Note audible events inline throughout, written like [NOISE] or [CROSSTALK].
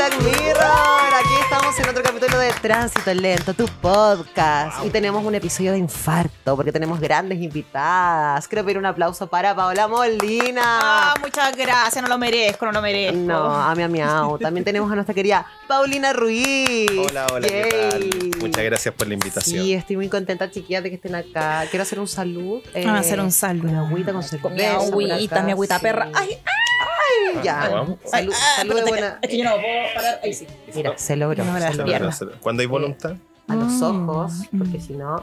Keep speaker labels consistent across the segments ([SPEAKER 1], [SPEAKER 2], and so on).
[SPEAKER 1] that me en otro capítulo de Tránsito Lento, tu podcast. Y tenemos un episodio de infarto porque tenemos grandes invitadas. Quiero pedir un aplauso para Paola Molina. Ah,
[SPEAKER 2] muchas gracias, no
[SPEAKER 1] lo merezco, no lo merezco. No, a mi miau. También tenemos a nuestra querida Paulina Ruiz. Hola, hola, Muchas
[SPEAKER 3] gracias por la invitación. Sí,
[SPEAKER 1] estoy muy contenta, chiquillas, de que estén acá. Quiero hacer un saludo ah, Eh, hacer un saludo Mi agüita con cerveza.
[SPEAKER 4] Mi agüita, mi agüita perra. Ay, ay.
[SPEAKER 2] ya. Salud, salud, buena. Es que yo no puedo parar. Ahí sí.
[SPEAKER 1] Mira, se logró.
[SPEAKER 3] Cuando hay voluntad. a los mm. ojos, porque
[SPEAKER 1] si no.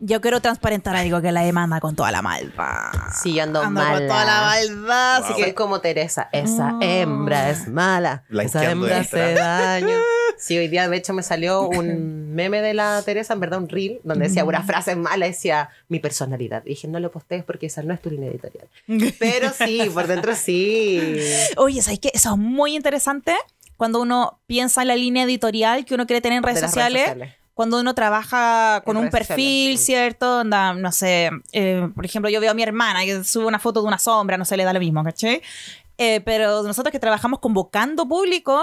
[SPEAKER 2] Yo quiero transparentar
[SPEAKER 1] algo que la demanda con toda la malva. Sí, ando,
[SPEAKER 2] con toda la
[SPEAKER 3] malva. Así que es
[SPEAKER 1] como Teresa. Esa ah. hembra es mala. Esa hembra hace daño. [LAUGHS] Sí, hoy día de hecho me salió un [LAUGHS] meme de la Teresa, en verdad un reel, donde decía una frase mala, decía mi personalidad. Y dije, no lo postees porque esa no es tu línea editorial. [LAUGHS] Pero sí, por dentro sí.
[SPEAKER 2] Oye, ¿sabes qué? Eso es muy interesante cuando uno piensa en la línea editorial que uno quiere tener en redes, sociales, Cuando uno trabaja con un perfil, ¿cierto? no sé, eh, por ejemplo, yo veo a mi hermana que sube una foto de una sombra, no sé, le da lo mismo, ¿caché? Eh, pero nosotros que trabajamos convocando público,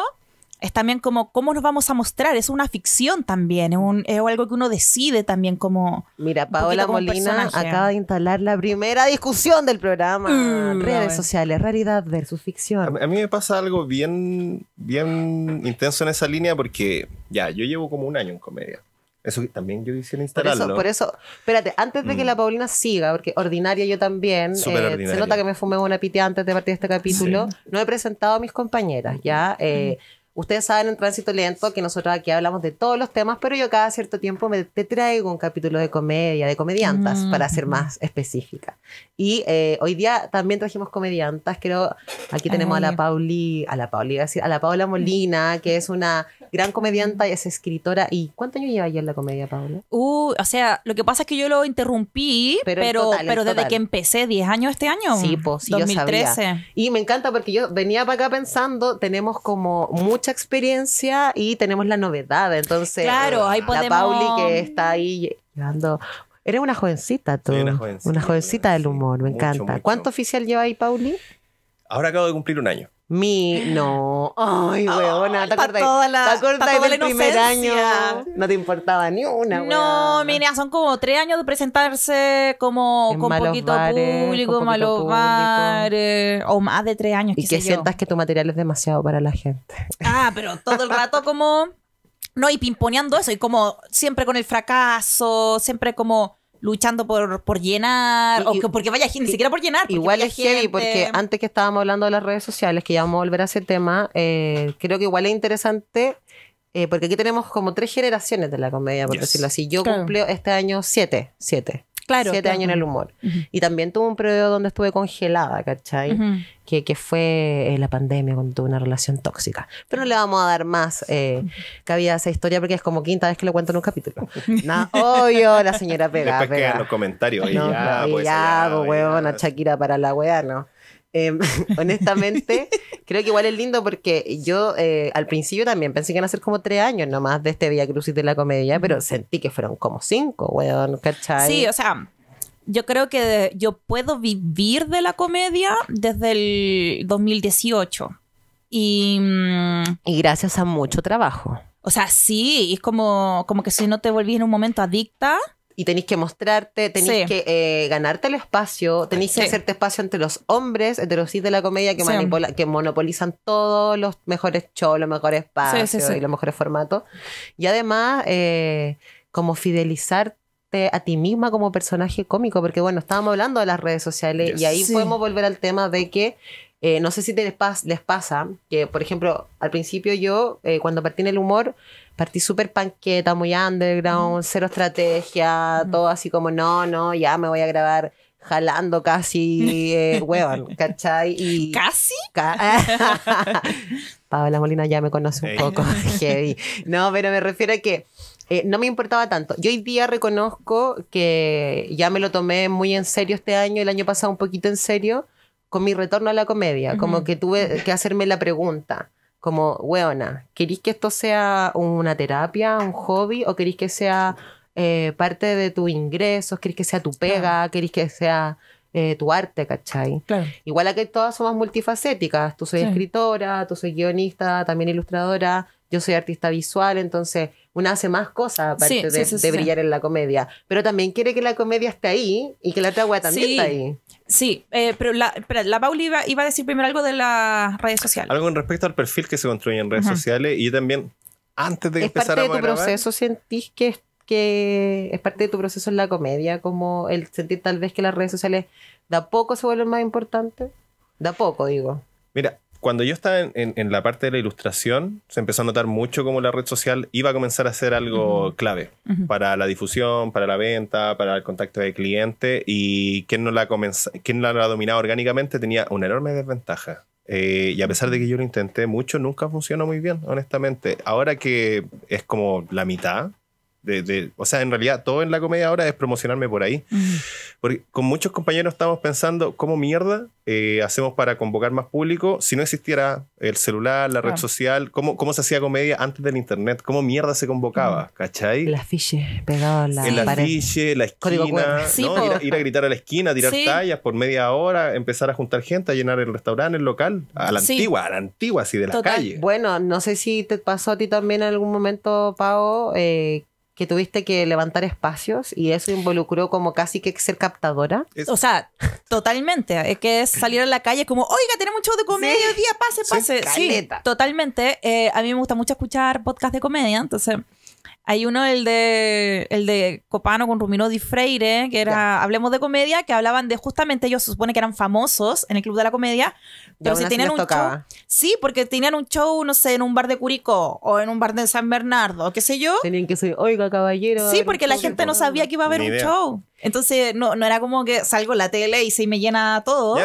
[SPEAKER 2] es también como cómo nos vamos a mostrar, es una ficción también, es, un, algo que uno decide también como... Mira, Paola
[SPEAKER 1] Molina acaba de instalar la primera discusión del programa, mm, redes sociales, realidad
[SPEAKER 3] versus ficción. A, mí me pasa algo bien, bien intenso en esa línea porque ya, yo llevo como un año en comedia. Eso también yo hice instalarlo. Por eso,
[SPEAKER 1] por eso espérate, antes de que mm. la Paulina siga, porque ordinaria yo también, eh, se nota que me fumé una pite antes de partir de este capítulo, no he presentado a mis compañeras, ¿ya? Eh, mm. Ustedes saben en Tránsito Lento que nosotros aquí hablamos de todos los temas, pero yo cada cierto tiempo me, te traigo un capítulo de comedia, de comediantas, mm, para ser más específica. Y eh, hoy día también trajimos comediantas, creo, aquí tenemos a la Pauli, a la Pauli, a la Paula Molina, que es una gran comedianta y es escritora. ¿Y cuántos años lleva en la comedia, Paula?
[SPEAKER 2] Uh, o sea, lo que pasa es que yo lo
[SPEAKER 1] interrumpí, pero, pero, desde que empecé, 10 años este año. Sí, pues, 2013. Y me encanta porque yo venía para acá pensando, tenemos como mucha experiencia y tenemos la novedad. Entonces, claro, la Pauli que está ahí llevando Eres una jovencita tú. una jovencita. del humor, me encanta. ¿Cuánto oficial lleva ahí, Pauli?
[SPEAKER 3] Ahora acabo de cumplir un año. Mi, no. Ay,
[SPEAKER 1] weona, ah, ¿te acordás? del primer año? No te importaba ni una,
[SPEAKER 2] No, mira, son como tres años de presentarse
[SPEAKER 1] como con poquito público, malo, malos o más de tres años, Y que sientas que tu material es demasiado para la gente.
[SPEAKER 2] Ah, pero todo el rato como... No, y pimponeando eso, y como siempre con el fracaso, siempre como luchando por, llenar, o porque vaya gente, ni siquiera por llenar. Igual es heavy, porque
[SPEAKER 1] antes que estábamos hablando de las redes sociales, que ya vamos a volver a ese tema, eh, creo que igual es interesante, eh, porque aquí tenemos como tres generaciones de la comedia, por decirlo así. Yo cumplí este año siete, siete claro, siete años en el humor. Y también tuve un periodo donde estuve congelada, ¿cachai? que, que, fue eh, la pandemia cuando tuve una relación tóxica. Pero no le vamos a dar más eh, cabida a esa historia porque es como quinta vez que lo cuento en un capítulo. [LAUGHS] obvio, la señora
[SPEAKER 3] pega. Después quedan los comentarios. y pues, ya, ya,
[SPEAKER 1] pues, Shakira para la wea, no. Em, [LAUGHS] honestamente, [LAUGHS] creo que igual es lindo porque yo eh, al principio también pensé que iban a ser como tres años nomás de este Via Crucis de la comedia, pero sentí que fueron como cinco, weón, ¿cachai? Sí, o sea,
[SPEAKER 2] yo creo que yo puedo vivir de la comedia desde el 2018.
[SPEAKER 1] Mm, y, gracias a mucho trabajo. O sea, sí, es como, como que si no te volvías en un momento adicta, y tenéis que mostrarte, tenéis que eh, ganarte el espacio, tenéis que hacerte espacio entre los hombres los entre sí de la comedia que, manipula, que monopolizan todos los mejores shows, los mejores espacios y los mejores formatos. Y además, eh, como fidelizarte a ti misma como personaje cómico, porque bueno, estábamos hablando de las redes sociales y ahí podemos volver al tema de que eh, no sé si les, pasa que, por ejemplo, al principio yo, eh, cuando partí en el humor, partí súper panqueta, muy underground, mm. cero estrategia, mm. todo así como, no, no, ya me voy a grabar jalando casi, eh, [LAUGHS] ¿cachai? Y ¿Casi? [LAUGHS] Paola Molina ya me conoce un poco, [LAUGHS] heavy. No, pero me refiero a que eh, no me importaba tanto. Yo hoy día reconozco que ya me lo tomé muy en serio este año, el año pasado un poquito en serio, con mi retorno a la comedia, como que tuve que hacerme la pregunta, como, weona, ¿querís que esto sea una terapia, un hobby, o querís que sea eh, parte de tus ingresos, querís que sea tu pega, querís que sea eh, tu arte, ¿cachai? Igual a que todas somos multifacéticas, tú soy escritora, tú soy guionista, también ilustradora, yo soy artista visual, entonces una hace más cosas aparte de, brillar en la comedia, pero también quiere que la comedia esté ahí y que la otra también esté ahí.
[SPEAKER 2] Sí, eh, pero la, Pauli iba, a decir primero algo de
[SPEAKER 1] las redes sociales.
[SPEAKER 3] Algo en respecto al perfil que se construye en redes sociales y también antes de es empezar parte de tu proceso
[SPEAKER 1] sentís que que es parte de tu proceso en la comedia como el sentir tal vez que las redes sociales de a poco se vuelven más importantes Da poco digo
[SPEAKER 3] mira cuando yo estaba en, la parte de la ilustración, se empezó a notar mucho cómo la red social iba a comenzar a ser algo clave para la difusión, para la venta, para el contacto de cliente. Y quien no la, quien dominaba orgánicamente tenía una enorme desventaja. Eh, y a pesar de que yo lo intenté mucho, nunca funcionó muy bien, honestamente. Ahora que es como la mitad, o sea, en realidad todo en la comedia ahora es promocionarme por ahí. Porque con muchos compañeros estamos pensando cómo mierda eh, hacemos para convocar más público si no existiera el celular, la red social, cómo, cómo se hacía comedia antes del internet, cómo mierda se convocaba, mm. ¿cachai? El
[SPEAKER 1] afiche pegado la la
[SPEAKER 3] esquina, ir, a, gritar a la esquina, tirar tallas por media hora, empezar a juntar gente, a llenar el restaurante, el local, a la antigua, a la antigua, así de las calles
[SPEAKER 1] Bueno, no sé si te pasó a ti también en algún momento, Pau, eh, que tuviste que levantar espacios y eso involucró como casi que ser captadora. O sea, totalmente. Es que salir a la calle como, oiga, tenemos mucho de
[SPEAKER 2] comedia hoy día, pase, pase. Sí, totalmente. Eh, a mí me gusta mucho escuchar podcast de comedia, entonces... Hay uno, el de, el de Copano con Rumino Di Freire, que era Hablemos de Comedia, que hablaban de justamente ellos, se supone que eran famosos en el Club de la Comedia, pero si tenían un show. Sí, porque tenían un show, no sé, en un bar de Curicó o en un bar de San Bernardo,
[SPEAKER 1] qué sé yo. Tenían que ser, oiga, caballero. Sí, porque la gente
[SPEAKER 2] no sabía que iba a haber un show. Entonces, no, era como que salgo la tele y se me llena todo.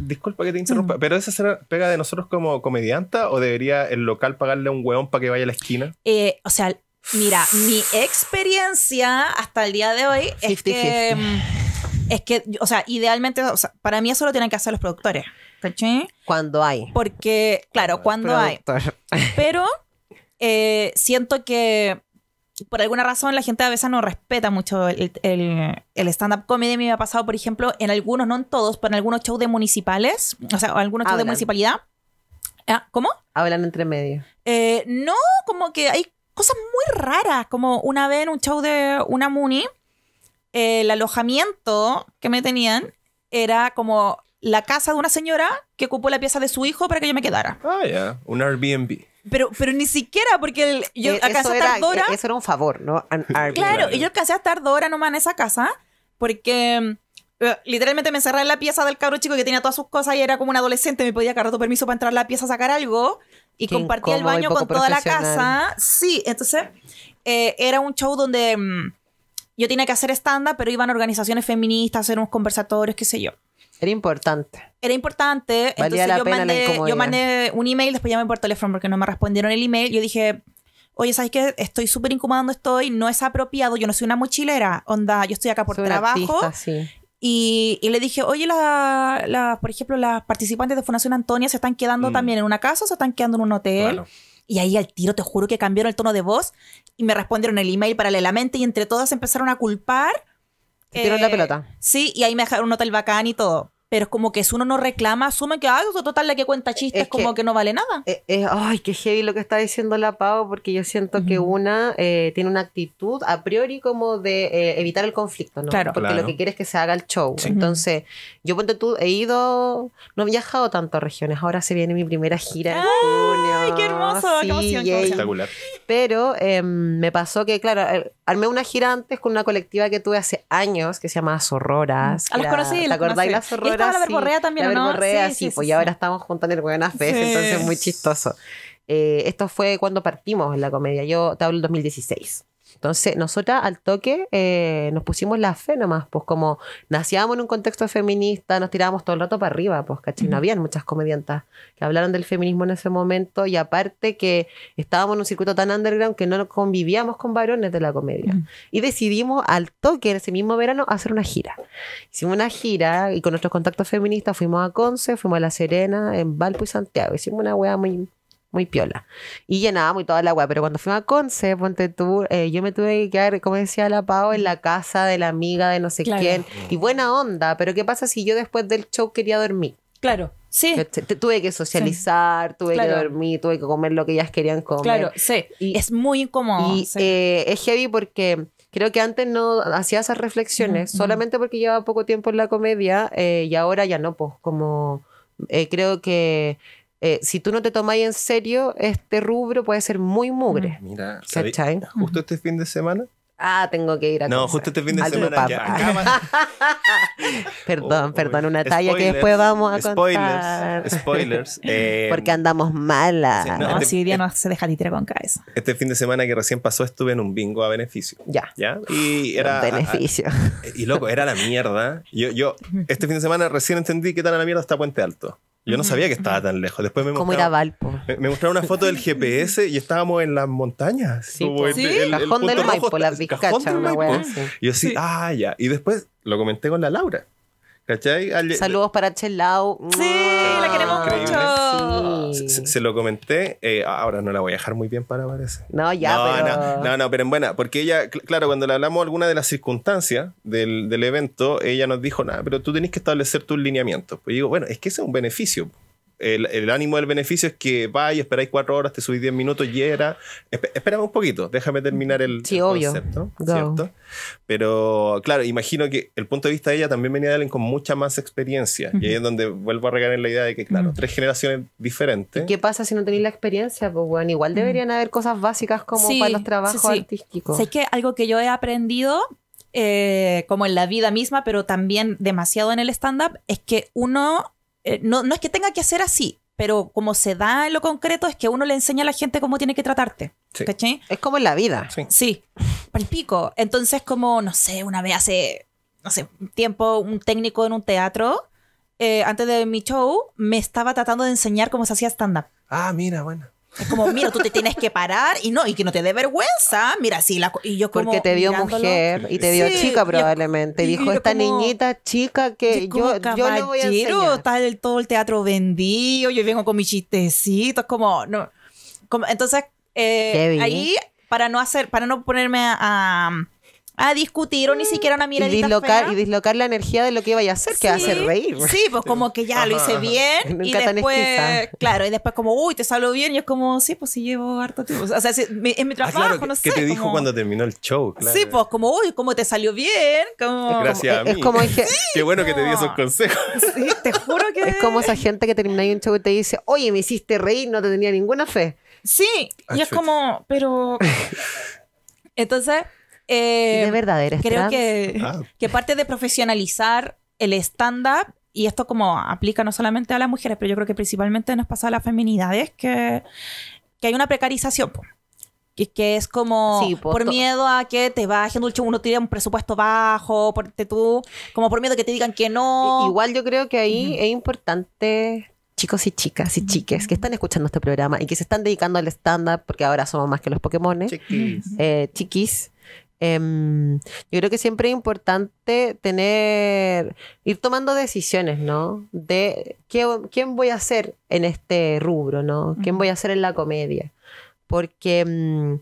[SPEAKER 3] disculpa que te interrumpa, mm. pero esa será pega de nosotros como comedianta o debería el local pagarle un hueón para que vaya a la esquina.
[SPEAKER 2] Eh, o sea, mira, mi experiencia hasta el día de hoy es que mm, es que, o sea, idealmente, para mí eso lo tienen que hacer los productores. ¿Caché? Cuando hay. Porque, claro, cuando hay.
[SPEAKER 4] [LAUGHS]
[SPEAKER 2] Pero eh, siento que por alguna razón la gente a veces no respeta mucho el, stand-up comedy. me ha pasado, por ejemplo, en algunos, no en todos, pero en algunos shows de municipales, o
[SPEAKER 1] sea, algunos shows de municipalidad. Ah, ¿Cómo? Hablan entre medio. Eh,
[SPEAKER 2] no, como que hay cosas muy raras, como una vez en un show de una muni el alojamiento que me tenían era como la casa de una señora que ocupó la pieza de su hijo para que yo me quedara.
[SPEAKER 3] Ah, ya, un Airbnb.
[SPEAKER 2] Pero, pero ni siquiera, porque yo eh, alcancé a estar eh, Eso
[SPEAKER 1] era un favor, ¿no? Airbnb. Claro, y yo
[SPEAKER 2] alcancé a estar dos nomás en esa casa, porque eh, literalmente me encerré en la pieza del cabro chico que tenía todas sus cosas y era como un adolescente, me podía cargar tu permiso para entrar a la pieza a sacar algo y compartía el baño con toda la casa. Sí, entonces era un show donde mm, yo tenía que hacer estándar, pero iban organizaciones feministas, hacer unos conversatorios, qué sé yo. Era importante. Era importante. Valía entonces yo, pena mandé, yo mandé un email, después llamé por teléfono porque no me respondieron el email. Yo dije, oye, ¿sabes qué? Estoy súper incomodando, estoy, no es apropiado, yo no soy una mochilera, onda, yo estoy acá por trabajo. y, le dije, oye, por ejemplo, las participantes de Fundación Antonia se están quedando mm. también en una casa se están quedando en un hotel. Y ahí al tiro, te juro que cambiaron el tono de voz y me respondieron el email paralelamente y entre todas empezaron a culpar.
[SPEAKER 1] Te la eh, pelota.
[SPEAKER 2] Sí, y ahí me dejaron un hotel bacán y todo pero es como que si uno no reclama, asume
[SPEAKER 1] que, eso total, de que cuenta chistes como que, no vale nada. E-, e-, ay, qué heavy lo que está diciendo la Pau, porque yo siento que una eh, tiene una actitud a priori como de eh, evitar el conflicto, ¿no? Claro. Porque lo que quiere es que se haga el show. Entonces, yo ponte tú, he ido, no he viajado tanto a regiones, ahora se viene mi primera gira en junio.
[SPEAKER 4] ¡Ay, qué hermoso! qué Espectacular.
[SPEAKER 1] Pero em, me pasó que, claro, eh, armé una gira antes con una colectiva que tuve hace años que se llamaba Zorroras. Ah, las conocí, ¿Te acordáis las también, ¿no? sí, pues y ahora estamos en el buenas a entonces es muy chistoso. Eh, esto fue cuando partimos en la comedia, yo te hablo del 2016. Entonces, nosotras al toque eh, nos pusimos la fe nomás, pues como nacíamos en un contexto feminista, nos tirábamos todo el rato para arriba, pues, ¿cachai? No habían muchas comediantas que hablaron del feminismo en ese momento y aparte que estábamos en un circuito tan underground que no convivíamos con varones de la comedia. Y decidimos al toque en ese mismo verano hacer una gira. Hicimos una gira y con nuestros contactos feministas fuimos a Conce, fuimos a La Serena, en Valpo y Santiago. Hicimos una wea muy muy piola. Y llenaba muy toda la weá, pero cuando fui a Conce, ponte tú, eh, yo me tuve que quedar, como decía la Pau, en la casa de la amiga de no sé quién. Y buena onda, pero ¿qué pasa si yo después del show quería dormir? Claro. Sí. tuve que socializar, tuve que dormir, tuve que comer lo que ellas querían comer. Claro, sí. Y, es muy incómodo. Y eh, es heavy porque creo que antes no hacía esas reflexiones, solamente porque llevaba poco tiempo en la comedia eh, y ahora ya no, pues como creo que eh, si tú no te tomáis en serio, este rubro puede ser muy mugre. Mm. Mira, Justo este fin de semana Ah, tengo que ir a No, justo este fin de semana ya [LAUGHS] perdón, oh, perdón, oh, una oh. talla que después vamos a contar.
[SPEAKER 3] Spoilers, spoilers. [LAUGHS] Eh, Porque
[SPEAKER 1] andamos malas. No, este si este, no se deja tres con cabeza.
[SPEAKER 3] Este fin de semana que recién pasó estuve en un bingo a beneficio. Ya. ¿Ya? Y era... beneficio. y loco, era la mierda. Yo, yo, [LAUGHS] este fin de semana recién entendí que tan a la mierda está Puente Alto. Yo no sabía que estaba tan lejos. Después me mostraron, Me, mostraron una foto del GPS y estábamos en las montañas. Sí, pues. el, cajón del Maipo, las Vizcachas, Y yo así, ah, ya. Y después lo comenté con la Laura. ¿Cachai? Saludos
[SPEAKER 1] para Chelao. Sí, la
[SPEAKER 4] queremos mucho.
[SPEAKER 3] Se, lo comenté. Eh, ahora no la voy a dejar muy bien para aparecer No, ya, no, pero... No, no, pero en buena. Porque ella, claro, cuando le hablamos alguna de las circunstancias del, evento, ella nos dijo, nada, pero tú tenés que establecer tus lineamientos. Pues digo, bueno, es que ese es un beneficio el, ánimo del beneficio es que vaya, esperáis cuatro horas, te subís diez minutos y era. espérame un poquito, déjame terminar el, concepto. ¿cierto? Pero claro, imagino que el punto de vista de ella también venía de alguien con mucha más experiencia. Y ahí es donde vuelvo a regalar la idea de que, claro, tres generaciones diferentes. ¿Y
[SPEAKER 1] ¿Qué pasa si no tenéis la experiencia? Pues bueno, igual deberían haber cosas básicas como para los trabajos artísticos. Sé que algo que yo he aprendido eh,
[SPEAKER 2] como en la vida misma, pero también demasiado en el stand-up, es que uno eh, no, es que tenga que hacer así, pero como se da en lo concreto es que uno le enseña a la gente cómo tiene que tratarte. Sí. Es como en la vida. Sí. Sí. Para pico. Entonces, como, no sé, una vez hace, no sé, un tiempo, un técnico en un teatro, eh, antes de mi show, me estaba tratando de enseñar cómo se hacía stand-up. Ah, mira, bueno. Es como, mira, tú te tienes que parar y no, y que no te dé vergüenza. Mira, sí, la, y yo como. Porque te vio mujer y te vio chica probablemente.
[SPEAKER 1] dijo, esta niñita chica que yo, yo, le voy a enseñar. Está todo el teatro
[SPEAKER 2] vendido, yo vengo con mis chistecitos, como, no. Como, entonces, eh, ahí, para no hacer, para no ponerme a a discutir o ni mm. siquiera a miradita y dislocar, Y
[SPEAKER 1] dislocar la energía de lo que iba a hacer, que va a hacer reír. Sí,
[SPEAKER 2] pues como que ya lo hice bien [LAUGHS] y después, claro, y después como, uy, te salió bien y es como, sí, pues si llevo harto tiempo. O sea, es mi, ah, trabajo, no sé. qué te dijo cuando
[SPEAKER 3] terminó el show, claro. Sí,
[SPEAKER 2] pues como, uy, cómo te salió bien. Como... Gracias [LAUGHS]
[SPEAKER 3] Qué bueno que te di esos consejos.
[SPEAKER 1] Sí, te juro que... Es como esa gente que termina ahí un show y te dice, oye, me hiciste reír, no te tenía ninguna fe.
[SPEAKER 2] Sí, y es ah, como, pero...
[SPEAKER 1] [LAUGHS] Entonces... Eh,
[SPEAKER 2] de verdadera Creo que, ah. que parte de profesionalizar el stand-up y esto como aplica no solamente a las mujeres, pero yo creo que principalmente nos pasa a las feminidades, que, que hay una precarización. Que, que, es como por, miedo a que te bajen dulce, uno tiene un presupuesto bajo,
[SPEAKER 1] tú, como por miedo a que te digan que no. Igual yo creo que ahí es importante chicos y chicas y chiques que están escuchando este programa y que se están dedicando al stand-up, porque ahora somos más que los Pokémon, chiquis, eh, chiquis Em, yo creo que siempre es importante tener, ir tomando decisiones, ¿no? De quién voy a ser en este rubro, ¿no? ¿Quién voy a ser en la comedia? Porque em,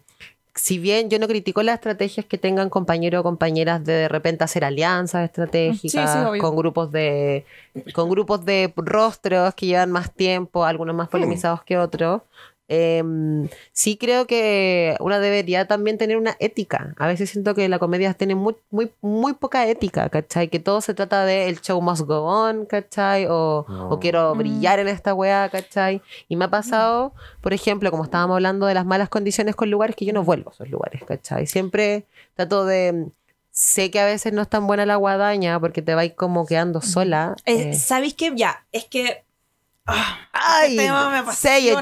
[SPEAKER 1] si bien yo no critico las estrategias que tengan compañeros o compañeras de de repente hacer alianzas estratégicas con grupos de con grupos de rostros que llevan más tiempo, algunos más hmm. polemizados que otros, Em, sí creo que una debería también tener una ética. A veces siento que la comedia tiene muy, muy, muy poca ética, ¿cachai? Que todo se trata de el show must go on, ¿cachai? O, o quiero oh. brillar mm. en esta weá, ¿cachai? Y me ha pasado, por ejemplo, como estábamos hablando de las malas condiciones con lugares, que yo no vuelvo a esos lugares, ¿cachai? Siempre trato de sé que a veces no es tan buena la guadaña porque te vais como quedando sola. Eh, eh. ¿Sabéis que ya? Es que Ay,
[SPEAKER 2] yo este sé, it,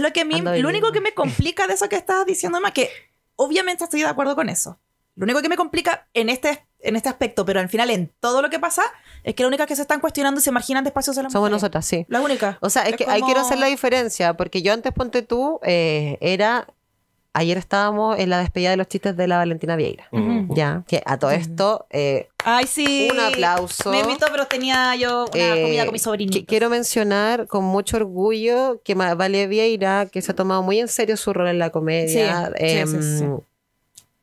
[SPEAKER 2] lo que a mí, lo único que me complica de eso que estás diciendo, más que obviamente estoy de acuerdo con eso. Lo único que me complica en este, en este aspecto, pero al final en todo lo que pasa, es que la única que se están cuestionando y se imaginan de
[SPEAKER 1] espacios son las Somos nosotras, sí. La única. O sea, es, que ahí quiero hacer la diferencia, porque yo antes, ponte tú, eh, era ayer estábamos en la despedida de los chistes de la Valentina Vieira. Ya, que a todo esto. Eh, Ay, sí. Un aplauso. Me invito pero tenía yo una eh, comida con mi sobrino. Quiero mencionar con mucho orgullo que Vale Vieira, que se ha tomado muy en serio su rol en la comedia. Sí, em,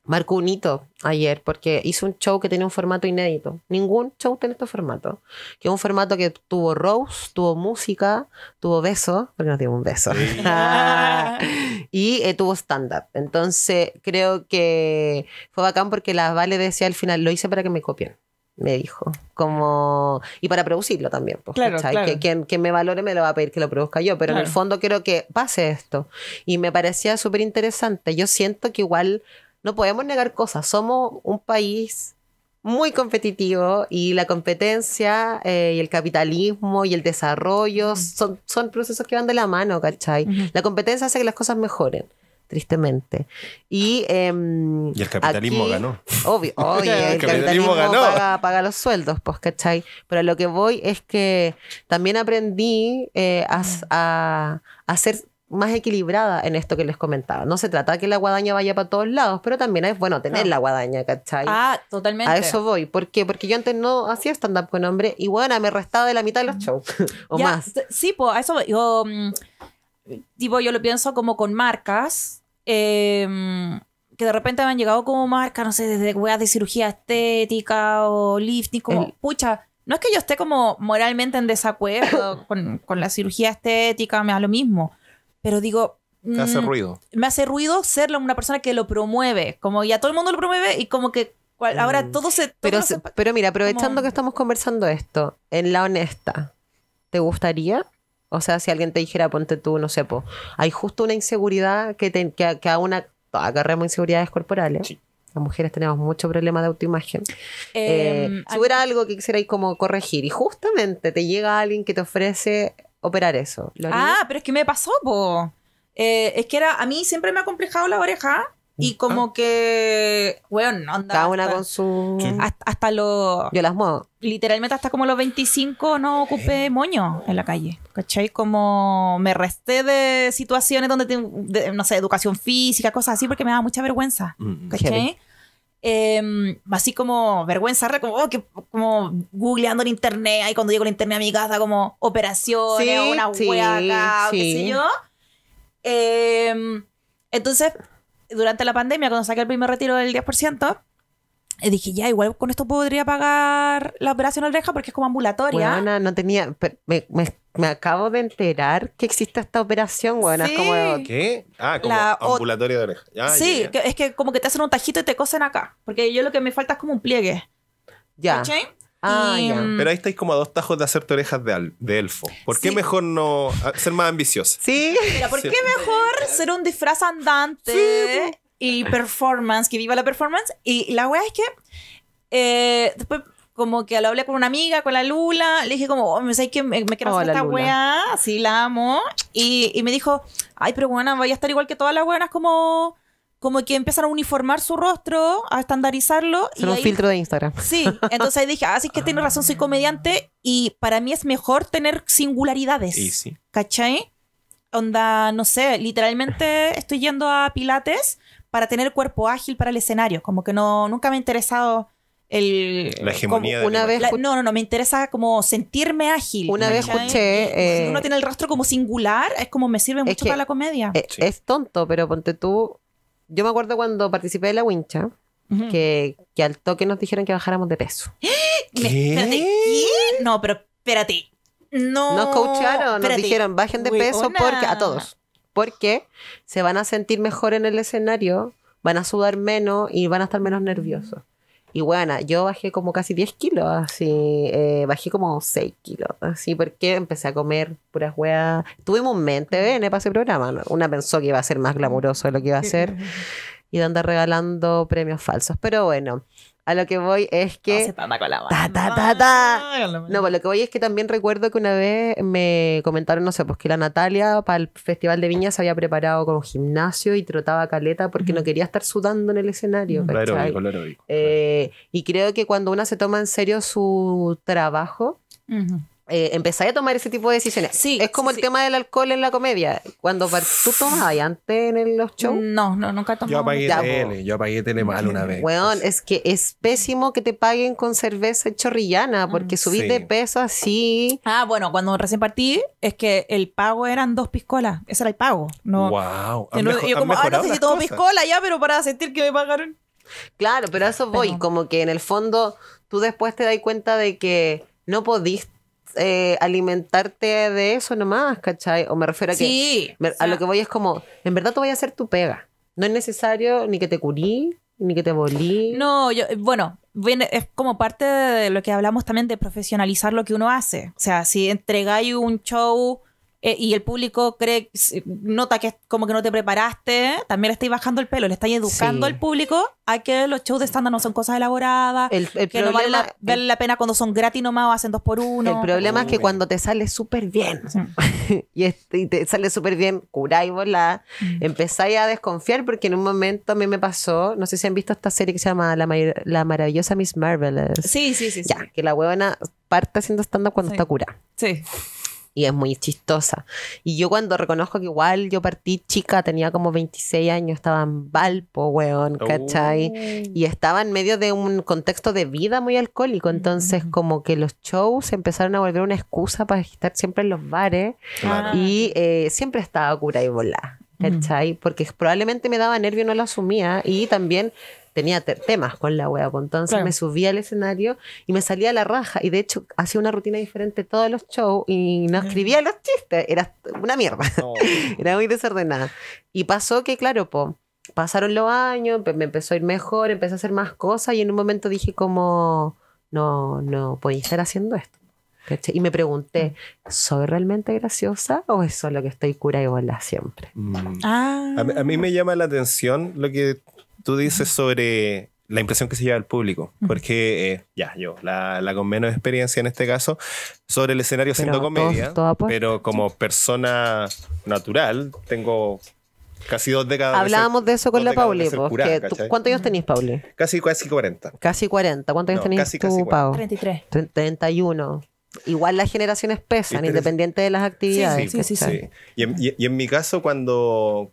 [SPEAKER 1] marcó un hito ayer porque hizo un show que tenía un formato inédito. Ningún show tiene este formato. Que un formato que tuvo Rose, tuvo música, tuvo besos, porque no tiene un beso. [LAUGHS] y eh, tuvo stand Entonces creo que fue bacán porque la Vale decía al final, lo hice para que me copien me dijo. Como, y para producirlo también. Pues, claro, claro. Que quien, me valore me lo va a pedir que lo produzca yo, pero en el fondo quiero que pase esto. Y me parecía súper interesante. Yo siento que igual no podemos negar cosas. Somos un país muy competitivo y la competencia eh, y el capitalismo y el desarrollo son, son, procesos que van de la mano, ¿cachai? La competencia hace que las cosas mejoren tristemente. Y, em, el capitalismo ganó. Obvio, [LAUGHS] obvio el, capitalismo, Paga, paga, los sueldos, pues, ¿cachai? Pero lo que voy es que también aprendí eh, a, hacer más equilibrada en esto que les comentaba. No se trata de que la guadaña vaya para todos lados, pero también es bueno tener la guadaña, ¿cachai? Ah,
[SPEAKER 4] totalmente. A eso
[SPEAKER 1] voy. ¿Por qué? Porque yo antes no hacía stand-up con hombre y bueno, me restaba de la mitad de los mm. shows [LAUGHS] o más.
[SPEAKER 2] Sí, pues a eso yo, mm, tipo, yo lo pienso como con marcas. Em, que de repente me han llegado como marcas, no sé, desde weas de cirugía estética o lifting, como, pucha, no es que yo esté como moralmente en desacuerdo [COUGHS] con, con la cirugía estética, me da lo mismo pero digo... Me hace mm, ruido. Me hace ruido ser una persona que lo promueve, como ya todo el mundo lo promueve y como que ahora mm. todo se...
[SPEAKER 1] pero, pero mira, aprovechando que estamos conversando esto, en la honesta, ¿te gustaría? O sea, si alguien te dijera, ponte tú, no sé, hay justo una inseguridad que, te, que, a una... Agarremos inseguridades corporales. Las mujeres tenemos mucho problema de autoimagen. Eh, em, si hubiera algo que quisierais como corregir y justamente te llega alguien que te ofrece operar eso. ah,
[SPEAKER 2] pero es que me pasó, po. Eh, es que era, a mí siempre me ha complejado la oreja y ah. como que, bueno, anda Cada una con su... Hasta, los... Yo las muevo. Literalmente hasta como los 25 no ocupé eh. moño en la calle. ¿Cachai? Como me resté de situaciones donde, tengo no sé, educación física, cosas así, porque me daba mucha vergüenza.
[SPEAKER 4] Mm, mm. ¿Cachai?
[SPEAKER 2] Em, así como vergüenza, como, oh, como googleando en internet, ahí cuando llego en internet a mi casa, como operaciones, o una hueá acá, qué sé yo. Em, entonces, durante la pandemia, cuando saqué el primer retiro del 10%, eh,
[SPEAKER 1] dije, ya, igual con esto podría pagar la operación oreja porque es como ambulatoria. Bueno, no, no tenía, me, me me acabo de enterar que existe esta operación, weón. Como,
[SPEAKER 4] ¿Qué?
[SPEAKER 3] Ah, como la, ambulatoria de oreja. sí,
[SPEAKER 1] es que como que te hacen un tajito y te cosen acá. Porque yo lo que me falta
[SPEAKER 2] es como un pliegue. Ya. Ah, mm, Pero
[SPEAKER 3] ahí estáis como a dos tajos de hacerte orejas de, elfo. ¿Por qué mejor no ser más ambiciosa? Sí. Mira, ¿por qué
[SPEAKER 2] mejor ser un disfraz andante y performance, que viva la performance? Y la weá es que eh, después como que lo hablé con una amiga, con la Lula, le dije como, que me, quiero hacer esta weá? Sí, la amo. Y, me dijo, ay, pero bueno, vaya a estar igual que todas las buenas, como, como que empiezan a uniformar su rostro, a estandarizarlo. Son un filtro de Instagram. Sí, entonces dije, así ah, sí que tiene razón, soy comediante y para mí es mejor tener singularidades. Y ¿Cachai? Onda, no sé, literalmente estoy yendo a Pilates para tener cuerpo ágil para el escenario, como que no, nunca me ha interesado el, la hegemonía una vez no no no me interesa como sentirme ágil una vez escuché eh, uno tiene
[SPEAKER 1] el rostro como singular es como me sirve mucho para la comedia eh, es, tonto pero ponte tú yo me acuerdo cuando participé de la wincha que, que, al toque nos dijeron que bajáramos de peso [GASPS] ¿Qué? no pero espérate
[SPEAKER 4] no nos coacharon nos dijeron bajen de peso porque a todos
[SPEAKER 1] porque se van a sentir mejor en el escenario van a sudar menos y van a estar menos nerviosos y bueno, yo bajé como casi 10 kilos, así, eh, bajé como 6 kilos, así, porque empecé a comer puras hueas. Tuvimos un mente, ven, para ese programa. Una pensó que iba a ser más glamuroso de lo que iba a ser [LAUGHS] y de andar regalando premios falsos. Pero bueno, a lo que voy es que. No se con la No, pues lo que voy es que también recuerdo que una vez me comentaron, no sé, pues que la Natalia para el Festival de Viñas se había preparado con gimnasio y trotaba caleta porque no quería estar sudando en el escenario. Lo lo eh, Y creo que cuando una se toma en serio su trabajo eh, empezáis a tomar ese tipo de decisiones. Sí, es como el tema del alcohol en la comedia. Cuando tú tomas ahí antes en los shows. No, no, nunca tomaba. Yo apagué
[SPEAKER 3] ya, tele, mal una vez.
[SPEAKER 1] Bueno, pues. es que es pésimo que te paguen con cerveza chorrillana porque mm, subiste peso así. Ah, bueno,
[SPEAKER 2] cuando recién partí es que el pago eran dos piscolas. Ese era el pago.
[SPEAKER 4] No, wow. yo como, ah, no sé si tomo piscola
[SPEAKER 1] ya, pero para sentir que me pagaron. Claro, pero eso voy. Como que en el fondo tú después te das cuenta de que no podiste eh, alimentarte de eso nomás, ¿cachai? O me refiero a que a lo que voy es como, en verdad tú voy a hacer tu pega. No es necesario ni que te curí, ni que te volí. No, yo, bueno,
[SPEAKER 2] es como parte de lo que hablamos también de profesionalizar lo que uno hace. O sea, si entregáis un show eh, y el público cree, nota que es como que no te preparaste, también le estáis bajando el pelo, le estáis educando al público a que los shows de estándar no son cosas
[SPEAKER 1] elaboradas, el, que no vale la, pena cuando son gratis nomás o hacen dos por uno. El problema es que oh. cuando te sale súper bien [LAUGHS] y, este, te sale súper bien, curáis volá, mm. empezáis a desconfiar porque en un momento a mí me pasó, no sé si han visto esta serie que se llama La, maravillosa Miss Marvel Sí, sí, sí. Ya, que la huevona parte haciendo estándar cuando está cura Sí y es muy chistosa. Y yo cuando reconozco que igual yo partí chica, tenía como 26 años, estaba en Valpo, weón, oh. ¿cachai? Y estaba en medio de un contexto de vida muy alcohólico, entonces mm. como que los shows empezaron a volver una excusa para estar siempre en los bares ah. y eh, siempre estaba cura y volá. Mm. ¿Cachai? Porque probablemente me daba nervio, no lo asumía. Y también tenía temas con la wea, pues, entonces me subía al escenario y me salía a la raja y de hecho hacía una rutina diferente todos los shows y no escribía los chistes, era una mierda, [LAUGHS] era muy desordenada. Y pasó que, claro, pasaron los años, me empezó a ir mejor, empecé a hacer más cosas y en un momento dije como, no, no podía estar haciendo esto. Y me pregunté, mm. ¿soy realmente graciosa o es solo que estoy cura y bola siempre?
[SPEAKER 4] Mm. Ah.
[SPEAKER 3] a, mí me llama la atención lo que tú dices sobre la impresión que se lleva al público, porque eh, ya, yo, la, con menos experiencia en este caso, sobre el escenario siendo comedia, pero como persona natural, tengo casi dos décadas. Hablábamos de, ser, de eso con la Pauli. ¿Cuántos años tenías, Pauli? Casi, casi 40. Casi
[SPEAKER 1] 40. ¿Cuántos años tenías casi, tú, casi Pau? 33. 31. Igual las generaciones pesan, este independiente de las actividades. Sí, sí, sí,
[SPEAKER 3] y en mi caso, cuando,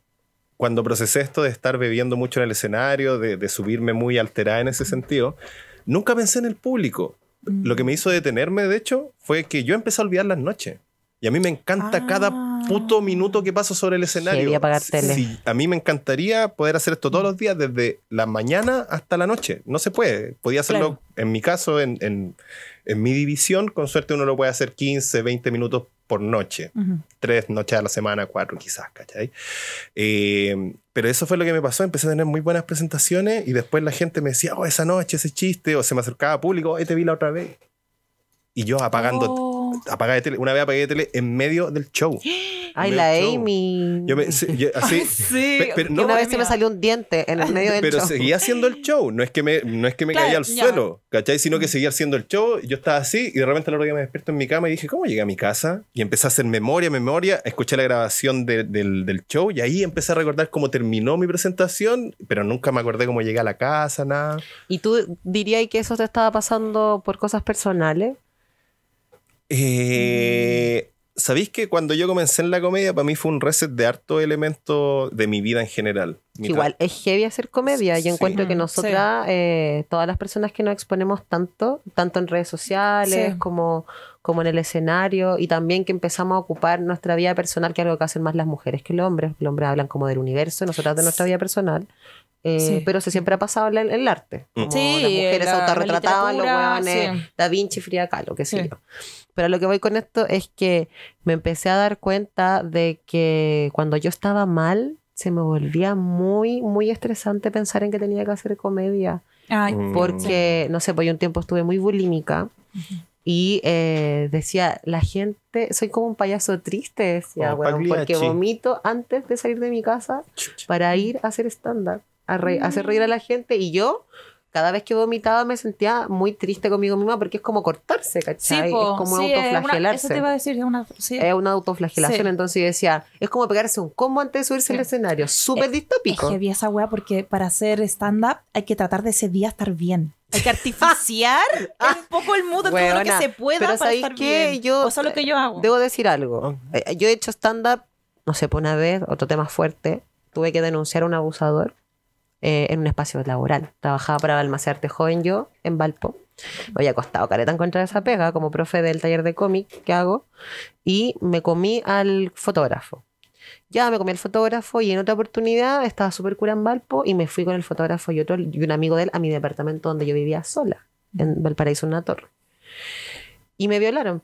[SPEAKER 3] cuando procesé esto de estar bebiendo mucho en el escenario, de, subirme muy alterada en ese sentido, nunca pensé en el público. Lo que mm. me hizo detenerme, de hecho, fue que yo empecé a olvidar las noches. Y a mí me encanta cada ah. puto minuto que paso sobre el escenario. a mí me encantaría poder hacer esto todos los días, desde la mañana hasta la noche. No se puede. Podía hacerlo, en mi caso, en, en, mi división, con suerte uno lo puede hacer 15, 20 minutos por noche. Tres noches a la semana, cuatro quizás, ¿cachai? Eh, pero eso fue lo que me pasó. Empecé a tener muy buenas presentaciones y después la gente me decía, oh, esa noche, ese chiste, o se me acercaba a público, hoy te vi la otra vez. Y yo apagando... Oh de tele. Una vez apagué de tele en medio del show. [GASPS] Ay, la
[SPEAKER 1] Amy. Yo me, [LAUGHS] así. una vez se me salió un diente en medio del pero show. Pero seguía
[SPEAKER 3] haciendo el show. No es que me, no es que me caía al suelo, ¿cachai? Sino que mm. seguía haciendo el show. Yo estaba así y de repente a la hora que me despierto en mi cama y dije, ¿cómo llegué a mi casa? Y empecé a hacer memoria, memoria. Escuché la grabación del, del show y ahí empecé a recordar cómo terminó mi presentación, pero nunca me acordé cómo llegué a la casa, nada.
[SPEAKER 1] ¿Y tú dirías que eso te estaba pasando por cosas personales?
[SPEAKER 3] Eh, Sabéis que cuando yo comencé en la comedia, para mí fue un reset de harto elemento de mi vida en general. igual
[SPEAKER 1] es heavy hacer comedia. y encuentro que nosotras, eh, todas las personas que nos exponemos tanto, tanto en redes sociales como, como en el escenario, y también que empezamos a ocupar nuestra vida personal, que es algo que hacen más las mujeres que los hombres. Los hombres hablan como del universo, nosotras de nuestra vida personal. Eh, pero se siempre ha pasado en el, arte. Mm. sí, las mujeres autorretratadas autorretrataban, los Da Vinci, Frida Kahlo, qué sé yo. Pero lo que voy con esto es que me empecé a dar cuenta de que cuando yo estaba mal, se me volvía muy, muy estresante pensar en que tenía que hacer comedia. Mm. porque, no sé, pues un tiempo estuve muy bulímica. Y eh, decía, la gente, soy como un payaso triste, decía, porque vomito antes de salir de mi casa para ir a hacer stand-up, a hacer reír a la gente. Y yo, cada vez que vomitaba me sentía muy triste conmigo misma porque es como cortarse, ¿cachai? es como autoflagelarse. Es una, eso te iba a
[SPEAKER 4] decir,
[SPEAKER 2] es
[SPEAKER 1] una, autoflagelación. Entonces yo decía, es como pegarse un combo antes de subirse al escenario. Súper distópico. Es que
[SPEAKER 2] vi esa wea porque para hacer stand-up hay que tratar de ese día estar bien. Hay que artificiar [LAUGHS] ah. un poco el mood todo lo que se pueda para estar bien. Yo, o sea, lo que yo hago.
[SPEAKER 1] Debo decir algo. Eh, yo he hecho stand-up, no sé, por una vez, otro tema fuerte. Tuve que denunciar a un abusador eh, en un espacio laboral. Trabajaba para Balmacearte Joven yo, en Valpo. Me había costado careta encontrar esa pega como profe del taller de cómic que hago y me comí al fotógrafo. Ya me comí al fotógrafo y en otra oportunidad estaba súper cura en Valpo y me fui con el fotógrafo y, otro, y un amigo de él a mi departamento donde yo vivía sola, en Valparaíso, una torre. Y me violaron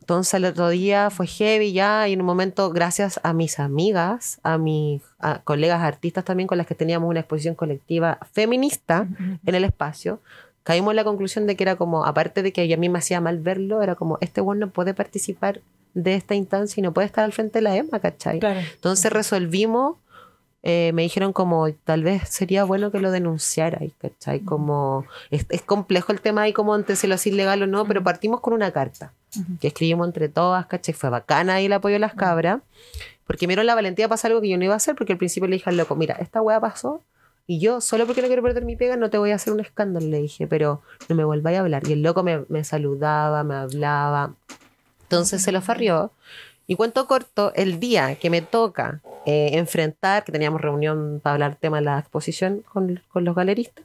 [SPEAKER 1] entonces el otro día fue heavy ya y en un momento, gracias a mis amigas, a mis colegas artistas también con las que teníamos una exposición colectiva feminista en el espacio, caímos en la conclusión de que era como, aparte de que a mí me hacía mal verlo, era como, este one no puede participar de esta instancia y no puede estar al frente de la EMA, ¿cachai? Entonces resolvimos eh, me dijeron como tal vez sería bueno que lo denunciara, y Como es, complejo el tema y como antes se lo hacía ilegal o no, pero partimos con una carta que escribimos entre todas, ¿cachai? Fue bacana y el apoyo de las cabras, porque miraron la valentía pasa algo que yo no iba a hacer, porque al principio le dije al loco, mira, esta wea pasó, y yo, solo porque no quiero perder mi pega, no te voy a hacer un escándalo, le dije, pero no me volváis a hablar. Y el loco me, saludaba, me hablaba. Entonces se lo farrió y cuento corto, el día que me toca eh, enfrentar, que teníamos reunión para hablar tema de la exposición con, los galeristas,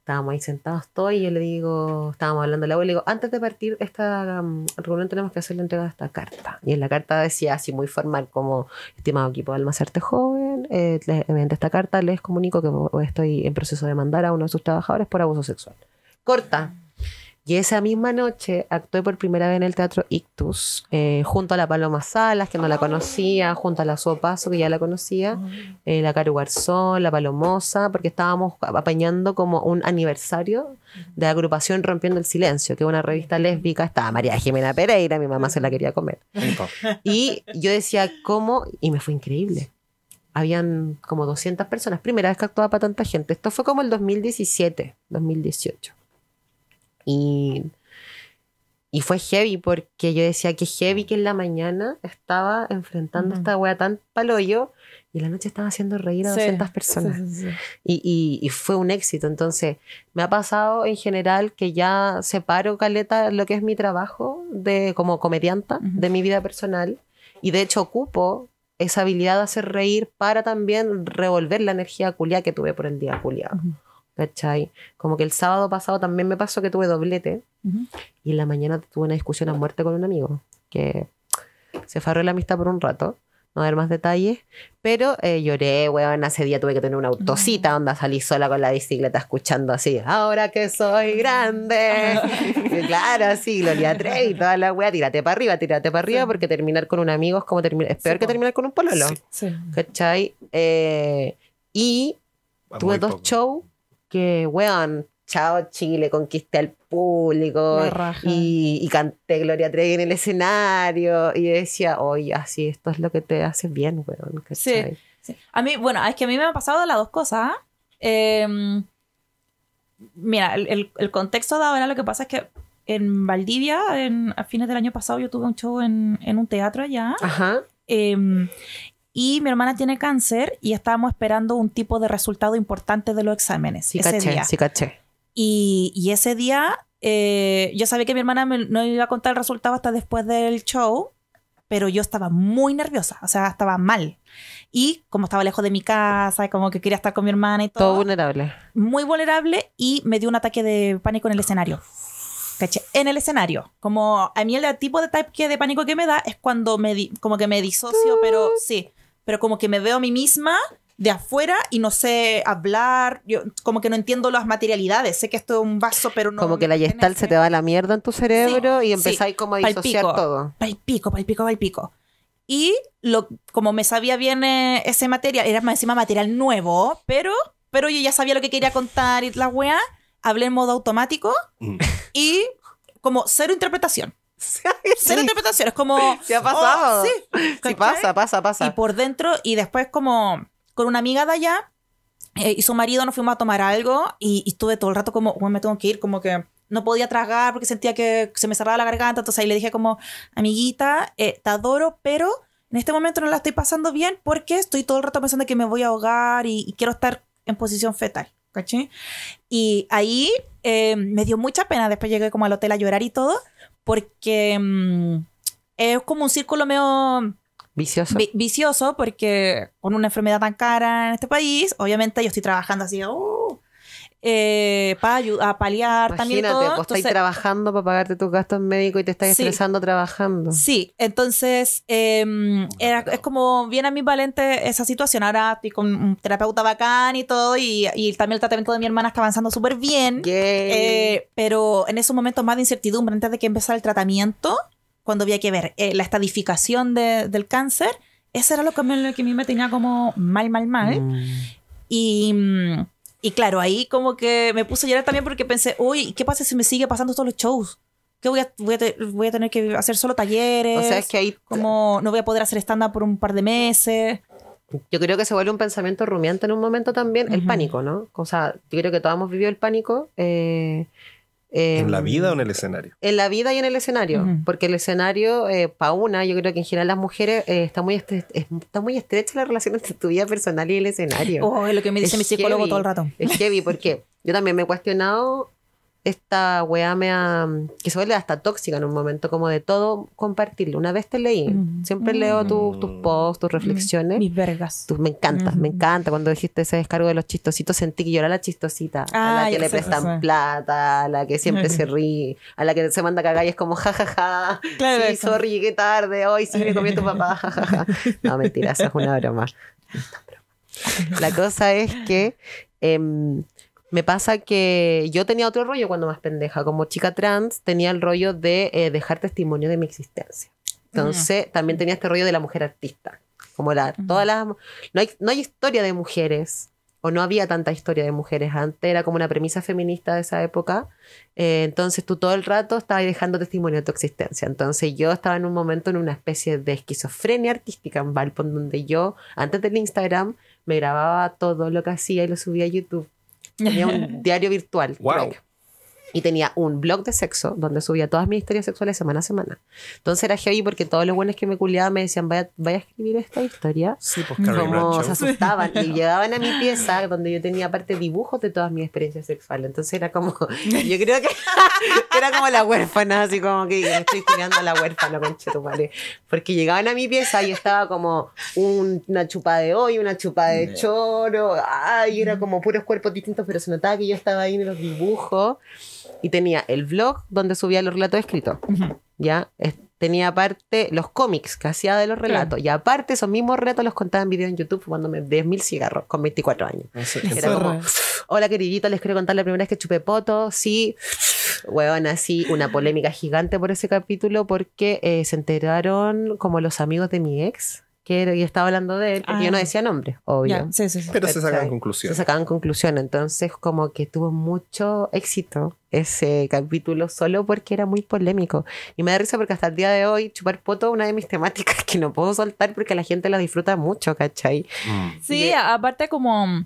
[SPEAKER 1] estábamos ahí sentados todos y yo le digo, estábamos hablando a la abuela, le digo, antes de partir esta mm, reunión tenemos que hacerle la entrega de esta carta. Y en la carta decía así muy formal como, estimado equipo de Almacerte Joven, eh, eh, mediante esta carta les comunico que estoy en proceso de mandar a uno de sus trabajadores por abuso sexual. Corta, y esa misma noche actué por primera vez en el Teatro Ictus, eh, junto a la Paloma Salas, que no la conocía, junto a la Suopaso, que ya la conocía, eh, la Caru Garzón, la Palomosa, porque estábamos apañando como un aniversario de agrupación Rompiendo el Silencio, que es una revista lésbica, estaba María Jimena Pereira, mi mamá se la quería comer. Y yo decía, ¿cómo? Y me fue increíble habían como 200 personas. Primera vez que actuaba para tanta gente. Esto fue como el 2017, 2018. Y, y fue heavy porque yo decía que heavy que en la mañana estaba enfrentando a esta wea tan paloyo y en la noche estaba haciendo reír a 200 personas. y, fue un éxito. Entonces, me ha pasado en general que ya separo, Caleta, lo que es mi trabajo de, como comedianta de mi vida personal. Y de hecho ocupo esa habilidad de hacer reír para también revolver la energía culia que tuve por el día culia. ¿cachai? Como que el sábado pasado también me pasó que tuve doblete y en la mañana tuve una discusión a muerte con un amigo que se farró la amistad por un rato. No dar más detalles, pero eh, lloré, weón. ese día tuve que tener una autocita, mm. onda, salí sola con la bicicleta escuchando así, ahora que soy grande. [LAUGHS] claro, sí Gloria y toda la weá, tírate para arriba, tírate para arriba, porque terminar con un amigo es como terminar, es peor que terminar con un pololo. ¿Cachai? Eh, y tuve dos shows que, weón, chao Chile, conquisté al público y, canté Gloria Trevi en el escenario y decía, oye, así, esto es lo que te hace bien, weón. Sí,
[SPEAKER 2] A mí, bueno, es que a mí me ha pasado las dos cosas. ¿ah? Em, mira, el, contexto de ahora lo que pasa es que en Valdivia, en, a fines del año pasado, yo tuve un show en, un teatro allá. Ajá. Em, y mi hermana tiene cáncer y estábamos esperando un tipo de resultado importante de los exámenes. Sí, caché, sí, caché. Y, ese día eh, yo sabía que mi hermana no iba a contar el resultado hasta después del show, pero yo estaba muy nerviosa, o sea, estaba mal. Y como estaba lejos de mi casa, como que quería estar con mi hermana y todo. Todo vulnerable. Muy vulnerable y me dio un ataque de pánico en el escenario. ¿Caché? En el escenario. Como a mí el tipo de que de pánico que me da es cuando me, como que me disocio, pero sí pero como que me veo a mí misma de afuera y no sé hablar, yo como que no entiendo las materialidades, sé que esto es un vaso,
[SPEAKER 1] pero no... Como que la yestal se te va a la mierda en tu cerebro y empezáis como a disociar pico todo. pico palpico, pico.
[SPEAKER 2] Y lo, como me sabía bien eh, ese material, era más encima material nuevo, pero, pero yo ya sabía lo que quería contar y la wea. hablé en modo automático mm. y como cero interpretación ser [LAUGHS] interpretación, es como. Ya ha pasado. Oh, sí. pasa, pasa, pasa. Y por dentro, y después, como con una amiga de allá eh, y su marido, nos fuimos a tomar algo y, estuve todo el rato como, bueno, me tengo que ir, como que no podía tragar porque sentía que se me cerraba la garganta. Entonces ahí le dije, como, amiguita, eh, te adoro, pero en este momento no la estoy pasando bien porque estoy todo el rato pensando que me voy a ahogar y, quiero estar en posición fetal. ¿Caché? Y ahí eh, me dio mucha pena. Después llegué como al hotel a llorar y todo porque mm, es como un círculo medio... Vicioso. vicioso porque con una enfermedad tan cara en este país, obviamente yo estoy trabajando así, oh,
[SPEAKER 1] eh, para a paliar también todo. Vos estás trabajando para pagarte tus gastos médicos y te estás estresando trabajando. Sí,
[SPEAKER 2] entonces em, era, es como bien ambivalente esa situación. Ahora estoy con un terapeuta bacán y todo, y, también el tratamiento de mi hermana está avanzando súper bien. Eh, pero en esos momentos más de incertidumbre, antes de que empezara el tratamiento, cuando había que ver eh, la estadificación de, del cáncer, ese era lo que, me, a mí me tenía como mal, mal, mal. Mm. Y mm, y claro, ahí como que me puse a llorar también porque pensé, uy, ¿qué pasa si me sigue pasando todos los shows? ¿Qué voy a, tener que hacer solo talleres? O sea, es que
[SPEAKER 1] ahí... Como no voy a poder hacer stand-up por un par de meses. Yo creo que se vuelve un pensamiento rumiante en un momento también, el pánico, ¿no? O sea, yo creo que todos hemos vivido el pánico. Eh,
[SPEAKER 3] ¿En la em, vida o en el escenario?
[SPEAKER 1] En la vida y en el escenario, porque el escenario, eh, para una, yo creo que en general las mujeres eh, está, muy está muy estrecha la relación entre tu vida personal y el escenario. Oh, es lo que me dice mi psicólogo todo el rato. Es heavy, porque yo también me he cuestionado esta weá ha... que suele vuelve hasta tóxica en un momento, como de todo compartirlo. Una vez te leí, mm. siempre leo mm. tus posts, tus mm. reflexiones. Mis vergas. me encanta, me encanta. Cuando dijiste ese descargo de los chistositos, sentí que yo era la chistosita, a la que le prestan plata, a la que siempre se [LAUGHS] ríe, a la que se manda a cagar como jajaja, claro, sí, sorry, qué tarde, hoy sí me comió tu papá, no, mentira, eso es una broma. La cosa es que... Em, me pasa que yo tenía otro rollo cuando más pendeja. Como chica trans, tenía el rollo de eh, dejar testimonio de mi existencia. Entonces, también tenía este rollo de la mujer artista. Como la, todas las. No hay, no hay historia de mujeres o no había tanta historia de mujeres antes, era como una premisa feminista de esa época. Eh, entonces tú todo el rato estabas dejando testimonio de tu existencia. Entonces yo estaba en un momento en una especie de esquizofrenia artística en Valpo, donde yo, antes del Instagram, me grababa todo lo que hacía y lo subía a YouTube.
[SPEAKER 4] Tenía un
[SPEAKER 1] [LAUGHS] diario virtual. Wow. Y tenía un blog de sexo donde subía todas mis historias sexuales semana a semana. Entonces era heavy porque todos los buenos que me culiaban me decían, vaya, vaya a escribir esta historia. Sí, pues Como se asustaban y llegaban a mi pieza donde yo tenía aparte dibujos de todas mis experiencias sexuales. Entonces era como, [LAUGHS] yo creo que [LAUGHS] era como la huérfana, así como que estoy culiando a la huérfana, vale Porque llegaban a mi pieza y estaba como una chupa de hoy, una chupa de choro, ay, era como puros cuerpos distintos, pero se notaba que yo estaba ahí en los dibujos y tenía el blog donde subía los relatos escritos. ¿Ya? tenía aparte los cómics que hacía de los relatos. Y aparte, esos mismos relatos los contaba en video en YouTube fumándome 10.000 cigarros con 24 años. Ah, Era como, hola queridito, les quiero contar la primera vez que chupé poto. Sí, huevón, así, una polémica gigante por ese capítulo porque eh, se enteraron como los amigos de mi ex que yo estaba hablando de él, y yo no ah. decía nombre, obvio. Pero, se sacaban conclusiones. Se sacaban conclusiones. Entonces, como que tuvo mucho éxito ese capítulo solo porque era muy polémico. Y me da risa porque hasta el día de hoy, chupar poto es una de mis temáticas que no puedo soltar porque la gente la disfruta mucho, ¿cachai?
[SPEAKER 4] Mm.
[SPEAKER 2] Sí, aparte como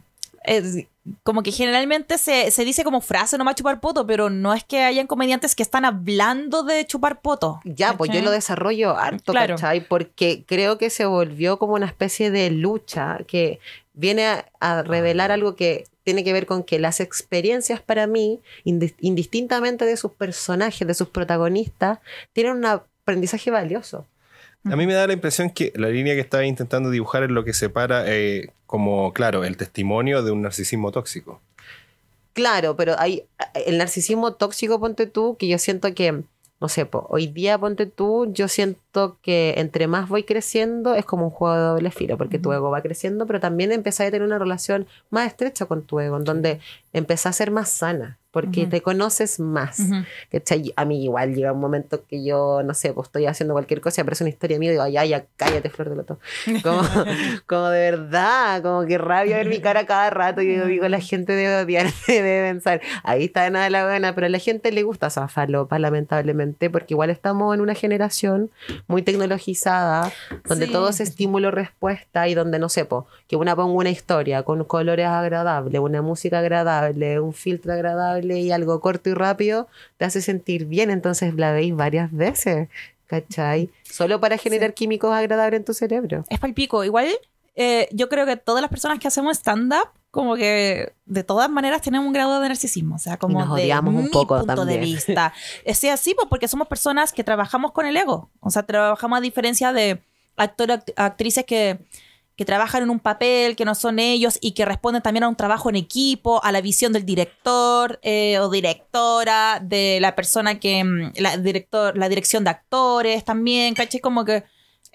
[SPEAKER 2] como que generalmente se, dice como frase nomás chupar poto, pero no es que hayan comediantes que están hablando de chupar poto.
[SPEAKER 1] Ya, pues yo lo desarrollo harto, claro. ¿cachai? Porque creo que se volvió como una especie de lucha que viene a, revelar algo que tiene que ver con que las experiencias para mí, indistintamente de sus personajes, de sus protagonistas, tienen un aprendizaje valioso.
[SPEAKER 3] A mí me da la impresión que la línea que estaba intentando dibujar es lo que separa eh, como, claro, el testimonio de un narcisismo tóxico.
[SPEAKER 1] Claro, pero hay el narcisismo tóxico, ponte tú, que yo siento que, no sé, hoy día, ponte tú, yo siento que entre más voy creciendo es como un juego de doble filo, porque tu ego va creciendo, pero también empezás a tener una relación más estrecha con tu ego, en donde empezás a ser más sana, porque te conoces más. que A mí igual llega un momento que yo, no sé, pues estoy haciendo cualquier cosa, pero aparece una historia mía y digo, ay, ay, cállate, Flor de Loto. [LAUGHS] Como, como de verdad, como que rabia ver mi [LAUGHS] cara cada rato y digo, la gente debe odiarme, [LAUGHS] debe pensar, ahí está de nada la buena, pero a la gente le gusta esa falopa, lamentablemente, porque igual estamos en una generación muy tecnologizada, donde todo es estímulo-respuesta y donde no sepo, que una ponga una historia con colores agradables, una música agradable, un filtro agradable y algo corto y rápido, te hace sentir bien. Entonces la veis varias veces, ¿cachai? Solo para generar químicos agradables en tu cerebro.
[SPEAKER 2] Es palpico. Igual eh, yo creo que todas las personas que hacemos stand-up como que de todas maneras tenemos un grado de narcisismo, o sea, como nos un poco mi punto de vista. Es así sí, pues porque somos personas que trabajamos con el ego, o sea, trabajamos a diferencia de actores, actrices que, trabajan en un papel, que no son ellos y que responden también a un trabajo en equipo, a la visión del director eh, o directora, de la persona que, mm, la, director, la dirección de actores también, caché como que...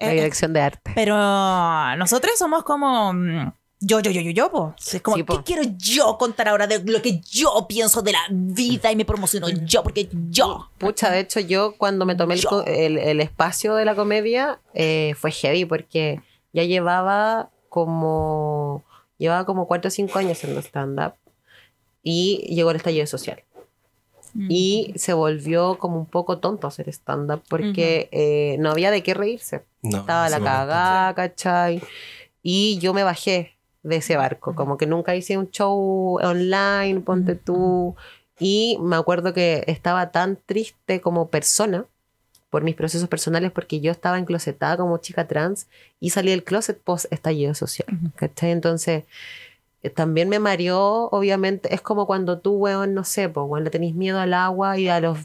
[SPEAKER 2] la eh, dirección de arte. Pero nosotros somos como mm, yo, yo, yo, yo, yo, Es como, ¿qué quiero yo contar ahora de lo que yo pienso de la vida y me promociono
[SPEAKER 1] mm. yo? Porque yo. Pucha, de hecho, yo cuando me tomé el, espacio de la comedia eh, fue heavy porque ya llevaba como. Llevaba como 4 o cinco años haciendo stand-up y llegó el estallido social. Mm. Y se volvió como un poco tonto hacer stand-up porque eh, no había de qué reírse. Estaba la cagada, ¿cachai? Y yo me bajé de ese barco. Como que nunca hice un show online, ponte tú. Y me acuerdo que estaba tan triste como persona por mis procesos personales porque yo estaba enclosetada como chica trans y salí del closet post estallido social. Entonces, eh, también me mareó, obviamente. Es como cuando tú, weón, no sé, pues, le tenés miedo al agua y a los,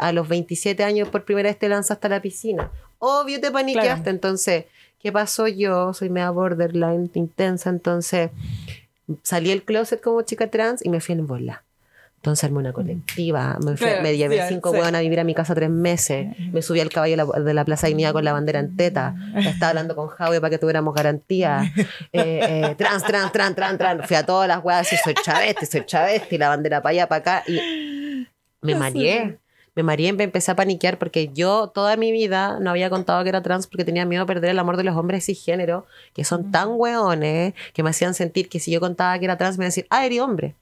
[SPEAKER 1] a los 27 años por primera vez te lanzas hasta la piscina. Obvio te paniqueaste. Entonces, ¿Qué pasó yo? Soy media borderline intensa, entonces salí del closet como chica trans y me fui en bola. Entonces armé una colectiva, me, fui, me llevé cinco a vivir a mi casa tres meses, me subí al caballo de la Plaza Dignidad con la bandera en teta, estaba hablando con Javier para que tuviéramos garantía, eh, eh, trans, trans, trans, trans, trans, fui a todas las huevas y soy chavete, soy chavete, y la bandera para allá, para acá, y
[SPEAKER 4] me mareé
[SPEAKER 1] me mareé, me empecé a paniquear porque yo toda mi vida no había contado que era trans porque tenía miedo a perder el amor de los hombres cisgénero, que son tan hueones, que me hacían sentir que si yo contaba que era trans me iban a decir, ah, eres hombre.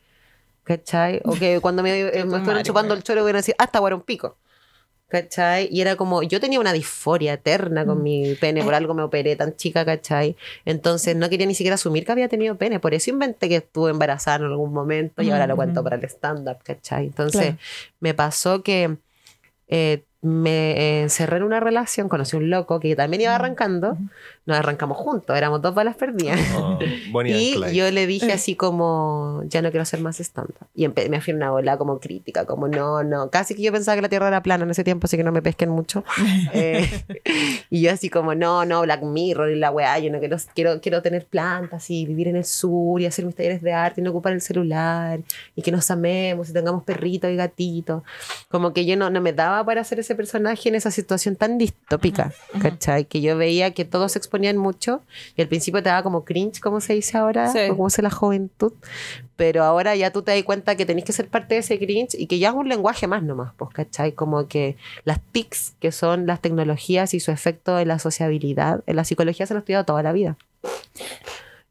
[SPEAKER 1] ¿Cachai? O que [LAUGHS] cuando me, estaban eh, chupando el choro me iban a decir, ah, está un pico. ¿cachai? Y era como, yo tenía una disforia eterna con mm. mi pene, por algo me operé tan chica, ¿cachai? Entonces no quería ni siquiera asumir que había tenido pene, por eso inventé que estuve embarazada en algún momento y ahora lo cuento para el stand-up, ¿cachai? Entonces me pasó que eh, me encerré en una relación, conocí a un loco que también iba mm. arrancando, nos arrancamos juntos, éramos dos balas perdidas. Oh, y yo le dije eh. así como, ya no quiero ser más estampa. Y me fui una ola como crítica, como no, no, casi que yo pensaba que la Tierra era plana en ese tiempo, así que no me pesquen mucho. [LAUGHS] Eh, y yo así como, no, no, Black Mirror y la weá, yo no quiero, quiero, quiero tener plantas y vivir en el sur y hacer mis talleres de arte y no ocupar el celular y que nos amemos y tengamos perritos y gatitos. Como que yo no, no me daba para hacer ese este personaje en esa situación tan distópica, ¿cachai? Que yo veía que todos se exponían mucho y al principio te daba como cringe, como se dice ahora, como se la juventud, pero ahora ya tú te das cuenta que tenés que ser parte de ese cringe y que ya es un lenguaje más nomás, pues, ¿cachai? Como que las TICs, que son las tecnologías y su efecto en la sociabilidad, en la psicología se lo he estudiado toda la vida.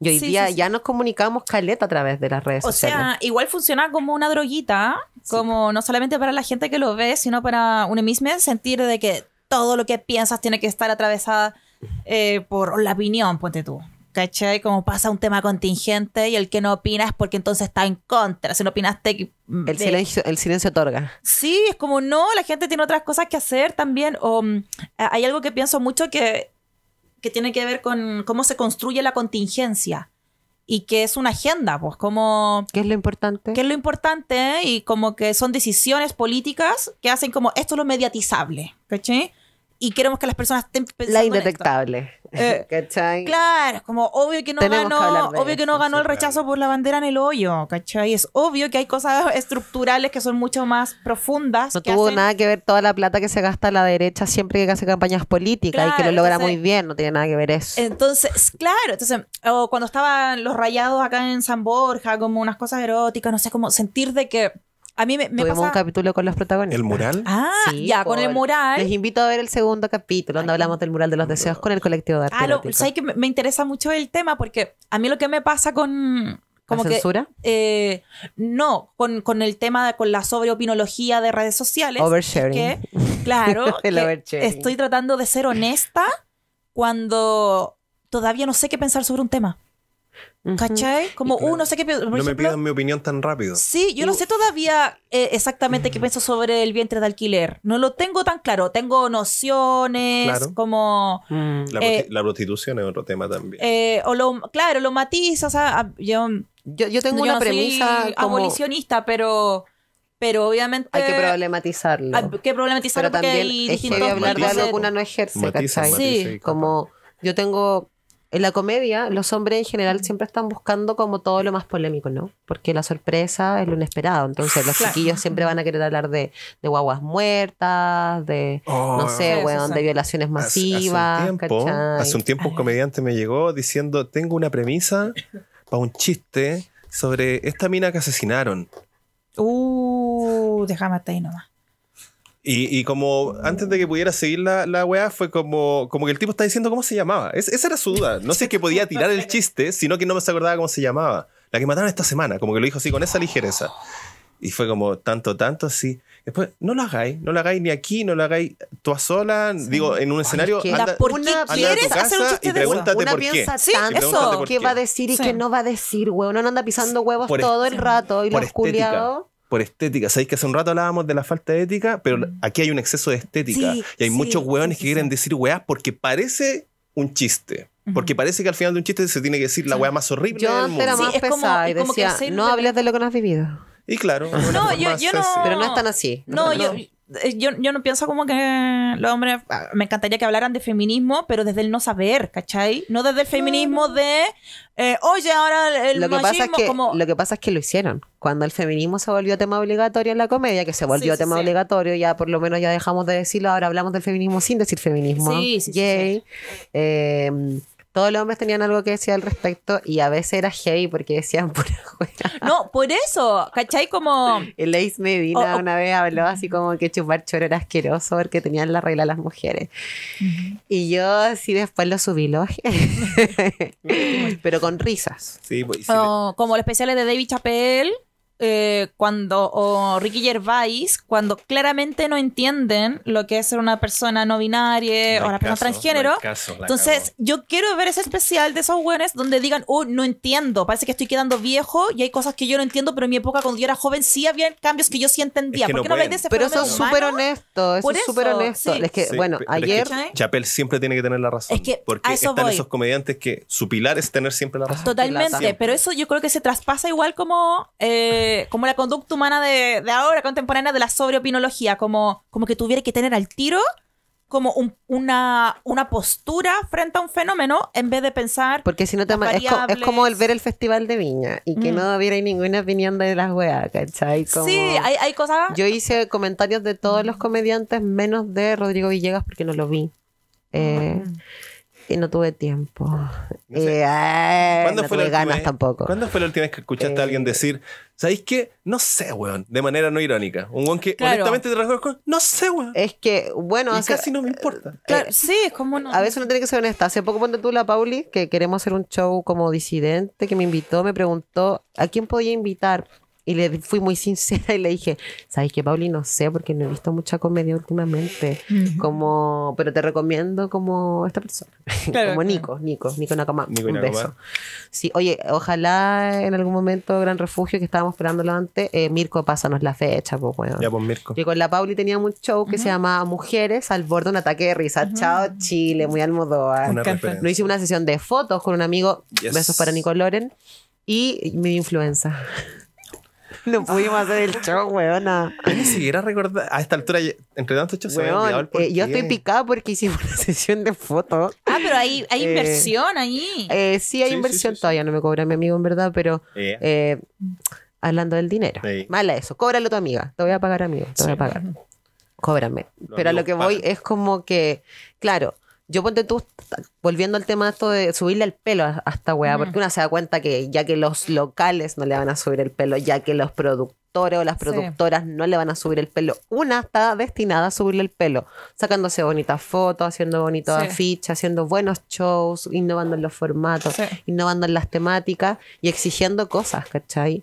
[SPEAKER 1] Y hoy día ya nos comunicamos caleta a través de las redes o sociales. O sea,
[SPEAKER 2] igual funciona como una droguita, como no solamente para la gente que lo ve, sino para uno mismo sentir de que todo lo que piensas tiene que estar atravesada eh, por la opinión, ponte tú. ¿Cachai? Como pasa un tema contingente y el que no opina es porque entonces está en contra. Si no opinaste. Mm, el, silencio,
[SPEAKER 1] el silencio otorga.
[SPEAKER 2] Sí, es como no, la gente tiene otras cosas que hacer también. O, mm, hay algo que pienso mucho que que tiene que ver con cómo se construye la contingencia y que es una agenda, pues como... ¿Qué es lo importante? ¿Qué es lo importante? Y como que son decisiones políticas que hacen como esto es lo mediatizable, Y queremos que las personas estén pensando La indetectable.
[SPEAKER 1] Eh, [LAUGHS] ¿Cachai?
[SPEAKER 2] Claro, como obvio que no ganó, obvio que no ganó el rechazo por la bandera en el hoyo, ¿cachai? Es obvio que hay cosas estructurales que son mucho más profundas. No tuvo nada
[SPEAKER 1] que ver toda la plata que se gasta la derecha siempre que hace campañas políticas y que lo logra muy bien, no tiene nada que ver eso.
[SPEAKER 2] Entonces, claro, entonces, cuando estaban los rayados acá en San Borja, como unas cosas eróticas, no sé, como sentir de que a mí me, un
[SPEAKER 1] capítulo con los protagonistas. ¿El mural? Ah, ya, con el mural. Les invito a ver el segundo capítulo donde hablamos del mural de los deseos con el colectivo de arte. Ah, lo, que
[SPEAKER 2] me, interesa mucho el tema porque
[SPEAKER 1] a mí lo que me pasa con,
[SPEAKER 2] como ¿La censura? Eh, no, con, el tema, de, con la sobreopinología de redes sociales. Oversharing. claro, [LAUGHS] estoy tratando de ser honesta cuando todavía no sé qué pensar sobre un tema. ¿Cachai? Como, uno uh, no sé qué. no me pidas
[SPEAKER 3] mi opinión tan rápido. Sí,
[SPEAKER 2] yo no uh. sé todavía eh, exactamente qué mm. pienso sobre el vientre de alquiler. No lo tengo tan claro. Tengo nociones, como.
[SPEAKER 3] Mm. Eh, la, prostitución es otro tema también.
[SPEAKER 2] Eh, o lo, claro, lo matiza. Ah, yo, yo, tengo una premisa. como... abolicionista, pero pero obviamente hay que
[SPEAKER 1] problematizarlo hay que
[SPEAKER 2] problematizarlo porque el hay distintos que una no ejerce sí.
[SPEAKER 1] como yo tengo en la comedia, los hombres en general siempre están buscando como todo lo más polémico, ¿no? Porque la sorpresa es lo inesperado. Entonces, los chiquillos siempre van a querer hablar de, de guaguas muertas, de, no oh, sé, de violaciones masivas.
[SPEAKER 3] Hace, un tiempo, un comediante me llegó diciendo, tengo una premisa para un chiste sobre esta mina que asesinaron.
[SPEAKER 2] Uh, déjame hasta ahí
[SPEAKER 3] nomás. Y, como antes de que pudiera seguir la, la weá, fue como, como que el tipo está diciendo cómo se llamaba. esa era su duda. No sé si es que podía tirar el chiste, sino que no me acordaba cómo se llamaba. La que mataron esta semana, como que lo dijo así con esa ligereza. Y fue como tanto, tanto así. Después, no lo hagáis, no lo hagáis ni aquí, no lo hagáis tú a sola, digo, en un escenario. hacer un chiste y pregúntate por qué. qué va a
[SPEAKER 1] decir y qué no va a decir, weón. No anda pisando huevos todo el rato y los culiados
[SPEAKER 3] por estética. Sabéis que hace un rato hablábamos de la falta de ética, pero mm. aquí hay un exceso de estética. y hay muchos hueones que quieren decir hueás porque parece un chiste. Porque parece que al final de un chiste se tiene que decir la hueá más horrible del mundo. Era más
[SPEAKER 1] pesada y decía, no hables de lo que no has vivido. Y claro. No, yo, yo no. Pero no es tan así. no, yo,
[SPEAKER 2] eh, yo, yo, no pienso como que los hombres. Ah, me encantaría que hablaran de feminismo, pero desde el no saber, ¿cachai? No desde el feminismo de. Eh, oye, ahora el lo que pasa como...
[SPEAKER 1] Lo que pasa es que lo hicieron. Cuando el feminismo se volvió tema obligatorio en la comedia, que se volvió tema obligatorio, ya por lo menos ya dejamos de decirlo, ahora hablamos del feminismo sin decir feminismo. Sí, sí, em, todos los hombres tenían algo que decir al respecto y a veces era heavy porque decían [LAUGHS] pura juega.
[SPEAKER 2] No, por eso, ¿cachai? Como.
[SPEAKER 1] El Ace Medina oh, oh. una vez habló así como que chupar choro era asqueroso porque tenían la regla las mujeres. Y yo así después lo subí, lo [LAUGHS] Pero con risas. Sí, pues,
[SPEAKER 2] oh, Como los especiales de David Chappelle. Eh, cuando, o Ricky Gervais, cuando claramente no entienden lo que es ser una persona no binaria o una persona transgénero. Entonces, yo quiero ver ese especial de esos buenos donde digan, oh, no entiendo, parece que estoy quedando viejo y hay cosas que yo no entiendo, pero en mi época cuando yo era joven sí había cambios que yo sí entendía. Pero eso es súper honesto, es súper
[SPEAKER 1] honesto.
[SPEAKER 3] Es que, bueno, ayer... Chapel siempre tiene que tener la razón. Es que porque están esos comediantes que su pilar es tener siempre la razón. Totalmente,
[SPEAKER 2] pero eso yo creo que se traspasa igual como... Eh, eh, como la conducta humana de, ahora contemporánea de la sobreopinología, como, como que tuviera que tener al tiro como una, una postura frente a un fenómeno en vez de pensar. Porque si no te es, es, como el
[SPEAKER 1] ver el Festival de Viña y que mm. no hubiera ninguna opinión de las weas, ¿cachai? Sí, hay, cosas. Yo hice comentarios de todos los comediantes menos de Rodrigo Villegas porque no lo vi. Eh, mm. Y no tuve tiempo. No eh, no fue ganas
[SPEAKER 3] tampoco. ¿Cuándo fue la última que escuchaste a alguien eh. decir, ¿sabéis qué? No sé, weón, de manera no irónica. Un weón que honestamente te rasgó
[SPEAKER 1] no sé, weón. Es que, bueno, y casi no me importa. Eh, claro,
[SPEAKER 2] sí, es como no. a veces uno
[SPEAKER 1] tiene que ser honesta. Hace poco ponte tú la Pauli, que queremos hacer un show como disidente, que me invitó, me preguntó a quién podía invitar. Y le fui muy sincera y le dije, ¿sabes qué, Pauli? No sé, porque no he visto mucha comedia últimamente. como, pero te recomiendo como esta persona. [LAUGHS] como Nico, Nico, Nico Nakama.
[SPEAKER 3] un beso.
[SPEAKER 1] Sí, oye, ojalá en algún momento Gran Refugio, que estábamos esperándolo antes, eh, Mirko, pásanos la fecha, pues, Ya, pues, Mirko. Y con la Pauli teníamos un show que se llamaba Mujeres al borde de un ataque de risa. Chao, Chile, muy almodóvar. no hicimos una sesión de fotos con un amigo. Besos para Nico Loren. Y mi influenza. [LAUGHS] no
[SPEAKER 3] pudimos hacer el show, weona. ni siquiera recordar. A esta altura, entre tantos shows, se eh, yo estoy picada porque hicimos una [LAUGHS] sesión de fotos.
[SPEAKER 1] Ah, pero hay, hay eh, inversión ahí. Eh, sí, hay inversión. Todavía no me cobra mi amigo, en verdad, pero.
[SPEAKER 4] Eh.
[SPEAKER 1] hablando del dinero. Mala eso. Cóbralo a tu amiga. Te voy a pagar, amigo. Te voy a pagar. Cóbrame. pero a lo que voy es como que. Claro, yo ponte tú volviendo al tema de esto de subirle el pelo a, esta weá, porque una se da cuenta que ya que los locales no le van a subir el pelo, ya que los productores o las productoras no le van a subir el pelo, una está destinada a subirle el pelo, sacándose bonitas fotos, haciendo bonitas fichas haciendo buenos shows, innovando en los formatos, innovando en las temáticas y exigiendo cosas, ¿cachai?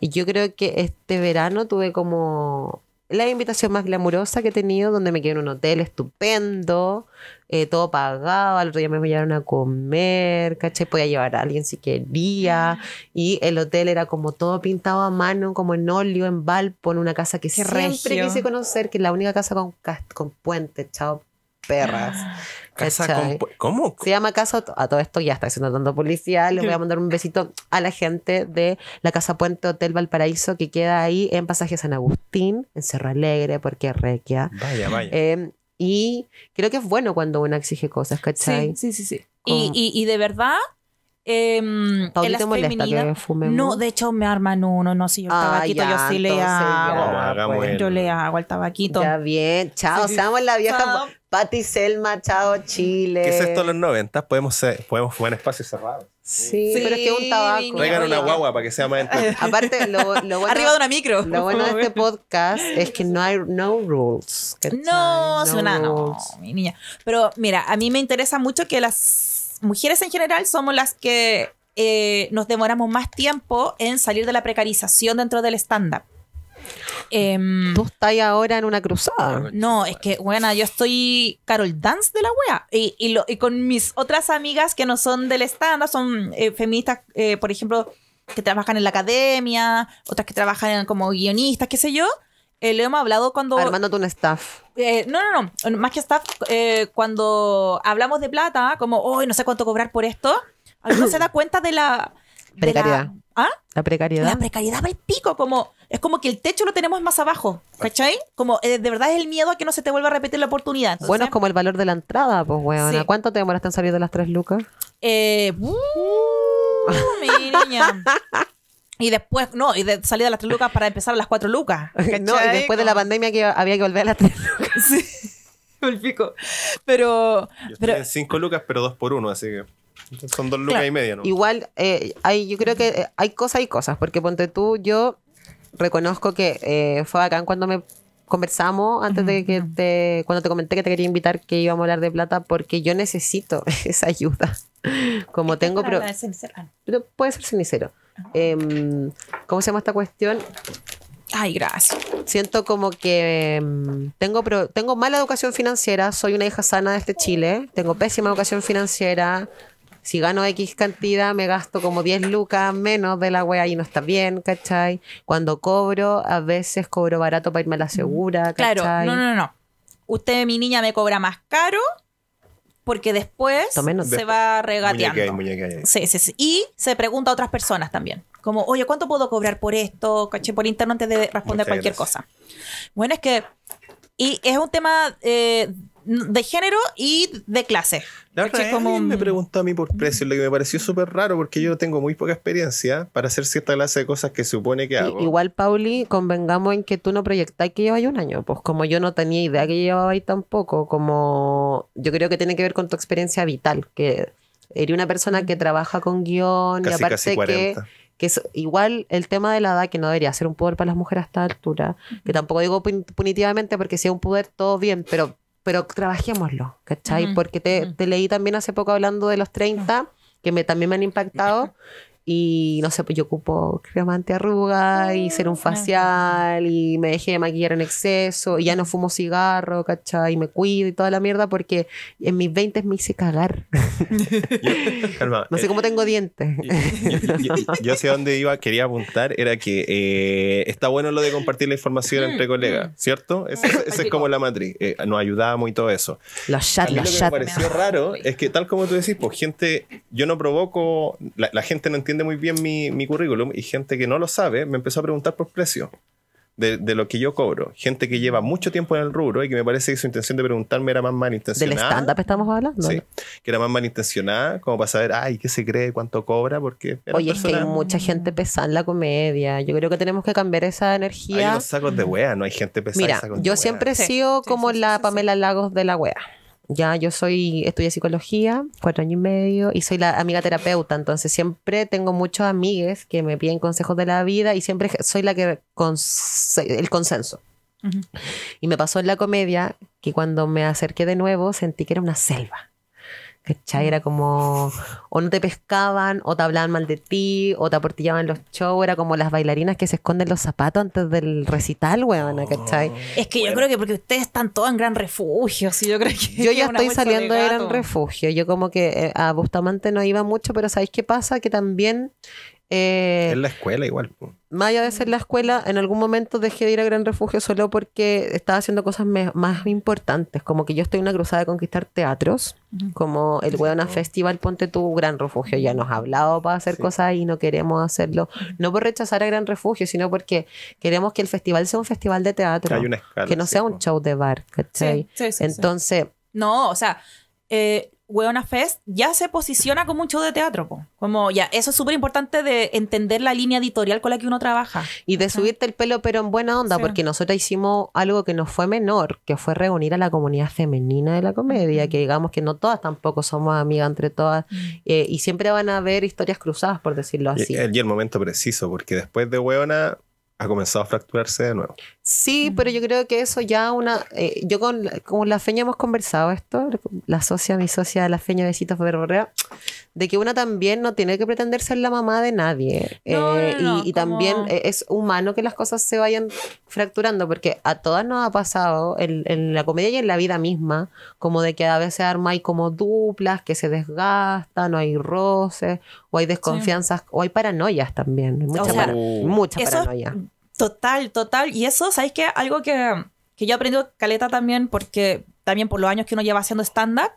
[SPEAKER 1] Y yo creo que este verano tuve como la invitación más glamurosa que he tenido, donde me quedé en un hotel estupendo, eh, todo pagado, al otro día me llevaron a comer, caché Podía llevar a alguien si quería, y el hotel era como todo pintado a mano, como en óleo, en Valpo, en una casa que siempre quise conocer, que es la única casa con, con puente, chao, perras. Ah. Casa con, ¿Cómo? Se llama Casa a todo esto, ya está haciendo tanto policía. Les voy a mandar un besito a la gente de la Casa Puente Hotel Valparaíso que queda ahí en Pasaje San Agustín, en Cerro Alegre, porque requia. Vaya, vaya. Eh, y creo que es bueno cuando uno exige cosas, ¿cachai? Sí, sí, sí.
[SPEAKER 2] Y, y, y de verdad eh, em, Paulita molesta que No, de hecho me arman uno, no, si yo el ah, tabaquito, yo sí le hago. Ah, pues, yo le hago
[SPEAKER 3] el
[SPEAKER 1] tabaquito. Ya bien, chao, seamos la vieja. Pati Selma, chao Chile.
[SPEAKER 2] ¿Qué es
[SPEAKER 3] esto de los 90? Podemos, ser, podemos fumar en espacios cerrados. Sí,
[SPEAKER 1] pero es que un tabaco. regan una
[SPEAKER 3] guagua para que sea más [LAUGHS] Aparte, lo, Arriba de una micro. Lo bueno de este
[SPEAKER 1] podcast es que no hay no rules.
[SPEAKER 2] No, no, no, mi niña. Pero mira, a mí me interesa mucho que las mujeres en general somos las que eh, nos demoramos más tiempo en salir de la precarización dentro del estándar em, Tú estás ahora en una cruzada. No, es que, bueno, yo estoy Carol Dance de la wea. Y, con mis otras amigas que no son del estándar, son eh, feministas, eh, por ejemplo, que trabajan en la academia, otras que trabajan como guionistas, qué sé yo eh, le hemos hablado
[SPEAKER 1] cuando... Armándote un staff.
[SPEAKER 2] Eh, no, no, no. Más que staff, eh, cuando hablamos de plata, como, hoy no sé cuánto cobrar por esto, no se da [CLEARS THROAT] cuenta de la... precariedad. La, ¿Ah?
[SPEAKER 1] La precariedad. La
[SPEAKER 2] precariedad va al pico, como... Es como que el techo lo tenemos más abajo, ¿cachai? Como de verdad es el miedo a que no se te vuelva a repetir la oportunidad. bueno, es
[SPEAKER 1] como el valor de la entrada, pues, weón. ¿Cuánto te demoraste en salir de las tres lucas?
[SPEAKER 2] Eh... Uh, [LAUGHS] Y después, no, y de salir las tres lucas para empezar a las cuatro lucas. [LAUGHS] No, después de
[SPEAKER 1] la pandemia que había que volver a las tres lucas. [LAUGHS] Sí, [LAUGHS] me pico. Pero. Yo
[SPEAKER 3] pero en 5 lucas, pero dos por uno así que. Son dos lucas y media, ¿no? Igual,
[SPEAKER 1] eh, yo creo que eh, hay cosas y cosas, porque ponte tú, yo reconozco que eh, fue bacán cuando me conversamos antes de que te, cuando te comenté que te quería invitar que íbamos a hablar de plata porque yo necesito esa ayuda. Como tengo, pero, pero puede ser sincero Em, ¿cómo se llama esta cuestión? Ay, gracias. Siento como que em, tengo, tengo mala educación financiera, soy una hija sana de este Chile, tengo pésima educación financiera. Si gano X cantidad, me gasto como 10 lucas menos de la wea y no está bien, ¿cachai? Cuando cobro, a veces cobro barato para irme a la mm. segura, ¿cachai? Claro,
[SPEAKER 2] no, no, no. Usted, mi niña, me cobra más caro porque después se va regateando. Sí, sí, Y se pregunta a otras personas también. Como, oye, ¿cuánto puedo cobrar por esto? Caché por interno antes de responder cualquier cosa. Bueno, es que. Y es un tema eh, de género y de clase. La verdad, como... me
[SPEAKER 3] preguntó a mí por precio, lo que me pareció súper raro porque yo tengo muy poca experiencia para hacer cierta clase de cosas que supone que hago.
[SPEAKER 1] Igual, Pauli, convengamos en que tú no proyectáis que lleváis un año, pues como yo no tenía idea que ahí tampoco, como yo creo que tiene que ver con tu experiencia vital, que eres una persona que mm. trabaja con guión y aparte que que es igual el tema de la edad, que no debería ser un poder para las mujeres a esta altura, que tampoco digo punitivamente porque si es un poder todo bien, pero pero trabajémoslo, ¿cachai? Porque te, leí también hace poco hablando de los 30, que me, también me han impactado, y no sé, pues yo ocupo crema antiarruga y ser un ah, facial y me dejé de maquillar en exceso y ya no fumo cigarro, ¿cachai? Y me cuido y toda la mierda porque en mis 20 me hice cagar. [LAUGHS] no sé eh, cómo tengo dientes.
[SPEAKER 3] yo, hacia dónde iba, quería apuntar, era que eh, está bueno lo de compartir la información entre mm, colegas, mm. ¿cierto? Esa es, como la matriz. Eh, nos ayudamos y todo eso.
[SPEAKER 4] Lo que me pareció
[SPEAKER 3] raro es que, tal como tú decís, pues gente, yo no provoco, la gente no entiende muy bien mi, currículum y gente que no lo sabe me empezó a preguntar por precio. De, lo que yo cobro. Gente que lleva mucho tiempo en el rubro y que me parece que su intención de preguntarme era más malintencionada. ¿Del stand-up
[SPEAKER 1] estamos hablando? que
[SPEAKER 3] era más malintencionada, como para saber, ay, ¿qué se cree? ¿Cuánto cobra? Porque Oye, es que hay
[SPEAKER 1] mucha mm. gente pesada en la comedia. Yo creo que tenemos que cambiar esa energía. Hay unos
[SPEAKER 3] sacos de wea, no hay gente pesada. Mira, yo siempre he sido
[SPEAKER 1] como la Pamela Lagos de la wea. Ya, yo soy, estudié psicología, cuatro años y medio, y soy la amiga terapeuta, entonces siempre tengo muchos amigos que me piden consejos de la vida y siempre soy la que, el consenso. Y me pasó en la comedia que cuando me acerqué de nuevo sentí que era una selva. ¿Cachai? Era como, o no te pescaban, o te hablaban mal de ti, o te aportillaban los shows, era como las bailarinas que se esconden los zapatos antes del recital, weón, ¿cachai? Es
[SPEAKER 2] que yo creo que porque ustedes están todos en gran refugio, sí, yo creo que... Yo [LAUGHS] ya estoy saliendo de gran
[SPEAKER 1] refugio, yo como que eh, a Bustamante no iba mucho, pero ¿sabéis qué pasa? Que también eh,
[SPEAKER 3] en la escuela igual.
[SPEAKER 1] Más allá de ser la escuela, en algún momento dejé de ir a Gran Refugio solo porque estaba haciendo cosas más importantes, como que yo estoy en una cruzada de conquistar teatros, como el sí, a Festival, ponte tu Gran Refugio, ya nos ha hablado para hacer cosas y no queremos hacerlo, no por rechazar a Gran Refugio, sino porque queremos que el festival sea un festival de teatro, que, no sea un show de bar, ¿cachai? Entonces...
[SPEAKER 2] No, o sea... Eh, Weona Fest ya se posiciona como un show de teatro, como ya, eso es súper importante de entender la
[SPEAKER 1] línea editorial con la que uno trabaja. Y de subirte el pelo, pero en buena onda, porque nosotros hicimos algo que nos fue menor, que fue reunir a la comunidad femenina de la comedia, que digamos que no todas tampoco somos amigas entre todas, mm. eh, y siempre van a haber historias cruzadas, por decirlo así. Y,
[SPEAKER 3] y el momento preciso, porque después de Weona ha comenzado a fracturarse de nuevo.
[SPEAKER 1] Sí, mm. pero yo creo que eso ya una... Eh, yo con, la feña hemos conversado esto, la socia, mi socia de la feña, besitos real de que una también no tiene que pretender ser la mamá de nadie. Eh, y, también e, es humano que las cosas se vayan fracturando, porque a todas nos ha pasado, en, la comedia y en la vida misma, como de que a veces arma y como duplas que se desgastan, o hay roces, o hay desconfianzas, o hay paranoias también.
[SPEAKER 4] Muchas paranoias.
[SPEAKER 2] Total, total. Y eso, ¿sabes qué? Algo que, yo he aprendido caleta también, porque también por los años que uno lleva haciendo stand-up,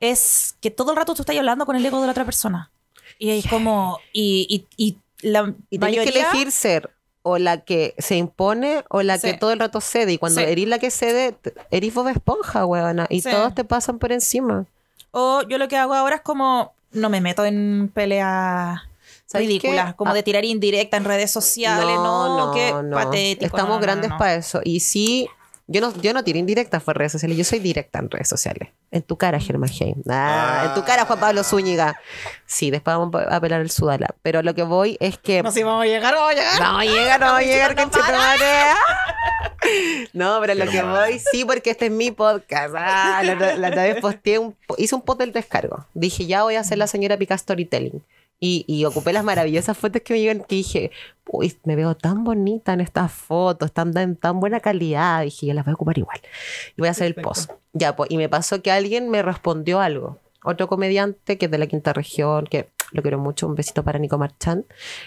[SPEAKER 2] es que todo el rato tú estás hablando con el ego de la otra persona. Y es como. Y, y, y la
[SPEAKER 1] que elegir ser o la que se impone o la que todo el rato cede. Y cuando eres la que cede, vos de Esponja, huevona. Y todos te pasan por encima.
[SPEAKER 2] O yo lo que hago ahora es como. No me meto en pelea ridículas, como ah. de tirar indirecta en redes sociales, no, no, no patético. Estamos grandes para
[SPEAKER 1] eso. Y sí, yo no, yo no tiré indirecta por redes sociales, yo soy directa en redes sociales. En tu cara, Germán Heim. Mm. Ah, en tu cara, Juan Pablo Zúñiga. Sí, después vamos a apelar el Sudala. Pero lo que voy es que. No, si vamos a llegar, vamos a llegar. Vamos a llegar, vamos a llegar, No, pero lo que voy, sí, porque este es mi podcast. Ah, la, la, vez posteé un, hice un post del descargo. Dije, ya voy a hacer la señora Pica Storytelling y, ocupé las maravillosas fotos que me llegan que dije, uy, me veo tan bonita en estas fotos, Están en tan buena calidad. Y dije, yo las voy a ocupar igual. Y voy a hacer el post. Ya, pues, y me pasó que alguien me respondió algo. Otro comediante que es de la quinta región, que lo quiero mucho, un besito para Nico Marchán,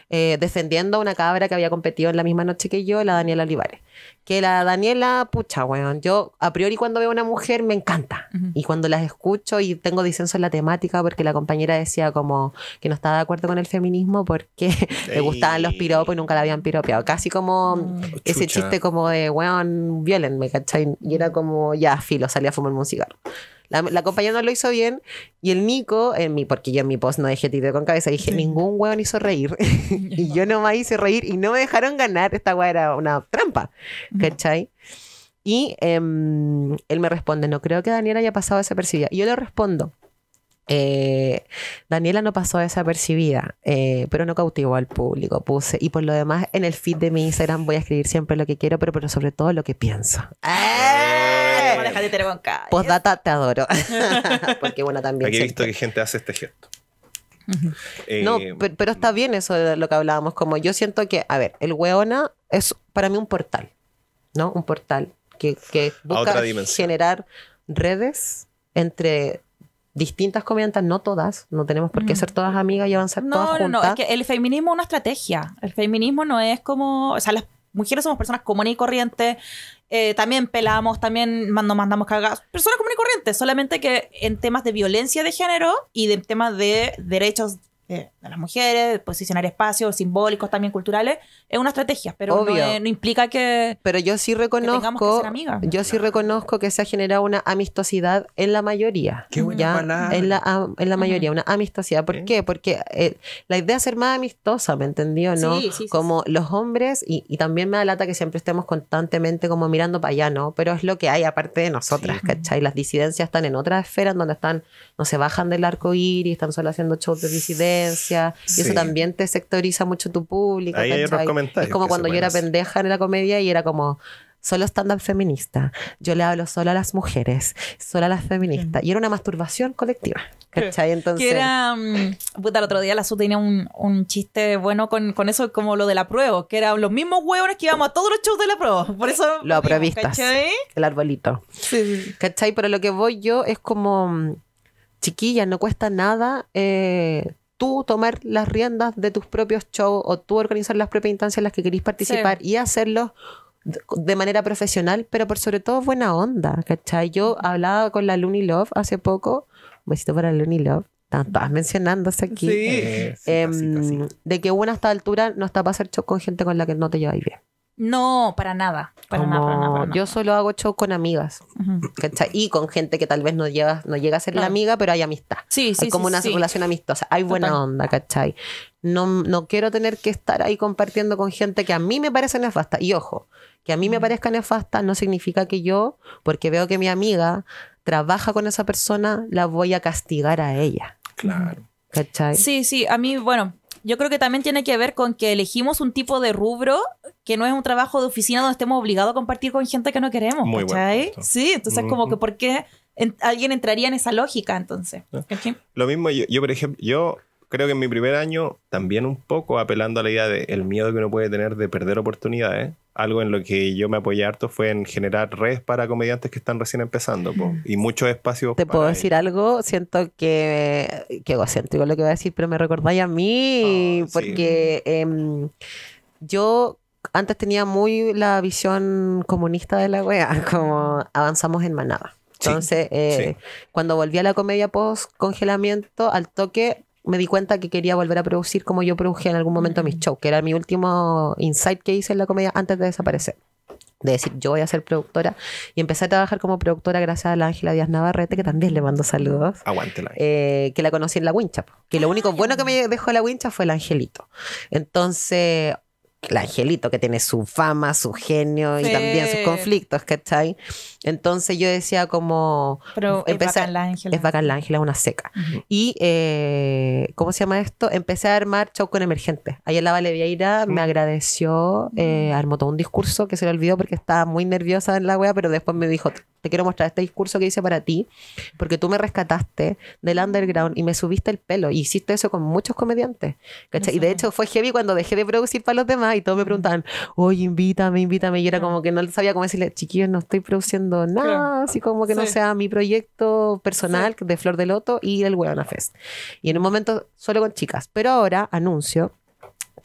[SPEAKER 1] eh, defendiendo a una cabra que había competido en la misma noche que yo, la Daniela Olivares. Que la Daniela, pucha, weón, yo a priori cuando veo a una mujer me encanta. Y cuando las escucho y tengo disenso en la temática, porque la compañera decía como que no estaba de acuerdo con el feminismo porque [LAUGHS] le gustaban los piropos y nunca la habían piropeado. Casi como mm. ese chiste como de, weón, violen, ¿me cachai? Y era como, ya, filo, salía a fumarme un cigarro. La, compañía no lo hizo bien y el Nico, en mi, porque yo en mi post no dejé tiro con cabeza, dije, ningún hueón hizo reír. [LAUGHS] y yo no me hice reír y no me dejaron ganar. Esta hueá era una trampa, ¿cachai? Y em, él me responde, no creo que Daniela haya pasado desapercibida. Y yo le respondo, eh, Daniela no pasó desapercibida, eh, pero no cautivó al público. Puse, y por lo demás, en el feed de mi Instagram voy a escribir siempre lo que quiero, pero, pero sobre todo lo que pienso. ¡Ah!
[SPEAKER 3] Pues
[SPEAKER 1] postdata te adoro.
[SPEAKER 3] [LAUGHS] Porque bueno, también. Aquí he visto que gente hace este gesto. Eh, no,
[SPEAKER 1] pero, está bien eso de lo que hablábamos. Como yo siento que, a ver, el hueona es para mí un portal, ¿no? Un portal que, que busca generar redes entre distintas comediantes, no todas, no tenemos por qué mm. ser todas amigas y avanzar no, todas juntas. No, no, es
[SPEAKER 2] que el feminismo es una estrategia. El feminismo no es como, o sea, las mujeres somos personas comunes y corrientes, eh, también pelamos, también nos mandamos cargas. Personas comunes y corrientes, solamente que en temas de violencia de género y de temas de derechos de, las mujeres, posicionar espacios simbólicos, también culturales, es una estrategia, pero no, implica que... Pero yo sí reconozco,
[SPEAKER 1] que yo sí reconozco que se ha generado una amistosidad en la mayoría. Qué buena ya, En la, mayoría, una amistosidad. ¿Por qué? Porque eh, la idea es ser más amistosa, ¿me entendió? ¿no? como los hombres, y, también me da lata que siempre estemos constantemente como mirando para allá, ¿no? Pero es lo que hay aparte de nosotras, ¿cachai? Las disidencias están en otras esferas donde están, no se bajan del arco iris, están solo haciendo shows de disidencia y eso también te sectoriza mucho tu público. es como cuando yo era pendeja en la comedia y era como, solo estándar feminista. Yo le hablo solo a las mujeres, solo a las feministas. Y era una masturbación colectiva. ¿Cachai? Entonces. Que
[SPEAKER 2] era. Mm, puta, el otro día la SU tenía un, chiste bueno con, eso, como lo de la prueba, que eran los mismos huevos que íbamos a todos los shows de la prueba. Por eso.
[SPEAKER 1] Lo aprovistas. El arbolito. ¿Cachai? Pero lo que voy yo es como. Mm, chiquilla, no cuesta nada. Eh, tú tomar las riendas de tus propios shows o tú organizar las propias instancias en las que querís participar y hacerlos de manera profesional, pero por sobre todo buena onda, ¿cachai? Yo hablaba con la Looney Love hace poco, un besito para Looney Love, estabas mencionándose aquí, em, de que uno a esta altura no está para hacer show con gente con la que no te lleváis bien. No, para nada. Para nada, Yo solo hago show con amigas. Y con gente que tal vez no, llega, a ser la amiga, pero hay amistad. Sí, sí. como una relación amistosa. Hay buena onda, ¿cachai? No, no quiero tener que estar ahí compartiendo con gente que a mí me parece nefasta. Y ojo, que a mí me parezca nefasta no significa que yo, porque veo que mi amiga trabaja con esa persona, la voy a castigar a ella. Claro. ¿Cachai? Sí,
[SPEAKER 2] sí, a mí, bueno, yo creo que también tiene que ver con que elegimos un tipo de rubro que no es un trabajo de oficina donde estemos obligados a compartir con gente que no queremos, sí, entonces como que ¿por qué alguien entraría en esa lógica entonces? Ah.
[SPEAKER 3] Lo mismo, yo, por ejemplo, yo creo que en mi primer año también un poco apelando a la idea del miedo que uno puede tener de perder oportunidades algo en lo que yo me apoyé harto fue en generar redes para comediantes que están recién empezando y muchos espacios. Te
[SPEAKER 1] puedo decir algo, siento que, que egocéntrico lo que voy a decir, pero me recordáis a mí, ah, porque em, yo antes tenía muy la visión comunista de la wea, [LAUGHS] como avanzamos en manada. Entonces, eh, cuando volví a la comedia post congelamiento, al toque me di cuenta que quería volver a producir como yo produje en algún momento mis mm. shows, que era mi último insight que hice en la comedia antes de desaparecer. De decir, yo voy a ser productora. Y empecé a trabajar como productora gracias a la Ángela Díaz Navarrete, que también le mando saludos. Aguántela. Eh, que la conocí en la Wincha. Que lo único ah, bueno que me dejó la Wincha fue el Angelito. Entonces, el angelito que tiene su fama, su genio y también sus conflictos, ¿cachai? Entonces yo decía como... Pero es bacán la Ángela. Es bacán la Ángela, una seca. Y, eh, ¿cómo se llama esto? Empecé a armar show con ahí en la Vale Vieira me mm. agradeció, eh, mm. armó todo un discurso que se le olvidó porque estaba muy nerviosa en la wea, pero después me dijo, te quiero mostrar este discurso que hice para ti, porque tú me rescataste del mm. underground y me subiste el pelo. Y hiciste eso con muchos comediantes, ¿cachai? Y de hecho fue heavy cuando dejé de producir para los demás y todos me preguntaban, oye, invítame, invítame. Y era como que no sabía cómo decirle, chiquillos, no estoy produciendo nada, así como que no sea mi proyecto personal de Flor de Loto y el a Fest. Y en un momento solo con chicas. Pero ahora anuncio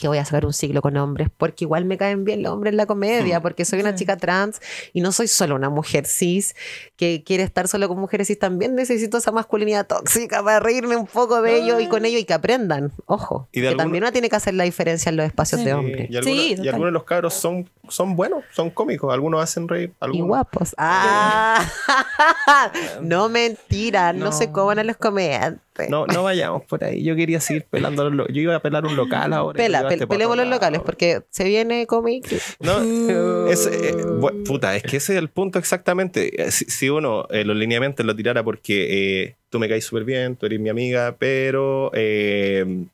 [SPEAKER 1] que voy a sacar un siglo con hombres, porque igual me caen bien los hombres en la comedia, mm. porque soy una chica trans y no soy solo una mujer cis que quiere estar solo con mujeres cis, también necesito esa masculinidad tóxica para reírme un poco de ello y con ah. ello y que aprendan, ojo, que también uno tiene que hacer la diferencia en los espacios de hombres. Y, sí, y algunos de los
[SPEAKER 3] cabros son, son buenos, son cómicos, algunos hacen reír, algunos... Y guapos. Ah.
[SPEAKER 1] [LAUGHS] no mentira, no, se coman a los comediantes
[SPEAKER 3] no, no vayamos por ahí. Yo quería seguir pelando Yo iba a pelar un local ahora. Pela, este pelemos los
[SPEAKER 1] locales porque se viene cómic.
[SPEAKER 3] No, [LAUGHS] eh, es, eh, puta, es que ese es el punto exactamente. Eh, si, uno los lineamientos lo tirara porque tú me caes súper bien, tú eres mi amiga, pero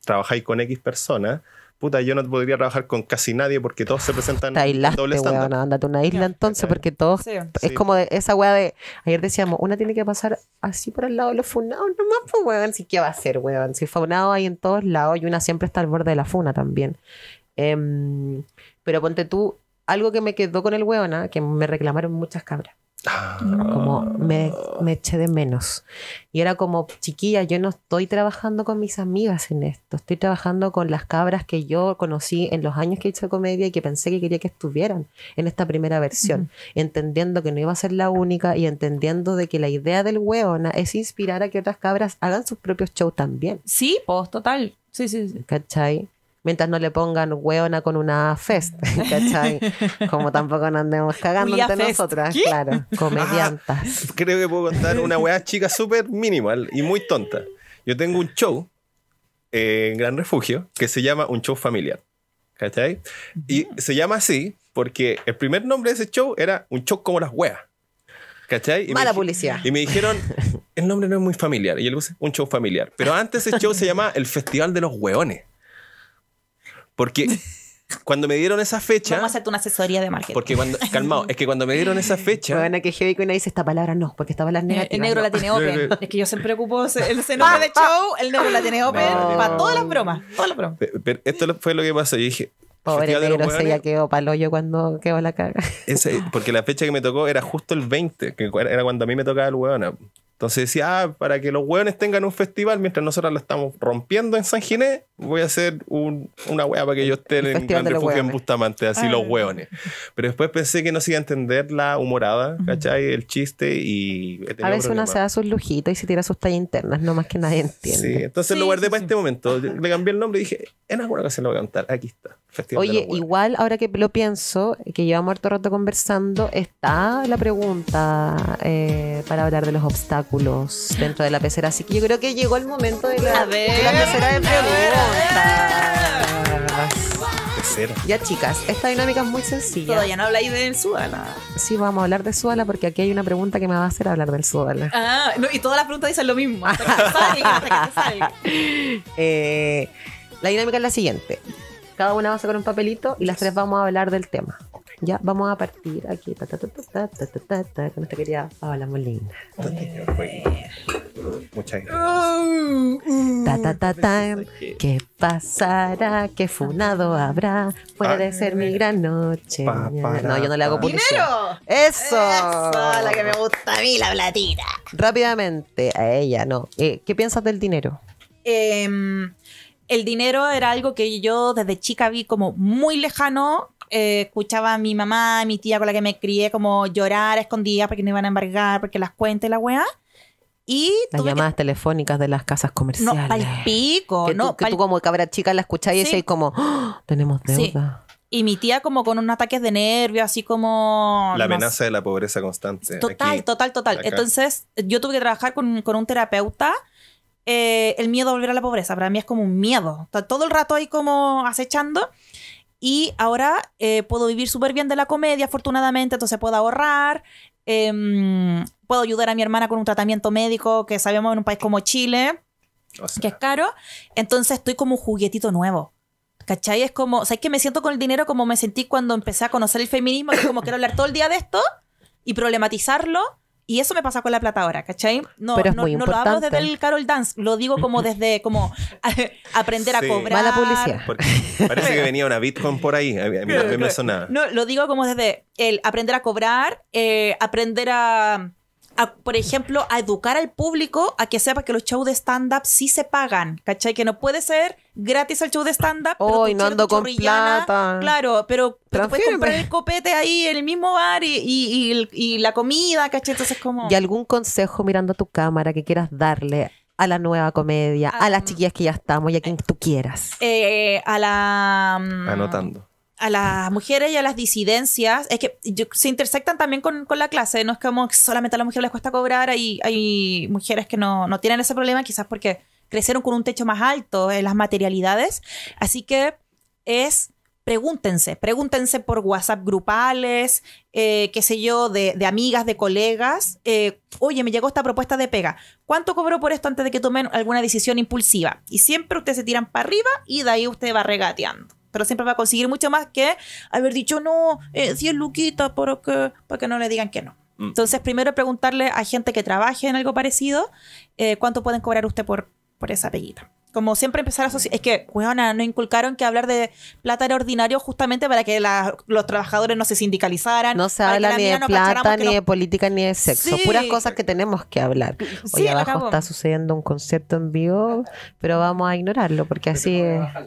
[SPEAKER 3] trabajáis con X personas puta, yo no podría trabajar con casi nadie porque todos se presentan en doble estándar.
[SPEAKER 1] andate una isla entonces porque todos... Es como de esa weá de... Ayer decíamos, una tiene que pasar así por el lado de los funados nomás, pues weón, si qué va a hacer, weón. Si funado hay en todos lados y una siempre está al borde de la funa también. Em, pero ponte tú, algo que me quedó con el weón, ¿ah? que me reclamaron muchas cabras. Ah. Como me, eché de menos. Y era como, chiquilla, yo no estoy trabajando con mis amigas en esto, estoy trabajando con las cabras que yo conocí en los años que hice comedia y que pensé que quería que estuvieran en esta primera versión, entendiendo que no iba a ser la única y entendiendo de que la idea del weona es inspirar a que otras cabras hagan sus propios shows también.
[SPEAKER 2] Sí, post pues, total. Sí, sí, sí.
[SPEAKER 1] ¿Cachai? mientras no le pongan hueona con una fest, [LAUGHS] [LAUGHS] ¿cachai? Como tampoco nos andemos cagando entre nosotras, claro, [LAUGHS] ah,
[SPEAKER 3] comediantas. creo que puedo contar una hueá chica súper minimal y muy tonta. Yo tengo un show en Gran Refugio que se llama Un Show Familiar, ¿cachai? Y se llama así porque el primer nombre de ese show era Un Show como las hueas. ¿Cachai? Mala publicidad. Y me dijeron, el nombre no es muy familiar. Y yo le puse un show familiar. Pero antes ese show se llamaba El Festival de los Hueones. Porque [LAUGHS] cuando me dieron esa fecha. Vamos a hacerte una asesoría de marketing. Porque cuando. Calmado, es que cuando me dieron esa fecha. [LAUGHS]
[SPEAKER 1] Bueno, que heavy que dice esta palabra no, porque estaba palabra es eh, negativa. El negro
[SPEAKER 3] la tiene [LAUGHS] open.
[SPEAKER 1] es que yo
[SPEAKER 2] siempre ocupo el nombre ah, de show, el negro la tiene open para todas las bromas. Todas
[SPEAKER 3] las bromas. Pero, esto fue lo que pasó. Yo dije.
[SPEAKER 1] Pobre negro, se ya quedó hoyo cuando quedó la caga.
[SPEAKER 3] Ese, porque la fecha que me tocó era justo el 20, que era cuando a mí me tocaba el hueón. Entonces decía, ah, para que los hueones tengan un festival mientras nosotros lo estamos rompiendo en San Ginés, voy a hacer un, una hueá para que yo esté en Gran Refugio en Bustamante, así los ah. hueones. Pero después pensé que no se iba a entender la humorada, ¿cachai? El chiste y. A veces una se
[SPEAKER 1] da sus lujitos y se tira sus tallas internas, no más que nadie
[SPEAKER 3] entiende. Sí, entonces lo guardé para este momento. Le cambié el nombre y dije, en alguna ocasión lo voy a cantar, aquí está. Festival Oye,
[SPEAKER 1] igual ahora que lo pienso, que llevamos harto rato conversando, está la pregunta eh, para hablar de los obstáculos dentro de la pecera. Así que yo creo que llegó el momento de la, la pecera de preguntas. Ya, chicas, esta dinámica es muy sencilla. Todavía no habláis del Sudala. Sí, vamos a hablar de Sudala porque aquí hay una pregunta que me va a hacer hablar del Sudala. Ah, y todas las preguntas dicen lo mismo. [LAUGHS] Eh, la dinámica es la siguiente. Cada una va a sacar un papelito y las tres vamos a hablar del tema. Ya, vamos a partir aquí. Ta, ta, ta, con esta querida Paola Molina. Pues. Muchas gracias. ¿Qué pasará? ¿Qué funado habrá? Puede ser mi gran noche. no, yo no le hago publicidad. ¡Dinero! ¡Eso! ¡Eso! La que me gusta a mí, la platina. Rápidamente, a ella, no. Eh, ¿Qué piensas del dinero?
[SPEAKER 2] Em, el dinero era algo que yo desde chica vi como muy lejano eh, escuchaba a mi mamá, y mi tía con la que me crié, como llorar escondidas porque no iban a embargar, porque las cuentas y la weá.
[SPEAKER 1] Y las llamadas telefónicas de las casas comerciales. No, ¿Al
[SPEAKER 2] pico. Que tú, que tú
[SPEAKER 1] como cabra chica la escucháis y decís como, ¡Ah! tenemos
[SPEAKER 3] deuda.
[SPEAKER 2] Y mi tía como con unos ataques de nervio, así como... La amenaza
[SPEAKER 3] de la pobreza constante. Total, total, total. Entonces
[SPEAKER 2] yo tuve que trabajar con, con un terapeuta. Eh, el miedo a volver a la pobreza, para mí es como un miedo. todo el rato ahí como acechando. Y ahora eh, puedo vivir súper bien de la comedia, afortunadamente, entonces puedo ahorrar, em, puedo ayudar a mi hermana con un tratamiento médico que sabemos en un país como Chile, que es caro. Entonces estoy como un juguetito nuevo. ¿Cachai? Es como, o ¿sabes que me siento con el dinero como me sentí cuando empecé a conocer el feminismo? Que como quiero hablar todo el día de esto y problematizarlo y eso me pasa con la plata ahora, ¿cachai? No, no, lo hablo desde el Carol Dance, lo digo como [LAUGHS] desde como aprender a cobrar. Mala
[SPEAKER 3] publicidad. parece que venía una Bitcoin por ahí, a mí, me sonaba.
[SPEAKER 2] No, lo digo como desde el aprender a cobrar, eh, aprender a, a, por ejemplo, a educar al público a que sepa que los shows de stand-up sí se pagan, ¿cachai? Que no puede ser gratis al show de stand-up. Hoy oh, no ando con plata. Claro, pero, pero puedes comprar el copete ahí en el mismo bar y, la
[SPEAKER 1] comida, ¿cachai?
[SPEAKER 2] Entonces como... ¿Y
[SPEAKER 1] algún consejo mirando a tu cámara que quieras darle a la nueva comedia, a las ah. chiquillas que ya estamos y a quien eh, tú quieras?
[SPEAKER 2] Eh, a la... Mm, Anotando a las mujeres y a las disidencias, es que se intersectan también con, la clase, no es como que solamente a las mujeres les cuesta cobrar, hay, hay mujeres que no tienen ese problema, quizás porque crecieron con un techo más alto en las materialidades. Así que es pregúntense, pregúntense por WhatsApp grupales, eh, qué sé yo, de, amigas, de colegas, eh, oye, me llegó esta propuesta de pega, ¿cuánto cobro por esto antes de que tomen alguna decisión impulsiva? Y siempre ustedes se tiran para arriba y de ahí usted va regateando. Pero siempre va a conseguir mucho más que haber dicho, no, eh, si es Luquita, para que, para que no le digan que no. Mm. Entonces, primero preguntarle a gente que trabaje en algo parecido, eh, ¿cuánto pueden cobrar usted por, por esa peguita. Como siempre empezar a asociar. Es que, weona, nos inculcaron que hablar de plata era ordinario justamente para que los trabajadores no se sindicalizaran. No se habla ni de plata, ni de
[SPEAKER 1] política, ni de sexo. Puras cosas que tenemos que hablar. Hoy abajo está sucediendo un concepto en vivo, pero vamos a ignorarlo porque así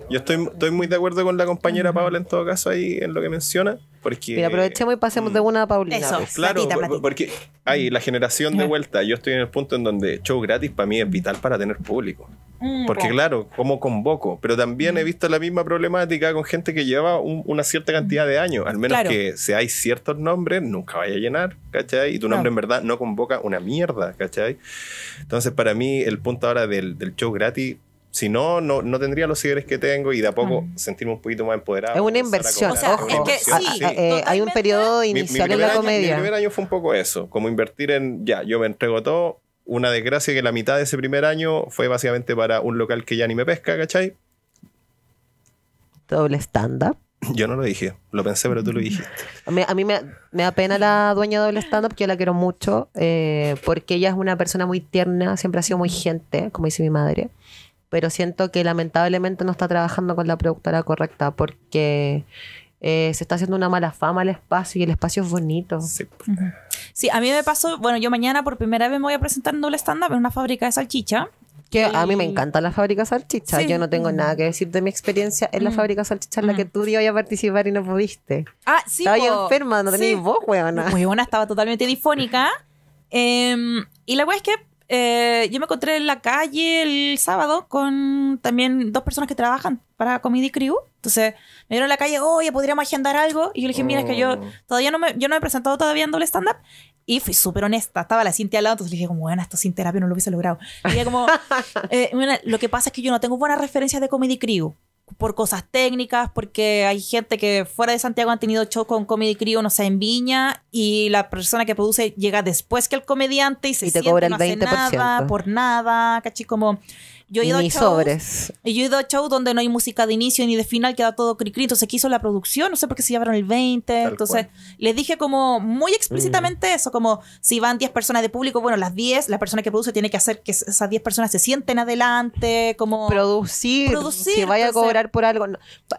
[SPEAKER 3] Yo estoy, estoy muy de acuerdo con la compañera Paula en todo caso ahí en lo que menciona. Porque, Mira, aprovechemos
[SPEAKER 1] y pasemos de mm, una a Paulina. Eso, pues. claro,
[SPEAKER 3] porque hay la generación de vuelta. Yo estoy en el punto en donde show gratis para mí es vital para tener público.
[SPEAKER 4] Mm, Porque claro,
[SPEAKER 3] ¿cómo convoco? Pero también he mm. visto la misma problemática con gente que lleva una cierta cantidad de años. Al menos que si hay ciertos nombres, nunca vaya a llenar, ¿cachai? Y tu nombre en verdad no convoca una mierda, ¿cachai? Entonces para mí el punto ahora del, show gratis si no, no, tendría los seguidores que tengo y de a poco mm. sentirme un poquito más empoderado. Es una inversión. O sea, es que sí, eh,
[SPEAKER 1] eh, hay un periodo inicial en la comedia. mi primer
[SPEAKER 3] año fue un poco eso, como invertir en, ya, yo me entrego todo, una desgracia que la mitad de ese primer año fue básicamente para un local que ya ni me pesca, ¿cachai? Doble stand-up. Yo no lo dije, lo pensé, pero tú lo dijiste.
[SPEAKER 1] A mí, me, me, da pena la dueña de doble stand-up, yo la quiero mucho, eh, porque ella es una persona muy tierna, siempre ha sido muy gente, como dice mi madre. Pero siento que lamentablemente no está trabajando con la productora correcta, porque eh, se está haciendo una mala fama el espacio y el espacio es bonito.
[SPEAKER 2] Sí. a mí me pasó, bueno, yo mañana por primera vez me voy a presentar en doble stand-up en una fábrica de salchicha.
[SPEAKER 1] Que a mí me encanta la fábrica salchicha. Yo no tengo nada que decir de mi experiencia en la mm. fábrica fábrica salchicha en la que mm. tú ibas a participar y no pudiste. Ah, sí.
[SPEAKER 2] Estaba enferma, no tenías voz, voz, Muy buena, estaba totalmente difónica. Em, y la weá es que eh, yo me encontré en la calle el sábado con también dos personas que trabajan para Comedy Crew. Entonces me dieron la calle, oye, podríamos agendar algo. Y yo le dije, mira, es que yo oh. todavía no me, yo no me he presentado todavía en doble stand-up. Y fui súper honesta. Estaba la Cintia al lado, entonces le dije, como, bueno, esto sin terapia no lo hubiese logrado. ella, como, [LAUGHS] eh, lo que pasa es que yo no tengo buenas referencias de Comedy Crew por cosas técnicas, porque hay gente que fuera de Santiago han tenido shows con Comedy Crew, no sé, en Viña, y la persona que produce llega después que el comediante y se te siente, cobra no nada, por nada, cachi como... Yo he ido a shows, sobres. Y yo ido a donde no hay música de inicio ni de final, queda todo cricri Entonces, la producción? No sé por qué se llevaron el 20. entonces, les dije como muy explícitamente mm. eso, como si van 10 personas de público, bueno, las 10, la persona que produce tiene que hacer que esas 10 personas se sienten
[SPEAKER 1] adelante, como... Producir. si vaya a cobrar por algo.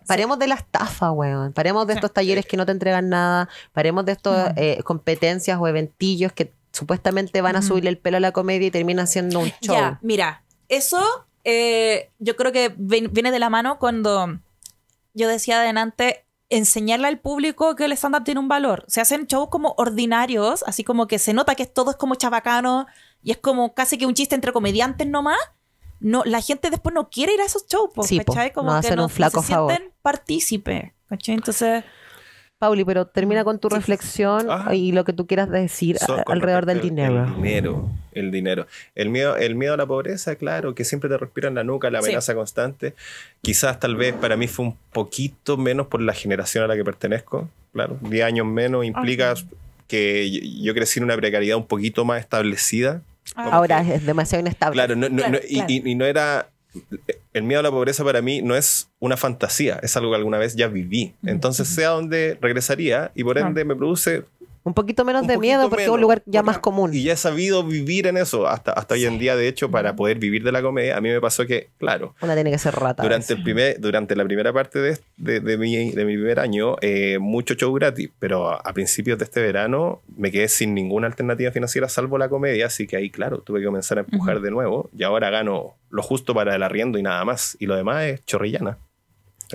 [SPEAKER 1] paremos de la estafa, weón. Paremos de estos talleres que no te entregan nada. Paremos de estas mm. eh, competencias o eventillos que supuestamente van a mm. subirle el pelo a la comedia y termina siendo un show. Ya,
[SPEAKER 2] mira, eso eh, yo creo que viene de la mano cuando yo decía adelante enseñarle al público que el stand-up tiene un valor. Se hacen shows como ordinarios, así como que se nota que todo es como chavacano, y es como casi que un chiste entre comediantes nomás. No,
[SPEAKER 1] la gente después no quiere ir a esos shows, pues, ¿cachai? como no que un flaco ¿cachai? Entonces... Pauli, pero termina con tu reflexión ah. y lo que tú quieras decir alrededor del dinero.
[SPEAKER 3] El dinero, el miedo, el miedo a la pobreza, claro, que siempre te respira en la nuca, la amenaza constante. Quizás tal vez para mí fue un poquito menos por la generación a la que pertenezco. Claro, 10 años menos implica que yo crecí en una precariedad un poquito más establecida.
[SPEAKER 1] Ah. Ahora es demasiado inestable. Claro, y,
[SPEAKER 3] no era el miedo a la pobreza para mí no es una fantasía, es algo que alguna vez ya viví. Entonces sé a donde regresaría y por ende me produce
[SPEAKER 1] un poquito menos de miedo porque es un lugar
[SPEAKER 3] ya más común. Y ya he sabido vivir en eso hasta, hasta hoy en día, de hecho, para poder vivir de la comedia. A mí me pasó que, claro.
[SPEAKER 1] Una tiene que ser rata. Durante,
[SPEAKER 3] el primer, durante la primera parte de, de, mi, primer año, eh, mucho show gratis, pero a, principios de este verano me quedé sin ninguna alternativa financiera salvo la comedia, así que ahí, claro, tuve que comenzar a empujar de nuevo y ahora gano lo justo para el arriendo y nada más. Y lo demás es chorrillana.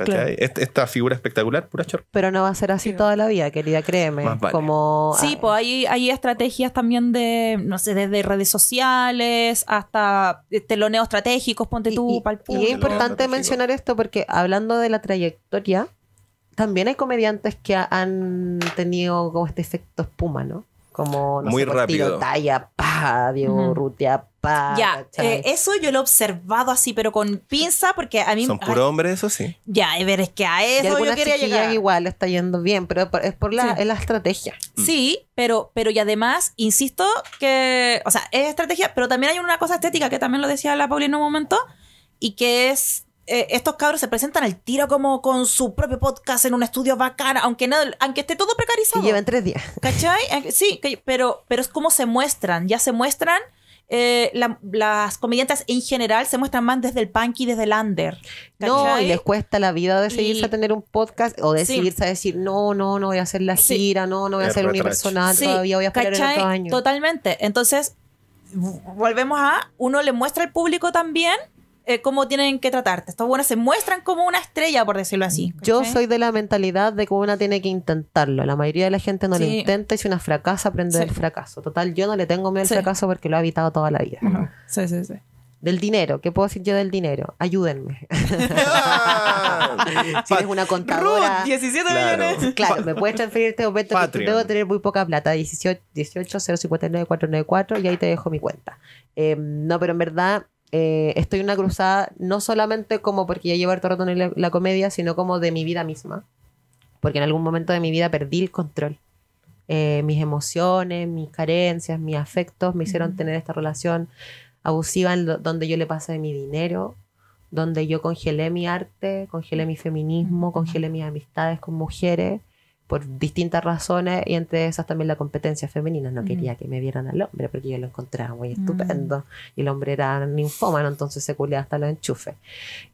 [SPEAKER 3] Esta figura espectacular, pura chorro.
[SPEAKER 1] Pero no va a ser así toda la vida, querida, créeme.
[SPEAKER 3] Como,
[SPEAKER 1] sí, ah, pues
[SPEAKER 2] hay, hay, estrategias también de, no sé, desde redes sociales hasta eh, teloneos estratégicos,
[SPEAKER 1] ponte tú, Y es importante mencionar esto porque hablando de la trayectoria, también hay comediantes que han tenido como este efecto espuma, ¿no? como muy pues, rápido pa pa ya eh,
[SPEAKER 2] eso yo lo he observado así pero con pinza porque a mí son puro
[SPEAKER 3] hombres, eso sí
[SPEAKER 2] ya ver, es que a eso yo quería llegar
[SPEAKER 1] igual está yendo bien pero es por la, la estrategia
[SPEAKER 2] mm. sí pero pero y además insisto que o sea es estrategia pero también hay una cosa estética que también lo decía la Paulina en un momento y que es eh, estos cabros se presentan al tiro como con su propio podcast en un estudio bacana, aunque, no, aunque esté todo precarizado. Y llevan tres días. ¿Cachai? [LAUGHS] Eh, sí, pero, pero es como se muestran, ya se muestran. Eh, las comediantes en general se muestran
[SPEAKER 1] más desde el punk y desde el under. No, y les cuesta la vida decidirse a tener un podcast o decidirse a decir, no, no, no voy a hacer la gira, no, no voy a hacer unipersonal, todavía voy a esperar el año.
[SPEAKER 2] Totalmente. Entonces, volvemos a, uno le muestra al público también eh, cómo tienen que tratarte. Estos buenos se muestran como una estrella, por decirlo así. Yo soy
[SPEAKER 1] de la mentalidad de que una tiene que intentarlo. La mayoría de la gente no lo intenta y si una fracasa, aprende del fracaso. Total, yo no le tengo miedo al fracaso porque lo he habitado toda la vida. Sí, sí, sí. Del dinero, ¿qué puedo decir yo del dinero? Ayúdenme. [LAUGHS] si eres una contadora. 17 millones. Claro, me puedes transferir este momento que debo tener muy poca plata. 18, 059 494 y ahí te dejo mi cuenta. Em, no, pero en verdad eh, estoy en una cruzada no solamente como porque ya llevo harto rato en la, comedia, sino como de mi vida misma. Porque en algún momento de mi vida perdí el control. Eh, mis emociones, mis carencias, mis afectos me hicieron tener esta relación abusiva en donde yo le pasé mi dinero, donde yo congelé mi arte, congelé mi feminismo, congelé mis amistades con mujeres por distintas razones y entre esas también la competencia femenina. No mm. quería que me vieran al hombre porque yo lo encontraba muy mm. estupendo y el hombre era ninfómano, entonces se culé hasta los enchufes.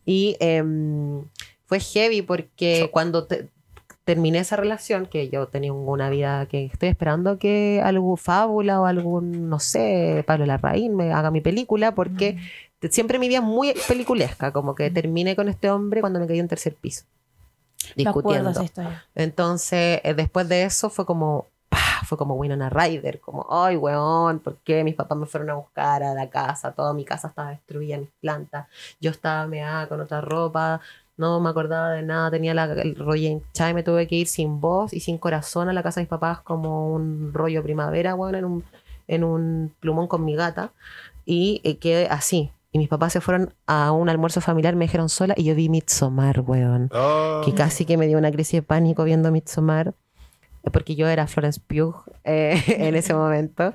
[SPEAKER 1] Y em, fue heavy porque cuando terminé esa relación, que yo tenía una vida que estoy esperando que algún fábula o algún, no sé, Pablo Larraín me haga mi película porque mm. siempre mi vida es muy peliculesca, como que terminé con este hombre cuando me caí en tercer piso
[SPEAKER 2] discutiendo. De
[SPEAKER 1] Entonces, eh, después de eso fue como, fue como Winona Ryder, como, ay, weón, ¿por qué mis papás me fueron a buscar a la casa? Toda mi casa estaba destruida, mis plantas, yo estaba meada con otra ropa, no me acordaba de nada, tenía la, el rollo en me tuve que ir sin voz y sin corazón a la casa de mis papás como un rollo primavera, weón, en un, en un plumón con mi gata y eh, quedé así, y mis papás se fueron a un almuerzo familiar, me dejaron sola y yo vi Midsommar, weón. Oh. Que casi que me dio una crisis de pánico viendo Midsommar, porque yo era Florence Pugh eh, [LAUGHS] en ese momento.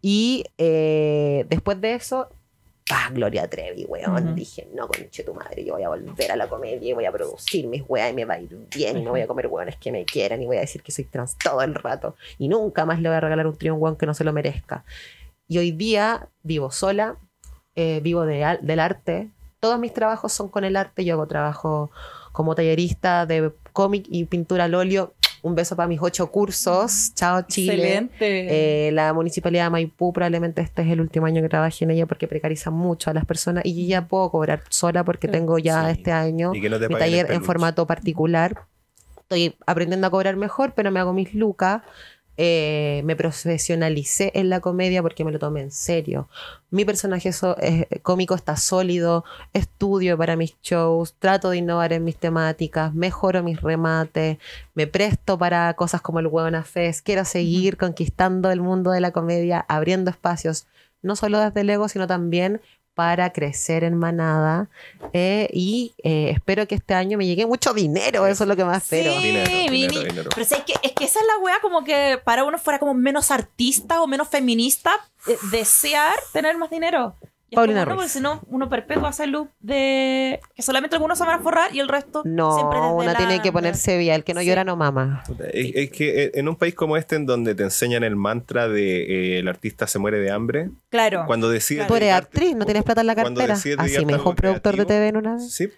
[SPEAKER 1] Y eh, después de eso, ah, Gloria Trevi, weón. Dije, no, conche tu madre, yo voy a volver a la comedia y voy a producir mis weas y me va a ir bien y no voy a comer weones que me quieran y voy a decir que soy trans todo el rato. Y nunca más le voy a regalar un triunfo que no se lo merezca. Y hoy día vivo sola, eh, vivo del arte. Todos mis trabajos son con el arte. Yo hago trabajo como tallerista de cómic y pintura al óleo. Un beso para mis ocho cursos. Chao, Chile. Eh, la municipalidad de Maipú, probablemente este es el último año que trabajé en ella porque precariza mucho a las personas y ya puedo cobrar sola porque tengo ya este año mi taller en formato particular. Estoy aprendiendo a cobrar mejor, pero me hago mis lucas eh, me profesionalicé en la comedia porque me lo tomé en serio. Mi personaje es, eh, cómico está sólido, estudio para mis shows, trato de innovar en mis temáticas, mejoro mis remates, me presto para cosas como el Buena Fest, quiero seguir conquistando el mundo de la comedia, abriendo espacios, no solo desde el ego, sino también para crecer en manada eh, y eh, espero que este año me llegue mucho dinero, eso es lo que más espero. Sí, dinero, dinero,
[SPEAKER 2] pero es, que, esa es la wea como que para uno fuera como menos artista o menos feminista, eh, desear tener más dinero. Paulina Porque si no, uno perpetua salud loop
[SPEAKER 1] de que solamente algunos se van a forrar y el resto no, siempre tiene que ponerse bien, el que no llora no mama.
[SPEAKER 3] Es, que eh, en un país como este, en donde te enseñan el mantra de eh, el artista se muere de hambre, claro. Cuando decides. Claro.
[SPEAKER 1] actriz, no tienes plata en la cartera. Así ah, mejor productor de TV en una vez. Sí,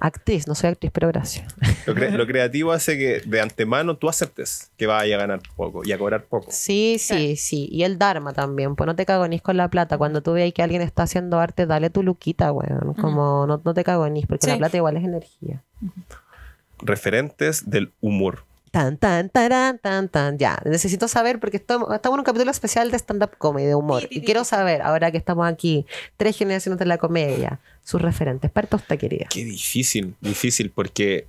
[SPEAKER 1] Actriz, no soy actriz, pero gracias.
[SPEAKER 3] [LAUGHS] Lo, creativo hace que de antemano tú aceptes que vaya a ganar poco y a cobrar poco. Sí,
[SPEAKER 1] sí, sí. Y el Dharma también, pues no te cagonís con la plata. Cuando tú veas que alguien está haciendo arte, dale tu luquita, weón. Como no, no, te porque la plata igual es energía.
[SPEAKER 3] Referentes del humor.
[SPEAKER 1] Tan, tan, tan tan, tan. Ya, necesito saber porque estamos, estamos en un capítulo especial de stand-up comedy, de humor. y quiero saber, ahora que estamos aquí, tres generaciones de la comedia, sus referentes. partos, usted, querida.
[SPEAKER 3] Qué difícil, difícil, porque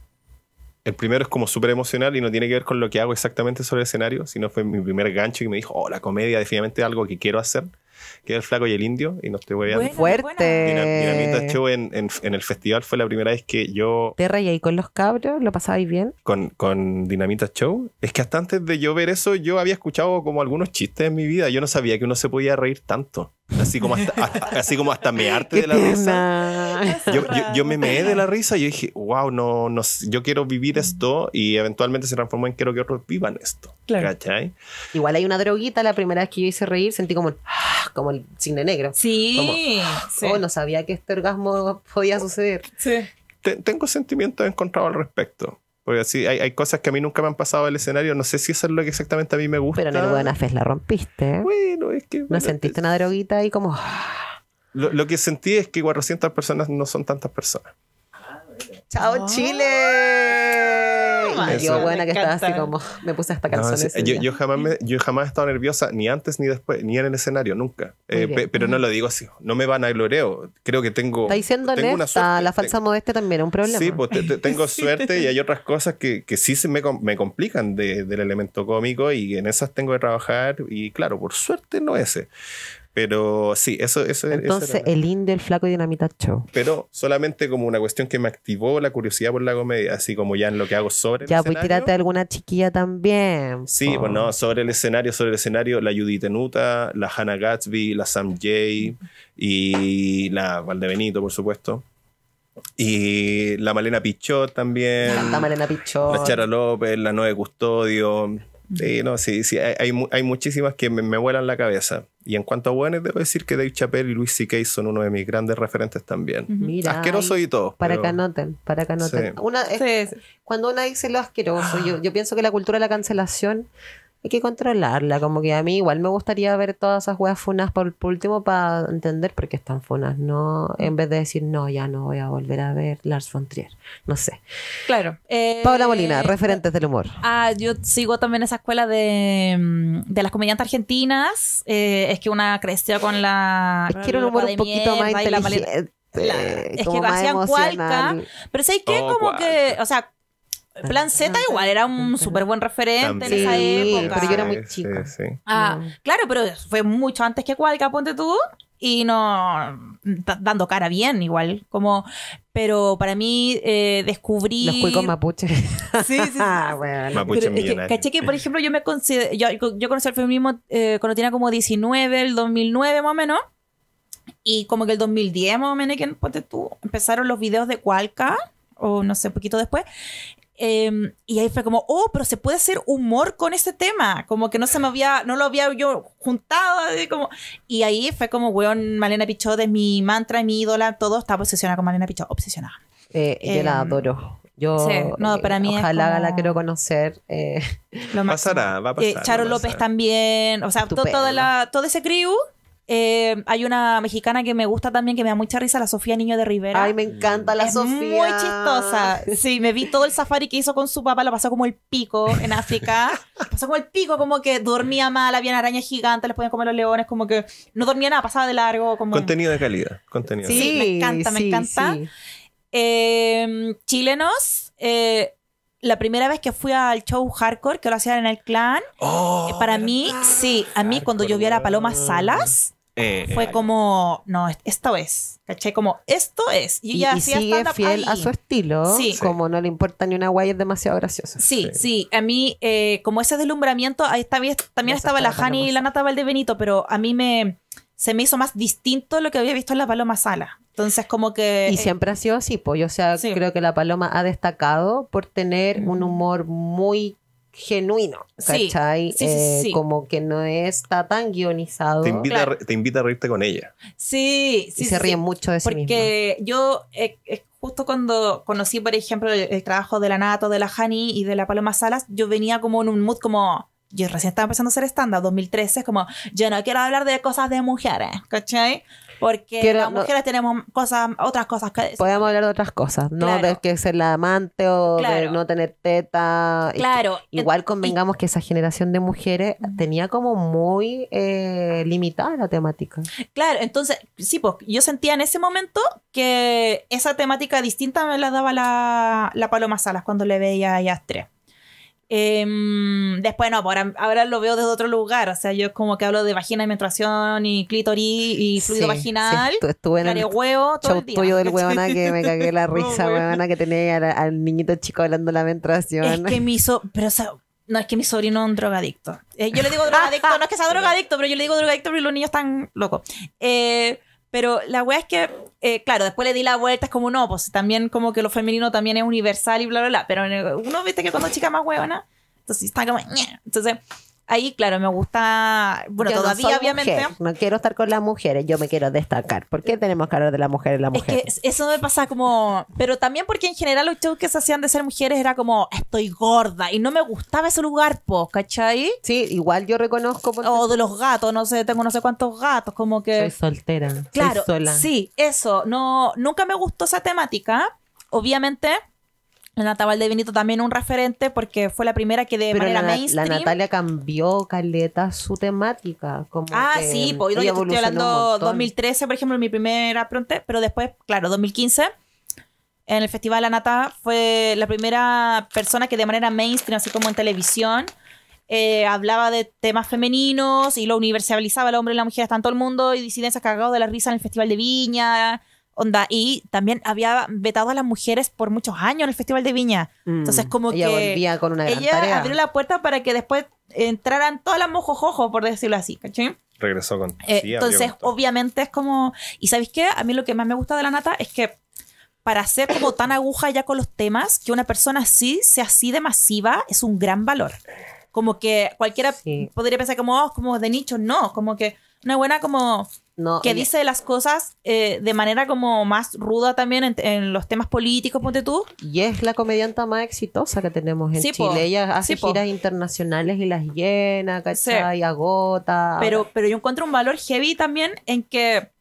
[SPEAKER 3] el primero es como súper emocional y no tiene que ver con lo que hago exactamente sobre el escenario, sino fue mi primer gancho que me dijo, oh, la comedia definitivamente algo que quiero hacer. [LAUGHS] que es el flaco y el indio, y no estoy hueveando.
[SPEAKER 1] ¡Fuerte! Dinamita este Show
[SPEAKER 3] en, el festival fue la primera vez que yo...
[SPEAKER 1] ¿Te reí con los cabros? ¿Lo pasabais bien?
[SPEAKER 3] Con, con Dinamita Show. Es que hasta antes de yo ver eso, yo había escuchado como algunos chistes en mi vida. Yo no sabía que uno se podía reír tanto así como hasta, así como hasta mearte [LAUGHS] de la
[SPEAKER 4] risa.
[SPEAKER 3] Yo, me meé de la risa y yo dije, wow, no, no, yo quiero vivir mm. esto y eventualmente se transformó en quiero que otros vivan esto.
[SPEAKER 1] Igual hay una droguita, la primera vez que yo hice reír sentí como, ah, como el cine negro. Sí, oh, no sabía que este orgasmo podía suceder. Sí.
[SPEAKER 3] tengo sentimientos encontrados al respecto. Porque hay, cosas que a mí nunca me han pasado del escenario. No sé si eso es lo que exactamente a mí me gusta. Pero en el Buenafes
[SPEAKER 1] la rompiste. Bueno, es que. No sentiste una droguita y como. Ah".
[SPEAKER 3] Lo, que sentí es que 400 personas no son tantas personas.
[SPEAKER 1] ¡Chao, ah. Chile! yo buena que así como, me puse yo,
[SPEAKER 3] yo, jamás yo jamás he estado nerviosa, ni antes ni después, ni en el escenario, nunca. Eh, pero no lo digo así, no me van a gloreo. Creo que tengo. Está diciendo tengo la falsa
[SPEAKER 1] tengo, modestia también un problema. Sí,
[SPEAKER 3] pues tengo suerte y hay otras cosas que, que sí se me, me complican del elemento cómico y en esas tengo que trabajar. Y claro, por suerte no ese. Pero sí, eso, eso Entonces,
[SPEAKER 1] el indie, el flaco y dinamita show.
[SPEAKER 3] Pero solamente como una cuestión que me activó la curiosidad por la comedia, así como ya en lo que hago sobre ya, el escenario. Ya,
[SPEAKER 1] pues alguna chiquilla también.
[SPEAKER 3] Sí, bueno, pues sobre el escenario, sobre el escenario, la Judith Tenuta, la Hannah Gatsby, la Sam Jay y la Valdebenito, por supuesto. Y la Malena Pichot también. La Malena Pichot. La Chara López, la Noé Custodio. Sí, no, sí, sí. Hay, hay, muchísimas que me, vuelan la cabeza. Y en cuanto a buenas debo decir que Dave Chappelle y Luis C.K. son uno de mis grandes referentes también. Mira, asqueroso y todo. Para que
[SPEAKER 1] anoten, para que anoten. Una, Cuando una dice lo asqueroso, ah. yo pienso que la cultura de la cancelación hay que controlarla. Como que a mí igual me gustaría ver todas esas weas funas por, último para entender por qué están funas. No, en vez de decir, no, ya no voy a volver a ver Lars von No sé. Claro. Eh, Paula Molina, eh, referentes del humor.
[SPEAKER 2] Ah, yo sigo también esa escuela de, mm, las comediantes argentinas. Eh, es que una creció con la. Es que era un humor un poquito más inteligente.
[SPEAKER 1] La, es
[SPEAKER 2] que hacían cualca, pero sé que oh, como que, o sea, Plan Z igual era un súper buen referente en esa Pero yo era muy chica. Ah, claro, pero fue mucho antes que Cualca, ponte tú. Y no dando cara bien igual. Como, pero para mí eh, descubrí. Los cuicos mapuche.
[SPEAKER 4] Sí, sí. ah, [LAUGHS]
[SPEAKER 2] bueno. Mapuche caché por ejemplo, yo me considero. Yo, conocí al feminismo eh, cuando tenía como 19, el 2009 más o menos. Y como que el 2010 más o menos, que tú, empezaron los videos de Cualca o no sé, poquito después, Em, y ahí fue como, oh, pero se puede hacer humor con ese tema. Como que no se me había, no lo había yo juntado. como... Y ahí fue como, weón, Malena Pichot es mi mantra, mi ídola, todo. Estaba obsesionada con Malena Pichot, obsesionada.
[SPEAKER 1] Eh, yo la em, adoro.
[SPEAKER 3] Yo, no,
[SPEAKER 2] eh, para mí ojalá la quiero conocer.
[SPEAKER 1] Eh.
[SPEAKER 3] Pasará, va a pasar. Eh, Charo López
[SPEAKER 2] también, o sea, todo, toda la, todo ese crew eh, hay una mexicana que me gusta también, que me da mucha risa, la Sofía Niño de Rivera. Ay, me encanta la es Sofía. Muy chistosa. Sí, me vi todo el safari que hizo con su papá, lo pasó como el pico en África. [LAUGHS] pasó como el pico, como que dormía mal, había arañas gigantes, les podían comer los leones, como que no dormía nada, pasaba de largo. Como... Contenido
[SPEAKER 3] de calidad, contenido. Sí, me encanta, me encanta.
[SPEAKER 2] Eh, chilenos. Eh, la primera vez que fui al show hardcore que lo hacían en el clan, oh, eh, para mí, sí, a mí cuando yo vi a la Paloma Salas, eh, fue eh. como, no, esto es, caché, como esto es. Y, ella y sigue fiel a su
[SPEAKER 1] estilo, como no le importa ni una guay, es demasiado graciosa. Sí,
[SPEAKER 2] sí, a mí, como ese deslumbramiento, ahí también, estaba la Hani y la de Benito, pero a mí me se me hizo más distinto lo que había visto en la Paloma Sala. Entonces, como que. Y eh, siempre
[SPEAKER 1] ha sido así, pues. Yo, o sea, creo que la Paloma ha destacado por tener un mm. humor muy genuino, ¿cachai? Sí, eh, sí, como que no está tan guionizado.
[SPEAKER 3] Te invita, a, reírte con ella.
[SPEAKER 1] Sí, sí. Y se ríe mucho de eso. Porque
[SPEAKER 2] yo, eh, justo cuando conocí, por ejemplo, el, trabajo de la Nato, de la Hani y de la Paloma Salas, yo venía como en un mood como yo recién estaba empezando a ser estándar, 2013, es como, yo no quiero hablar de cosas de mujeres, ¿cachai? Porque las mujeres tenemos cosas, otras cosas que...
[SPEAKER 1] Podemos hablar de otras cosas, no de que ser la amante o de no tener teta. Claro. igual convengamos que esa generación de mujeres tenía como muy eh, limitada la temática.
[SPEAKER 2] Claro, entonces, sí, pues yo sentía en ese momento que esa temática distinta me la daba la, Paloma Salas cuando le veía a tres. Eh, después no, ahora, ahora lo veo desde otro lugar, o sea, yo es como que hablo de vagina y menstruación y clítoris y fluido vaginal, sí. estuve el huevo, todo el día. tuyo
[SPEAKER 4] del [LAUGHS] huevona
[SPEAKER 1] que me cagué la [LAUGHS] risa, huevona, que tenía al, niñito chico hablando de la menstruación. Es
[SPEAKER 2] que mi hizo... pero o sea, no, es que mi sobrino es un drogadicto. Eh, yo le digo drogadicto, no es que sea [LAUGHS] drogadicto, pero yo le digo drogadicto porque los niños están locos. Eh, pero la weá es que, eh, claro, después le di la vuelta, es como no, pues también como que lo femenino también es universal y bla, bla, bla. Pero uno viste que cuando chica más huevona, entonces está como, entonces ahí, claro, me gusta. Bueno, todavía, obviamente.
[SPEAKER 1] No quiero estar con las mujeres, yo me quiero destacar. ¿Por qué tenemos que hablar de las mujeres y las mujeres?
[SPEAKER 2] Es que eso me pasa como. Pero también porque en general los shows que se hacían de ser mujeres era como, estoy gorda y no me gustaba ese lugar, po, ¿cachai? Sí, igual yo reconozco. O de los gatos, no sé, tengo no sé cuántos gatos, como que. Soy
[SPEAKER 1] soltera. Claro. Soy Sí,
[SPEAKER 2] eso. No, nunca me gustó esa temática. Obviamente la Natalia Benito también un referente porque fue la primera que de manera mainstream. La Natalia
[SPEAKER 1] cambió caleta su temática. Como ah, sí, pues yo estoy hablando
[SPEAKER 2] 2013, por ejemplo, mi primera pronte, pero después, claro, 2015, en el Festival La fue la primera persona que de manera mainstream, así como en televisión, eh, hablaba de temas femeninos y lo universalizaba el hombre y la mujer hasta en todo el mundo y disidencias cagados de la risa en el Festival de Viña y también había vetado a las mujeres por muchos años en el Festival de Viña. Mm. Entonces, como que. con una ella abrió la puerta para que después entraran todas las mojojojo por decirlo así, ¿cachai?
[SPEAKER 3] Regresó con. Eh, entonces,
[SPEAKER 2] obviamente es como. ¿Y sabéis qué? A mí lo que más me gusta de la nata es que para ser como tan aguja ya con los temas, que una persona así sea así de masiva, es un gran valor. Como que cualquiera podría pensar como, oh, como de nicho, no, como que una buena como que dice las cosas eh, de manera como más ruda también
[SPEAKER 1] en, los temas políticos, ponte tú. Y es la comedianta más exitosa que tenemos en sí, Chile. Ella hace giras internacionales y las llena, ¿cachai? y Agota. Pero,
[SPEAKER 2] pero yo encuentro un valor heavy también en que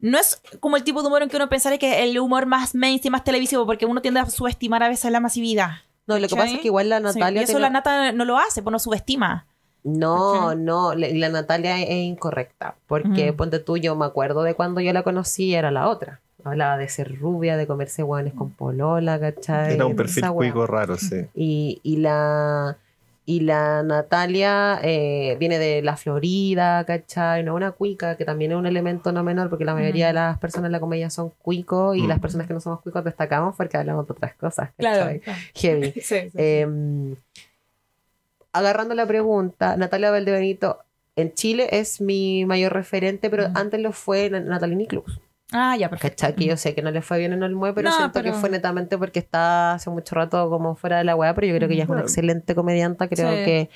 [SPEAKER 2] no es como el tipo de humor en que uno pensaría que es el humor más mainstream, más televisivo, porque uno tiende a subestimar a veces la masividad. No, lo que pasa es que
[SPEAKER 1] igual la Natalia... y eso la
[SPEAKER 2] Nata no lo hace, pues no subestima.
[SPEAKER 1] No, no, la, Natalia es incorrecta, porque ponte tú, yo me acuerdo de cuando yo la conocí, era la otra. Hablaba de ser rubia, de comerse guanes con polola, ¿cachai? Era un perfil cuico raro, sí. [LAUGHS] Y, la, y la Natalia eh, viene de la Florida, ¿cachai? No, una cuica, que también es un elemento no menor, porque la mayoría de las personas en la comedia son cuicos y las personas que no somos cuicos destacamos porque hablamos de otras cosas, Claro. Heavy. [LAUGHS] Em, agarrando la pregunta, Natalia Valdebenito en Chile es mi mayor referente, pero antes lo fue Natalini Niclus. Ah, ya, perfecto. está yo sé que no le fue bien en Olmue, pero siento que fue netamente porque está hace mucho rato como fuera de la web pero yo creo que ella es una excelente comedianta. Creo que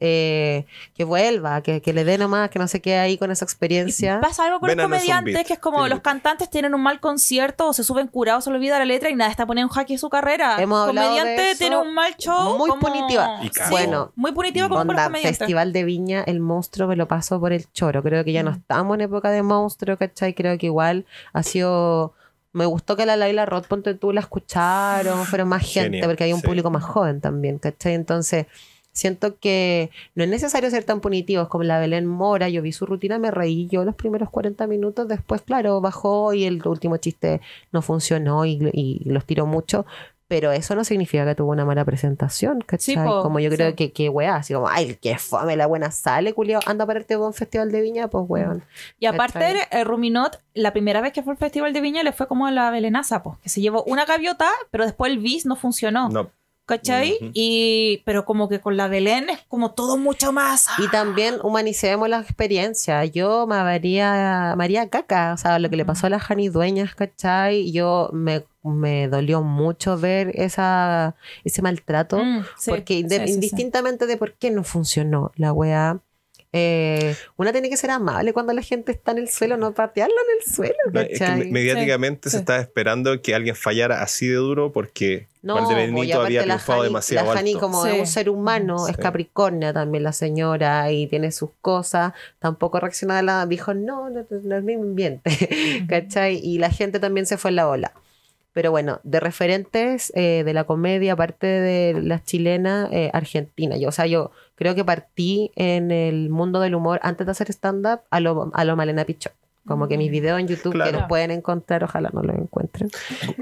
[SPEAKER 1] eh, que vuelva, que, le dé nomás, que no se quede ahí con esa experiencia. Y pasa algo por los que es
[SPEAKER 2] como los cantantes tienen un mal concierto o se suben curados, se olvida la letra y nada, está poniendo en su carrera. El comediante tiene un mal show. Muy punitiva.
[SPEAKER 1] bueno, muy punitiva como onda, el Festival de Viña, el monstruo me lo pasó por el choro. Creo que ya no mm. estamos en época de monstruo, ¿cachai? Creo que igual ha sido me gustó que la Laila Roth, tú, la escucharon, ah. fueron más gente, porque hay un público más joven también, ¿cachai? Entonces, Siento que no es necesario ser tan punitivos como la Belén Mora. Yo vi su rutina, me reí yo los primeros 40 minutos. Después, claro, bajó y el último chiste no funcionó y, los tiró mucho pero eso no significa que tuvo una mala presentación, ¿cachai? como yo creo que, que weá, así como, ay, qué fome, la buena sale, culiao, anda a pararte con Festival de Viña, pues weón.
[SPEAKER 2] Y aparte, eh, Ruminot, la primera vez que fue al Festival de Viña le fue como a la belenaza, pues, que se llevó una gaviota, pero después el bis no funcionó. No. ¿cachai? y,
[SPEAKER 1] pero como que con la Belén es como todo mucho más. Y ah. también humanicemos las experiencias. Yo me haría María Caca, o sea, lo que le pasó a las Jani Dueñas, ¿cachai? Yo me, dolió mucho ver esa, ese maltrato, mm, porque indistintamente de por qué no funcionó la weá eh, una tiene que ser amable cuando la gente está en el suelo, no patearla en el suelo. mediáticamente se
[SPEAKER 3] estaba esperando que alguien fallara así de duro porque de pues, Benito había triunfado demasiado. La como es un ser humano, es
[SPEAKER 1] Capricornio también la señora y tiene sus cosas, tampoco reaccionada la. Dijo, no, no, no es mi ambiente, [LAUGHS] ¿cachai? Y la gente también se fue en la ola. Pero bueno, de referentes eh, de la comedia, aparte de las chilenas, argentinas. Eh, argentina. Yo, o sea, yo creo que partí en el mundo del humor antes de hacer stand-up a lo, a lo Malena Pichot. Como que mis mm. videos en YouTube que los pueden encontrar, ojalá no los encuentren.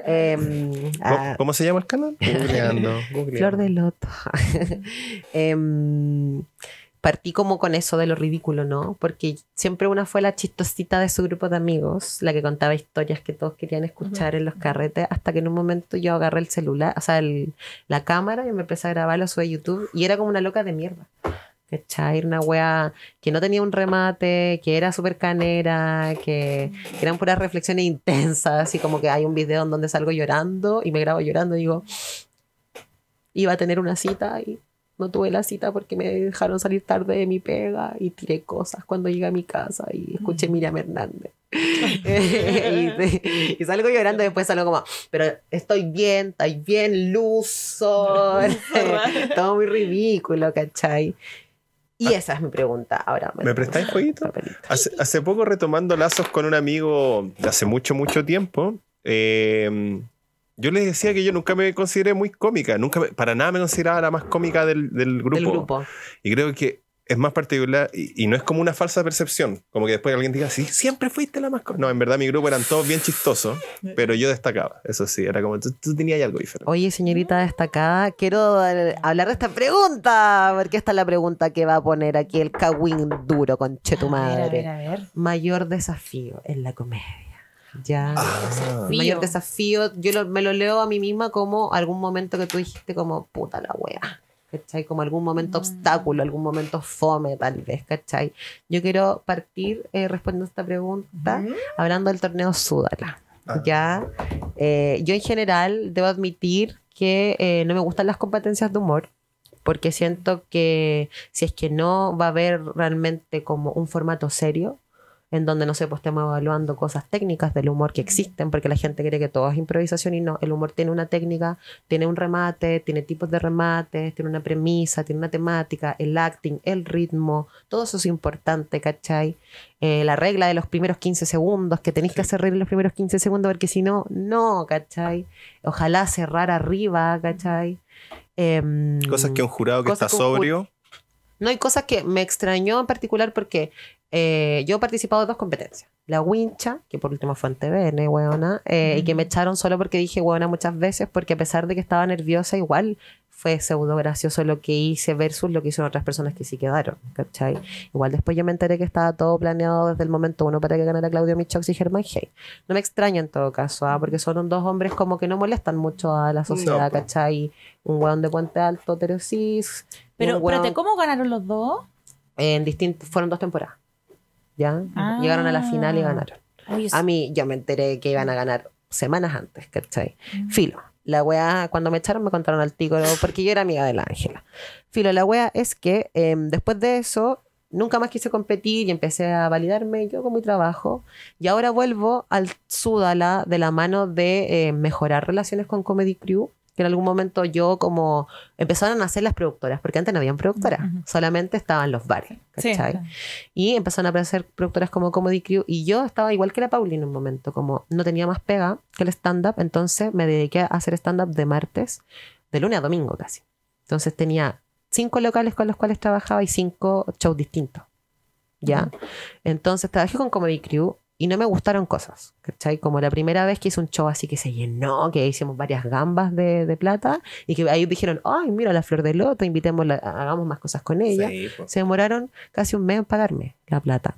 [SPEAKER 3] Em, [LAUGHS] ah. ¿Cómo, se llama el canal? [LAUGHS] Flor de
[SPEAKER 1] Loto. [LAUGHS] Em, partí como con eso de lo ridículo, ¿no? Porque siempre una fue la chistosita de su grupo de amigos, la que contaba historias que todos querían escuchar en los carretes, hasta que en un momento yo agarré el celular, o sea, la cámara, y me empecé a grabarlo, subí YouTube, y era como una loca de mierda. ¿Cachai? Una wea que no tenía un remate, que era súper canera, que, eran puras reflexiones intensas, así como que hay un video en donde salgo llorando y me grabo llorando y digo, iba a tener una cita y no tuve la cita porque me dejaron salir tarde de mi pega y tiré cosas cuando llegué a mi casa y escuché mm. Miriam Hernández. [LAUGHS] [LAUGHS] y, salgo llorando después salgo como, pero estoy bien, estoy bien, luso, [LAUGHS] todo muy ridículo, ¿cachai? Y ah. esa es mi pregunta. Ahora me, prestáis
[SPEAKER 3] jueguito? Hace, hace, poco retomando lazos con un amigo de hace mucho, mucho tiempo, eh, yo les decía que yo nunca me consideré muy cómica, nunca para nada me consideraba la más cómica del, grupo. Y creo que es más particular y, no es como una falsa percepción, como que después alguien diga, sí, siempre fuiste la más cómica. No, en verdad mi grupo eran todos bien chistosos, pero yo destacaba, eso sí, era como, tú, tenías algo diferente.
[SPEAKER 1] Oye, señorita destacada, quiero hablar de esta pregunta, porque esta es la pregunta que va a poner aquí el kawin duro, con che tu madre. Mayor desafío en la comedia. Ya. Ah. Mayor desafío. Yo me lo leo a mí misma como algún momento que tú dijiste como, puta la wea. ¿Cachai? Como algún momento mm. obstáculo, algún momento fome, tal vez, ¿cachai? Yo quiero partir eh, respondiendo esta pregunta, mm. hablando del torneo Súdala. Ah. Ya. Eh, yo en general debo admitir que eh, no me gustan las competencias de humor porque siento que si es que no va a haber realmente como un formato serio, en donde, no sé, pues estemos evaluando cosas técnicas del humor que existen, porque la gente cree que todo es improvisación y no, el humor tiene una técnica, tiene un remate, tiene tipos de remates, tiene una premisa, tiene una temática, el acting, el ritmo, todo eso es importante, ¿cachai? Eh, la regla de los primeros 15 segundos, que tenéis que hacer regla los primeros 15 segundos, porque si no, no, ¿cachai? Ojalá cerrar arriba, ¿cachai? cosas que un jurado que em, está sobrio no hay cosas que me extrañó en particular porque eh, yo he participado de dos competencias. La wincha, que por último fue en TVN, weona, eh, y que me echaron solo porque dije weona muchas veces, porque a pesar de que estaba nerviosa, igual fue pseudo gracioso lo que hice versus lo que hicieron otras personas que sí quedaron, ¿cachai? Igual después yo me enteré que estaba todo planeado desde el momento uno para que ganara Claudio Michox y Germán Hey. No me extraña en todo caso, ¿ah? porque son dos hombres como que no molestan mucho a la sociedad, ¿cachai? Un weón de Puente Alto, pero sí... Pero,
[SPEAKER 2] ¿cómo ganaron los dos?
[SPEAKER 1] En distintos, fueron dos temporadas. ¿Ya? Ah. Llegaron a la final y ganaron. a mí yo me enteré que iban a ganar semanas antes, ¿cachai? Mm. Filo, la wea, cuando me echaron me contaron al tico, porque yo era amiga de la Ángela. Filo, la wea es que em, después de eso nunca más quise competir y empecé a validarme yo con mi trabajo. Y ahora vuelvo al sudala de la mano de eh, mejorar relaciones con Comedy Crew que en algún momento yo como empezaron a hacer las productoras, porque antes no habían productoras, solamente estaban los bares, ¿cachai? Y empezaron a aparecer productoras como Comedy Crew y yo estaba igual que la Paulina en un momento, como no tenía más pega que el stand-up, entonces me dediqué a hacer stand-up de martes, de lunes a domingo casi. Entonces tenía cinco locales con los cuales trabajaba y cinco shows distintos. ¿Ya? Entonces trabajé con Comedy Crew y no me gustaron cosas, ¿cachai? Como la primera vez que hice un show así que se llenó, que hicimos varias gambas de, plata y que ahí dijeron, ay, mira la flor de loto, invitemos hagamos más cosas con ella. Pues. Se demoraron casi un mes en pagarme la plata.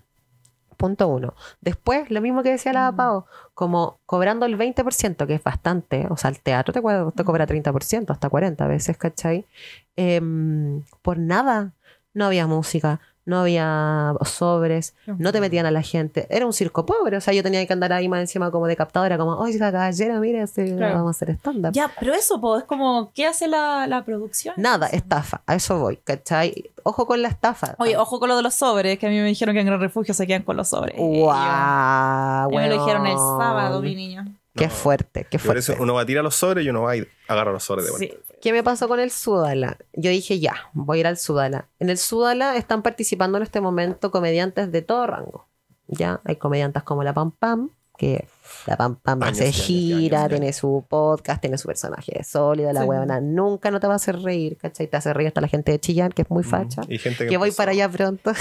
[SPEAKER 1] Punto uno. Después, lo mismo que decía la mm. Pau, como cobrando el 20%, que es bastante, o sea, el teatro te, mm. cobra, cobra 30%, hasta 40 veces, ¿cachai? Em, por nada. No había música, no había sobres, no te metían a la gente. Era un circo pobre, o sea, yo tenía que andar ahí más encima como de captadora, como, oye, la caballera, mira, vamos a hacer estándar. Ya,
[SPEAKER 2] pero eso, es como, ¿qué hace la, producción? Nada,
[SPEAKER 1] estafa, a eso voy, ¿cachai? Ojo con la estafa. Oye,
[SPEAKER 2] ojo con lo de los sobres, que a mí me dijeron que en Gran Refugio se quedan
[SPEAKER 1] con los sobres. ¡Wow! bueno. me lo dijeron el
[SPEAKER 2] sábado,
[SPEAKER 3] mi niño.
[SPEAKER 1] Qué fuerte,
[SPEAKER 3] qué fuerte. uno va a tirar los sobres y uno va a agarrar los sobres de vuelta.
[SPEAKER 1] ¿Qué me pasó con el Sudala? Yo dije, ya, voy a ir al Sudala. En el Sudala están participando en este momento comediantes de todo rango. Ya, hay comediantes como la Pam Pam, que la Pam Pam se gira, tiene su podcast, tiene su personaje sólida la huevona nunca no te va a hacer reír, ¿cachai? Te hace reír hasta la gente de Chillán, que es muy mm, facha. y gente que, voy para allá pronto.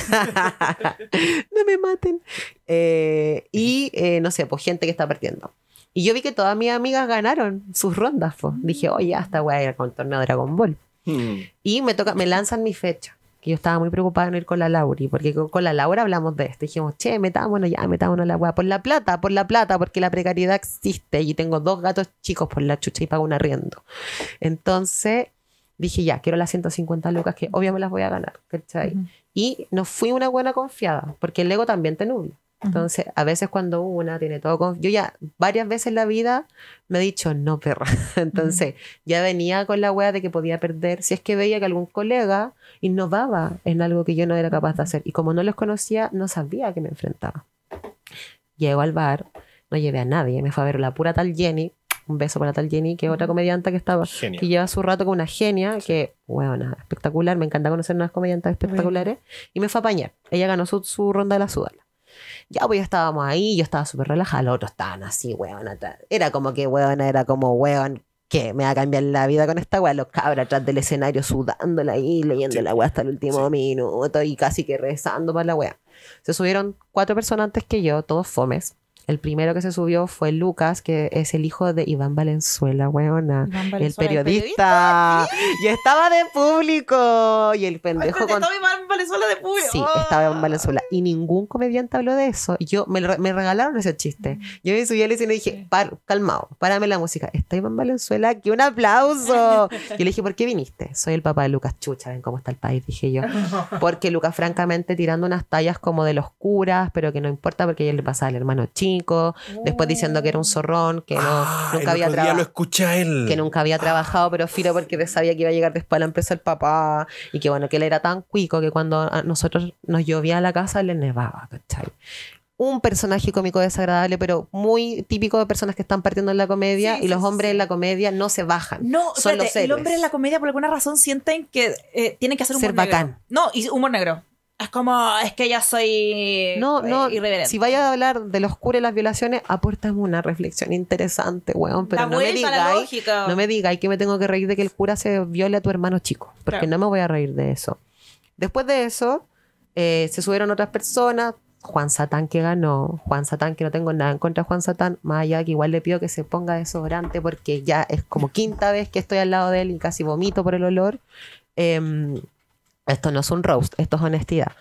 [SPEAKER 1] [LAUGHS] no me maten. Eh, y, eh, no sé, pues gente que está perdiendo. Y yo vi que todas mis amigas ganaron sus rondas. Dije, oye, hasta voy a ir al Dragon Ball. Hmm. Y me, toca, me lanzan mi fecha. Que yo estaba muy preocupada en ir con la Laura. porque con, la Laura hablamos de esto. Dijimos, che, metámonos ya, metámonos la weá. Por la plata, por la plata, porque la precariedad existe. Y tengo dos gatos chicos por la chucha y pago un arriendo. Entonces dije, ya, quiero las 150 lucas, que obviamente las voy a ganar. Y no fui una buena confiada, porque el ego también te nubla. Entonces, a veces cuando una tiene todo, con... yo ya varias veces en la vida me he dicho, no, perra. [LAUGHS] Entonces, ya venía con la wea de que podía perder si es que veía que algún colega innovaba en algo que yo no era capaz de hacer. Y como no los conocía, no sabía que me enfrentaba. Llego al bar, no llevé a nadie, me fue a ver la pura tal Jenny. Un beso para tal Jenny, que es otra comediante que estaba, que lleva su rato con una genia, que, bueno, espectacular, me encanta conocer unas comediantes espectaculares, y me fue a apañar. Ella ganó su, ronda de la sudala. Ya, pues ya estábamos ahí, yo estaba súper relajada, los otros estaban así, weón, atrás. Era como que, weón, era como, weón, que me va a cambiar la vida con esta weá, los cabros atrás del escenario sudándola ahí, leyendo la weá hasta el último minuto y casi que rezando para la weá. Se subieron cuatro personas antes que yo, todos fomes. El primero que se subió fue Lucas, que es el hijo de Iván Valenzuela, weona. el periodista. Y estaba de público. Y el pendejo. Estaba Iván Valenzuela de público. Sí, estaba Iván ah. Valenzuela. Y ningún comediante habló de eso. Yo me, regalaron ese chiste. Yo me subí al escenario y dije, Par, calmado, párame la música. Está Iván Valenzuela, que un aplauso. [LAUGHS] Y le dije, ¿por qué viniste? Soy el papá de Lucas Chucha, ven cómo está el país, dije yo. [LAUGHS] Porque Lucas, francamente, tirando unas tallas como de los curas, pero que no importa porque ya le pasaba al hermano chino después diciendo que era un oh. zorrón, que no, ah, nunca había trabajado. Que nunca había trabajado, pero filo porque sabía que iba a llegar después a la empresa el papá y que bueno, que él era tan cuico que cuando a nosotros nos llovía a la casa le nevaba, ¿cachai? un personaje cómico desagradable, pero muy típico de personas que están partiendo en la comedia y los hombres en la comedia no se bajan. No, son el hombre en
[SPEAKER 2] la comedia por alguna razón sienten que eh, tiene que hacer un Ser No, y humor negro es como, es que ya soy no, eh,
[SPEAKER 1] no, irreverente. Si vayas a hablar de los curas y las violaciones, aportame una reflexión interesante, weón. Pero no me, diga, no me que me tengo que reír de que el cura se viole a tu hermano chico, porque no me voy a reír de eso. Después de eso, eh, se subieron otras personas. Juan Satán que ganó, Juan Satán que no tengo nada en contra de Juan Satán, más que igual le pido que se ponga desodorante porque ya es como quinta vez que estoy al lado de él y casi vomito por el olor. Eh, esto no es un roast, esto es honestidad.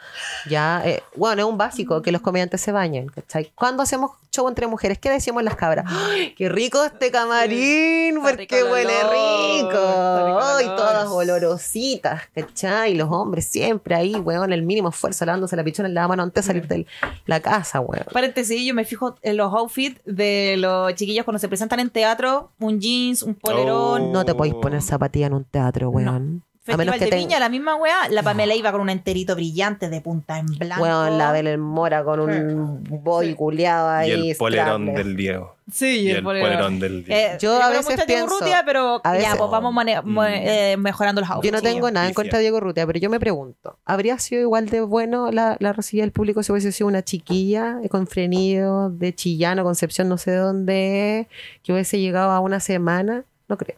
[SPEAKER 1] Ya, eh, bueno, es un básico que los comediantes se bañen, ¿cachai? Cuando hacemos show entre mujeres, ¿qué decimos las cabras? Mm. ¡Qué rico este camarín! porque huele rico. ¡Ay, todas olorositas! ¿Cachai? Los hombres siempre ahí, weón, el mínimo esfuerzo lavándose la pichona en la mano antes de salir de la casa, weón.
[SPEAKER 2] Paréntesis, yo me fijo en los outfits de los chiquillos cuando se presentan en teatro, un jeans, un polerón. No te podéis poner
[SPEAKER 1] zapatilla en un teatro, weón. Festival a de
[SPEAKER 2] la misma weá, la Pamela iba con un enterito brillante de punta en blanco. Bueno, la
[SPEAKER 1] Belén Mora con
[SPEAKER 3] un
[SPEAKER 1] boy culiado culeado
[SPEAKER 2] ahí. Y el polerón del
[SPEAKER 3] Diego. Sí, el, polerón. del
[SPEAKER 2] eh,
[SPEAKER 1] Diego. yo a veces pienso... Rutia, pero a ya, pues vamos mm. eh,
[SPEAKER 2] mejorando los autos. Yo no tengo nada en contra de
[SPEAKER 1] Diego Rutia, pero yo me pregunto, ¿habría sido igual de bueno la, la recibida del público si hubiese sido una chiquilla con frenido de Chillano, Concepción, no sé dónde, que hubiese llegado a una semana? No creo.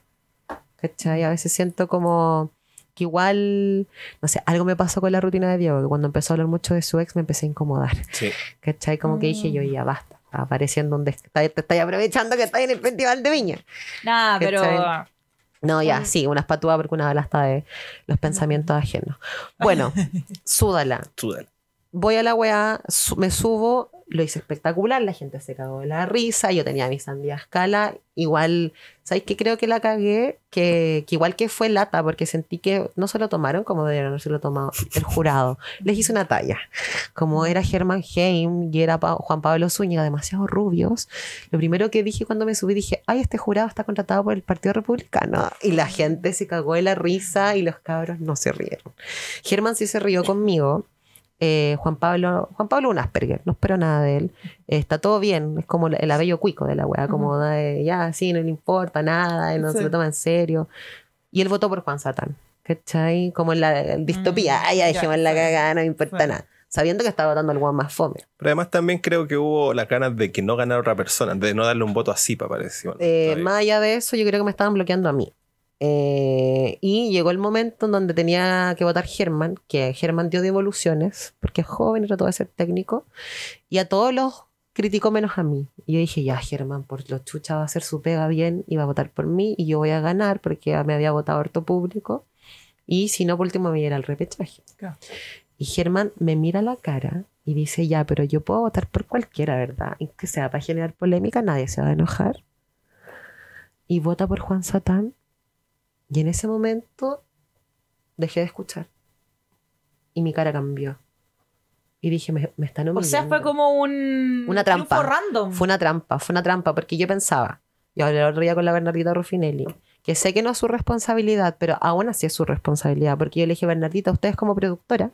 [SPEAKER 1] ¿Cachai? A veces siento como que igual, no sé, algo me pasó con la rutina de Diego, que cuando empezó a hablar mucho de su ex me empecé a incomodar. Sí. ¿Cachai? Como que dije yo, mm. ya basta, está apareciendo donde te estáis aprovechando que estás en el festival de viña.
[SPEAKER 2] Nada, pero...
[SPEAKER 1] No, ya, sí, una espatúa porque una está de los pensamientos ajenos. Bueno, [LAUGHS] súdala. Súdala. Voy a la weá, me subo, lo hice espectacular, la gente se cagó de la risa, yo tenía mi sandía escala, igual, ¿sabéis que creo que la cagué? Que, igual que fue lata, porque sentí que no se lo tomaron como debieron no se lo tomado el jurado, les hice una talla, como era Germán Heim y era Juan Pablo Zúñiga, demasiado rubios, lo primero que dije cuando me subí dije, ay, este jurado está contratado por el Partido Republicano, y la gente se cagó de la risa y los cabros no se rieron. Germán sí se rió conmigo, eh, Juan Pablo, Juan Pablo un Asperger, no espero nada de él. Eh, está todo bien, es como el abello cuico de la weá, como de, ya, sí, no le importa nada, eh, no se lo toma en serio. Y él votó por Juan Satán, ¿cachai? Como en la distopía, mm, ay, ya dejemos la cagada, no importa nada. Sabiendo que estaba dando el más fome.
[SPEAKER 3] Pero además también creo que hubo las ganas de que no ganara otra persona, de no darle un voto a para parecer.
[SPEAKER 1] más allá de eso, yo creo que me estaban bloqueando a mí. Eh, y llegó el momento en donde tenía que votar Germán, que Germán dio devoluciones, porque es joven, trató de ser técnico, y a todos los criticó menos a mí. Y yo dije, ya, Germán, por los chucha va a hacer su pega bien y va a votar por mí, y yo voy a ganar, porque me había votado harto público, y si no, por último me irá al repechaje. Y Germán me mira la cara y dice, ya, pero yo puedo votar por cualquiera, ¿verdad? Y que sea para generar polémica, nadie se va a enojar. Y vota por Juan Satán y en ese momento dejé de escuchar. Y mi cara cambió. Y dije, me, me están humillando. O sea, fue como un... Una trampa. Random. Fue una trampa, fue una trampa, porque yo pensaba, y hablé el otro día con la Bernardita Ruffinelli que sé que no es su responsabilidad, pero aún así es su responsabilidad, porque yo le dije, Bernardita, ustedes como productora,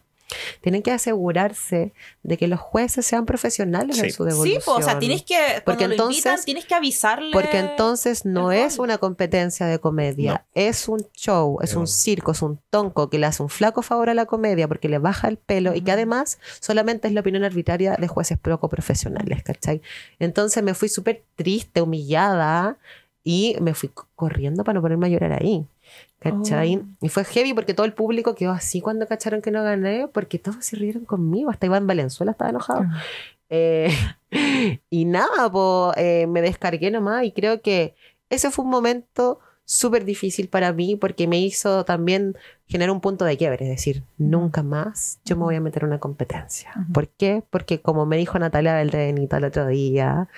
[SPEAKER 1] tienen que asegurarse de que los jueces sean profesionales en su devolución. Sí, o sea, tienes que, porque entonces,
[SPEAKER 2] tienes que avisarle. Porque
[SPEAKER 1] entonces no es una competencia de comedia, es un show, es un circo, es un tonco que le hace un flaco favor a la comedia porque le baja el pelo y que además solamente es la opinión arbitraria de jueces poco profesionales, ¿cachai? Entonces me fui súper triste, humillada y me fui corriendo para no ponerme a llorar ahí. Oh. Y fue heavy porque todo el público quedó así cuando cacharon que no gané, porque todos se rieron conmigo, hasta Iván Valenzuela estaba enojado. Ah. eh, [LAUGHS] y nada, eh, me descargué nomás y creo que ese fue un momento súper difícil para mí porque me hizo también generar un punto de quiebre, es decir, nunca más yo me voy a meter en una competencia. ¿Por qué? Porque como me dijo Natalia del Renito el otro día,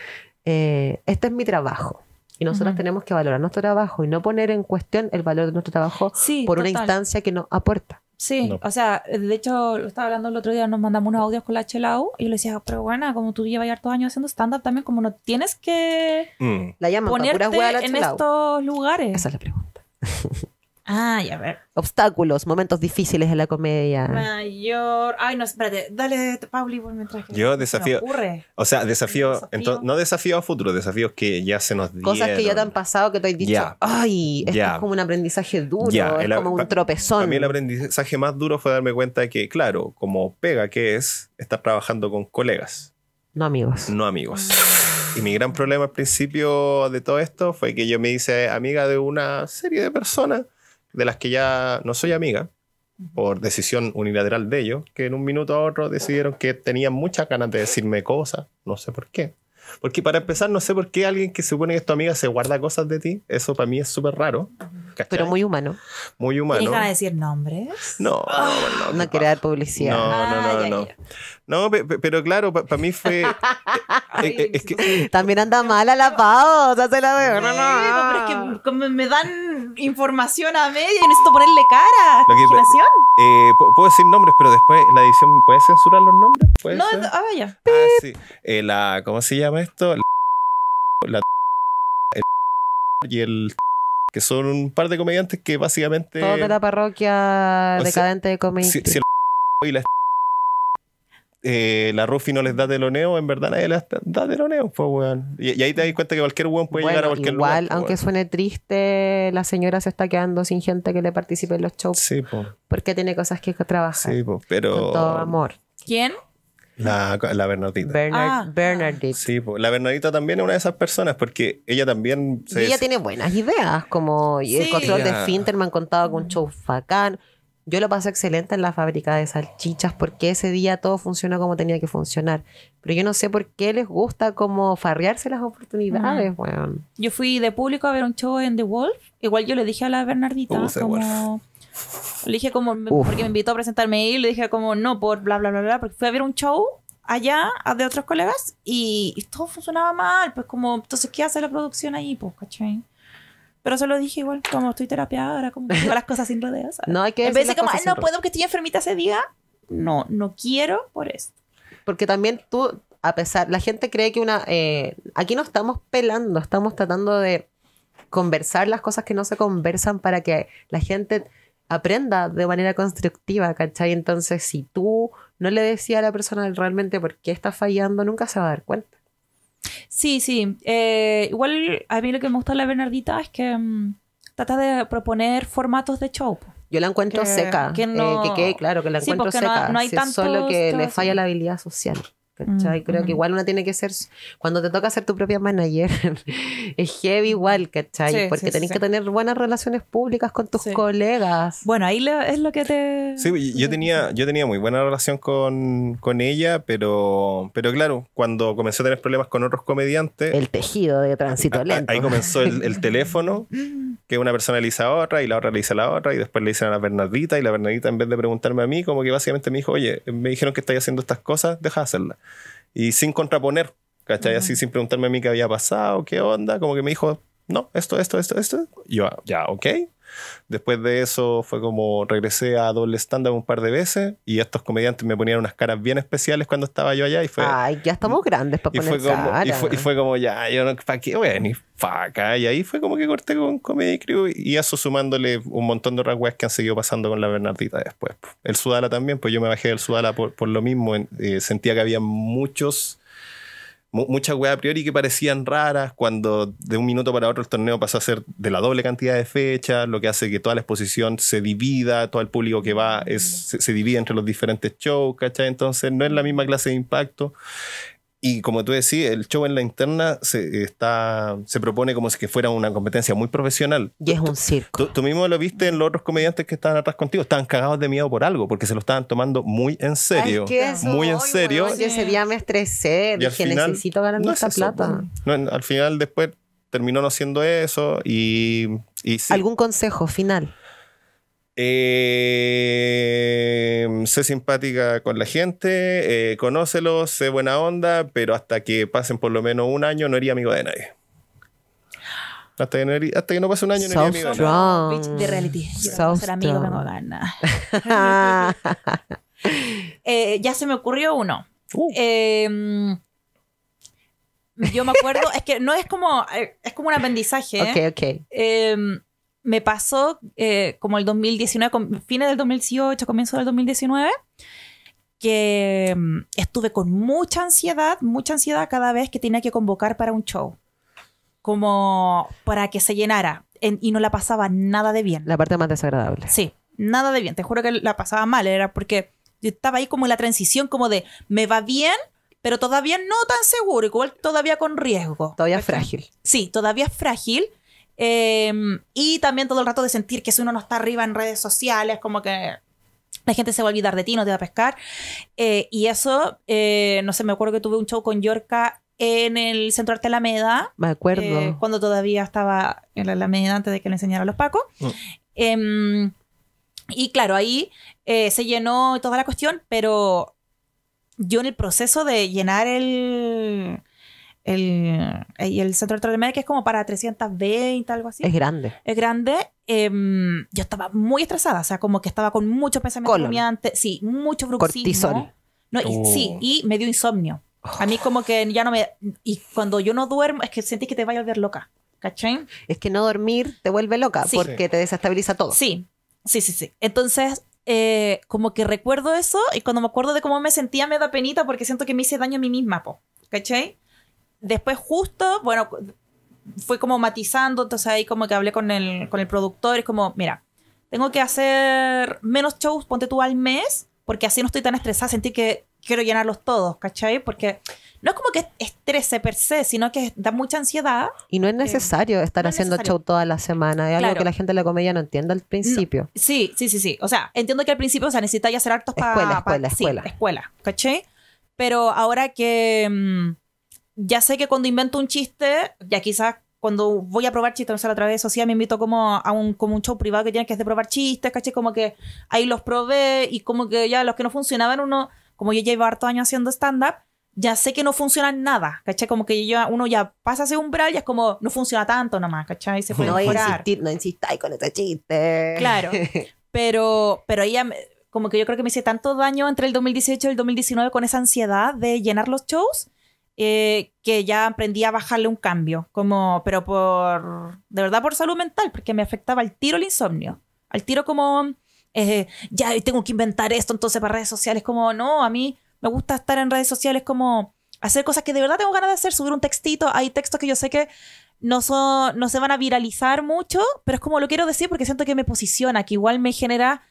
[SPEAKER 1] eh, este es mi trabajo. Y nosotros tenemos que valorar nuestro trabajo y no poner en cuestión el valor de nuestro trabajo por una instancia que nos aporta.
[SPEAKER 2] Sí, o sea, de hecho, lo estaba hablando el otro día, nos mandamos unos audios con la HLAU e y yo le decía, pero bueno, como tú llevas hartos años haciendo stand-up también, como no tienes que
[SPEAKER 4] mm. la
[SPEAKER 2] ponerte e en
[SPEAKER 1] estos lugares. Esa es la pregunta. [LAUGHS] Ah, ya ver. Obstáculos, momentos difíciles en la comedia.
[SPEAKER 2] Mayor. Ay, no, espérate. Dale, Pauli, mientras.
[SPEAKER 3] Yo desafío. O sea, desafío. no desafío a futuro, desafíos que ya se nos dieron. Cosas que ya te
[SPEAKER 1] han pasado que te has dicho. Ay, esto es como un aprendizaje duro. Es como un tropezón. Para mí,
[SPEAKER 3] el aprendizaje más duro fue darme cuenta de que, claro, como pega que es, estar trabajando con colegas. No amigos. No amigos. Mm. Y mi gran problema al principio de todo esto fue que yo me hice amiga de una serie de personas de las que ya no soy amiga, por decisión unilateral de ellos, que en un minuto a otro decidieron que tenían muchas ganas de decirme cosas, no sé por qué. Porque para empezar, no sé por qué alguien que supone que es tu amiga se guarda cosas de ti. Eso para mí es súper raro. Pero muy humano. Muy humano. ¿Tienes ganas
[SPEAKER 2] decir nombres?
[SPEAKER 3] No, ah, no. No, no dar publicidad. No, no, no. Ah, no. No, pero claro, para mí
[SPEAKER 1] fue. Eh, [LAUGHS] eh, También anda mal a la pausa o sea, la veo. No, no,
[SPEAKER 2] Pero es que ah. me dan información a media y necesito ponerle cara. Lo
[SPEAKER 3] eh, puedo decir nombres, pero después la edición puede censurar los nombres. no,
[SPEAKER 2] ah, ah,
[SPEAKER 3] sí. Eh, la, ¿Cómo se llama esto? La, el, y el que son un par de comediantes que básicamente. Todos de la
[SPEAKER 1] parroquia decadente de comedia. Si, si el
[SPEAKER 3] y la eh, la Rufi no les da teloneo, en verdad nadie la da teloneo, pues, weón. Y, ahí te das cuenta que cualquier weón puede llegar a cualquier lugar, pues, aunque
[SPEAKER 1] suene triste, la señora se está quedando sin gente que le participe en los shows. Sí, Porque tiene cosas que trabajar.
[SPEAKER 3] Sí, pero... Con todo amor. ¿Quién? La, la Bernardita. Ah. Sí, pues la Bernardita también es una de esas personas porque ella también... ella tiene buenas
[SPEAKER 1] ideas, como el control de Finterman contado con un show yo lo pasé excelente en la fábrica de salchichas porque ese día todo funcionó como tenía que funcionar. Pero yo no sé por qué les gusta como farrearse las oportunidades,
[SPEAKER 2] Yo fui de público a ver un show en The Wolf. Igual yo le dije a la Bernardita uh, como... Le dije como... Porque me invitó a presentarme y le dije como no por bla, bla, bla, bla. Porque fui a ver un show allá de otros colegas y, todo funcionaba mal. Pues como... Entonces, ¿qué hace la producción ahí? Pues, pero se lo dije igual, como estoy terapiada ahora, como digo las cosas sin rodeos. No, hay que En vez de como, no puedo que estoy enfermita ese día,
[SPEAKER 1] no, no quiero por eso. Porque también tú, a pesar, la gente cree que una, eh, aquí no estamos pelando, estamos tratando de conversar las cosas que no se conversan para que la gente aprenda de manera constructiva, ¿cachai? Entonces, si tú no le decías a la persona realmente por qué está fallando, nunca se va a dar cuenta.
[SPEAKER 2] Sí, sí. Eh, igual a mí lo que me gusta de la Bernardita es que mm, trata de proponer formatos de show.
[SPEAKER 1] Yo la encuentro seca. Que, eh, no... que quede claro que la encuentro seca. No, hay solo que le falla la habilidad social. ¿Cachai? Creo que igual uno tiene que ser, cuando te toca ser tu propia manager, [LAUGHS] es heavy igual, ¿cachai? Porque tenés que tener buenas relaciones públicas con tus colegas. Bueno, ahí es lo que te...
[SPEAKER 3] Sí, yo tenía, yo tenía muy buena relación con, ella, pero, pero claro, cuando comenzó a tener problemas con otros comediantes... El
[SPEAKER 1] tejido de tránsito lento.
[SPEAKER 3] Ahí comenzó el [LAUGHS] teléfono mm que una persona le dice a otra y la otra le dice a la otra y después le dicen a la Bernadita y la Bernadita en vez de preguntarme a mí como que básicamente me dijo, oye, me dijeron que estoy haciendo estas cosas, deja de hacerlas. Y sin contraponer, ¿cachai? Así sin preguntarme a mí qué había pasado, qué onda, como que me dijo, no, esto, esto, esto, esto. yo, ya, ok, Después de eso fue como regresé a doble stand un par de veces y estos comediantes me ponían unas caras bien especiales cuando estaba yo allá y fue... Ay, ya
[SPEAKER 1] estamos grandes para poner fue como, Y,
[SPEAKER 3] fue, como, ya, yo ¿para qué Y ahí fue como que corté con Comedy Crew y eso sumándole un montón de rasguas que han seguido pasando con la Bernardita después. El Sudala también, pues yo me bajé del Sudala por, lo mismo. Eh, sentía que había muchos muchas weas a priori que parecían raras, cuando de un minuto para otro el torneo pasó a ser de la doble cantidad de fechas, lo que hace que toda la exposición se divida, todo el público que va es, se, se, divide entre los diferentes shows, ¿cachai? Entonces no es la misma clase de impacto. Y como tú decís, el show en la interna se, está, se propone como si fuera una competencia muy profesional. Y es un circo. Tú, mismo lo viste en los otros comediantes que estaban atrás contigo. Estaban cagados de miedo por algo, porque se lo estaban tomando muy en serio. Es eso, muy en serio. ese
[SPEAKER 1] día me estresé, dije, necesito ganar no plata.
[SPEAKER 3] al final después terminó no siendo eso y, ¿Algún consejo final? Em, sé simpática con la gente, eh, conócelos, sé buena onda, pero hasta que pasen por lo menos un año no iría amigo de nadie. Hasta que, no, pase un año no iría amigo de nadie. reality.
[SPEAKER 2] ya se me ocurrió uno. Uh. Em, yo me acuerdo, es que no es como, eh, es como un aprendizaje. [LAUGHS] Ok, ok. Em, me pasó eh, como el 2019, fines del 2018, comienzo del 2019, que mm, estuve con mucha ansiedad, mucha ansiedad cada vez que tenía que convocar para un show, como para que se llenara, y no la pasaba nada de bien.
[SPEAKER 1] La parte más desagradable.
[SPEAKER 2] Sí, nada de bien, te juro que la pasaba mal, era porque yo estaba ahí como en la transición, como de, me va bien, pero todavía no tan seguro, igual todavía con riesgo.
[SPEAKER 1] Todavía frágil.
[SPEAKER 2] Sí, todavía frágil Em, y también todo el rato de sentir que si uno no está arriba en redes sociales, como que la gente se va a olvidar de ti, no te va a pescar. Eh, y eso, eh, no sé, me acuerdo que tuve un show con Yorka en el Centro Arte Alameda.
[SPEAKER 1] Me acuerdo. Eh,
[SPEAKER 2] cuando todavía estaba en la Alameda antes de que le enseñara a los pacos. Mm. Em, y claro, ahí se llenó toda la cuestión, pero yo en el proceso de llenar el el, eh, y el centro de tratamiento que es como para 320, algo así. Es grande. Es grande. Em, yo estaba muy estresada, o sea, como que estaba con mucho pensamiento rumiante, sí, mucho bruxismo. Cortisol. No, sí, oh. y me dio insomnio. Oh. A mí como que ya no me... Y cuando yo no duermo, es que sentí que te vaya a volver loca. ¿Cachai? Es que no
[SPEAKER 1] dormir te vuelve loca porque te desestabiliza todo.
[SPEAKER 2] Sí, sí, sí, sí. Entonces, eh, como que recuerdo eso y cuando me acuerdo de cómo me sentía me da penita porque siento que me hice daño a mí misma, po. ¿Cachai? después justo, bueno, fue como matizando, entonces ahí como que hablé con el, con el productor, es como, mira, tengo que hacer menos shows, ponte tú al mes, porque así no estoy tan estresada, sentí que quiero llenarlos todos, ¿cachai? Porque no es como que estrese per se, sino que da mucha ansiedad.
[SPEAKER 1] Y no es eh, necesario estar haciendo show toda la semana, es algo que la gente de la comedia no entiende al principio.
[SPEAKER 2] sí, sí, sí, sí. O sea, entiendo que al principio, o sea, necesitáis hacer hartos para... Escuela, escuela, ¿cachai? Pero ahora que... Mm, ya sé que cuando invento un chiste, ya quizás cuando voy a probar chistes, no sé, a través de sea me invito como a un, como un show privado que tienes que hacer probar chistes, caché, como que ahí los probé y como que ya los que no funcionaban, uno, como yo llevo harto años haciendo stand-up, ya sé que no funciona nada, caché, como que ya, uno ya pasa ese umbral y es como, no funciona tanto nomás, caché, y se puede No insistir,
[SPEAKER 1] no insistáis con ese chiste. Claro, [LAUGHS]
[SPEAKER 2] pero, pero ella, como que yo creo que me hice tanto daño entre el 2018 y el 2019 con esa ansiedad de llenar los shows, eh, que ya aprendí a bajarle un cambio, como, pero por, de verdad por salud mental, porque me afectaba al tiro el insomnio, al tiro como, eh, ya tengo que inventar esto entonces para redes sociales, como, no, a mí me gusta estar en redes sociales como hacer cosas que de verdad tengo ganas de hacer, subir un textito, hay textos que yo sé que no, son, no se van a viralizar mucho, pero es como lo quiero decir porque siento que me posiciona, que igual me genera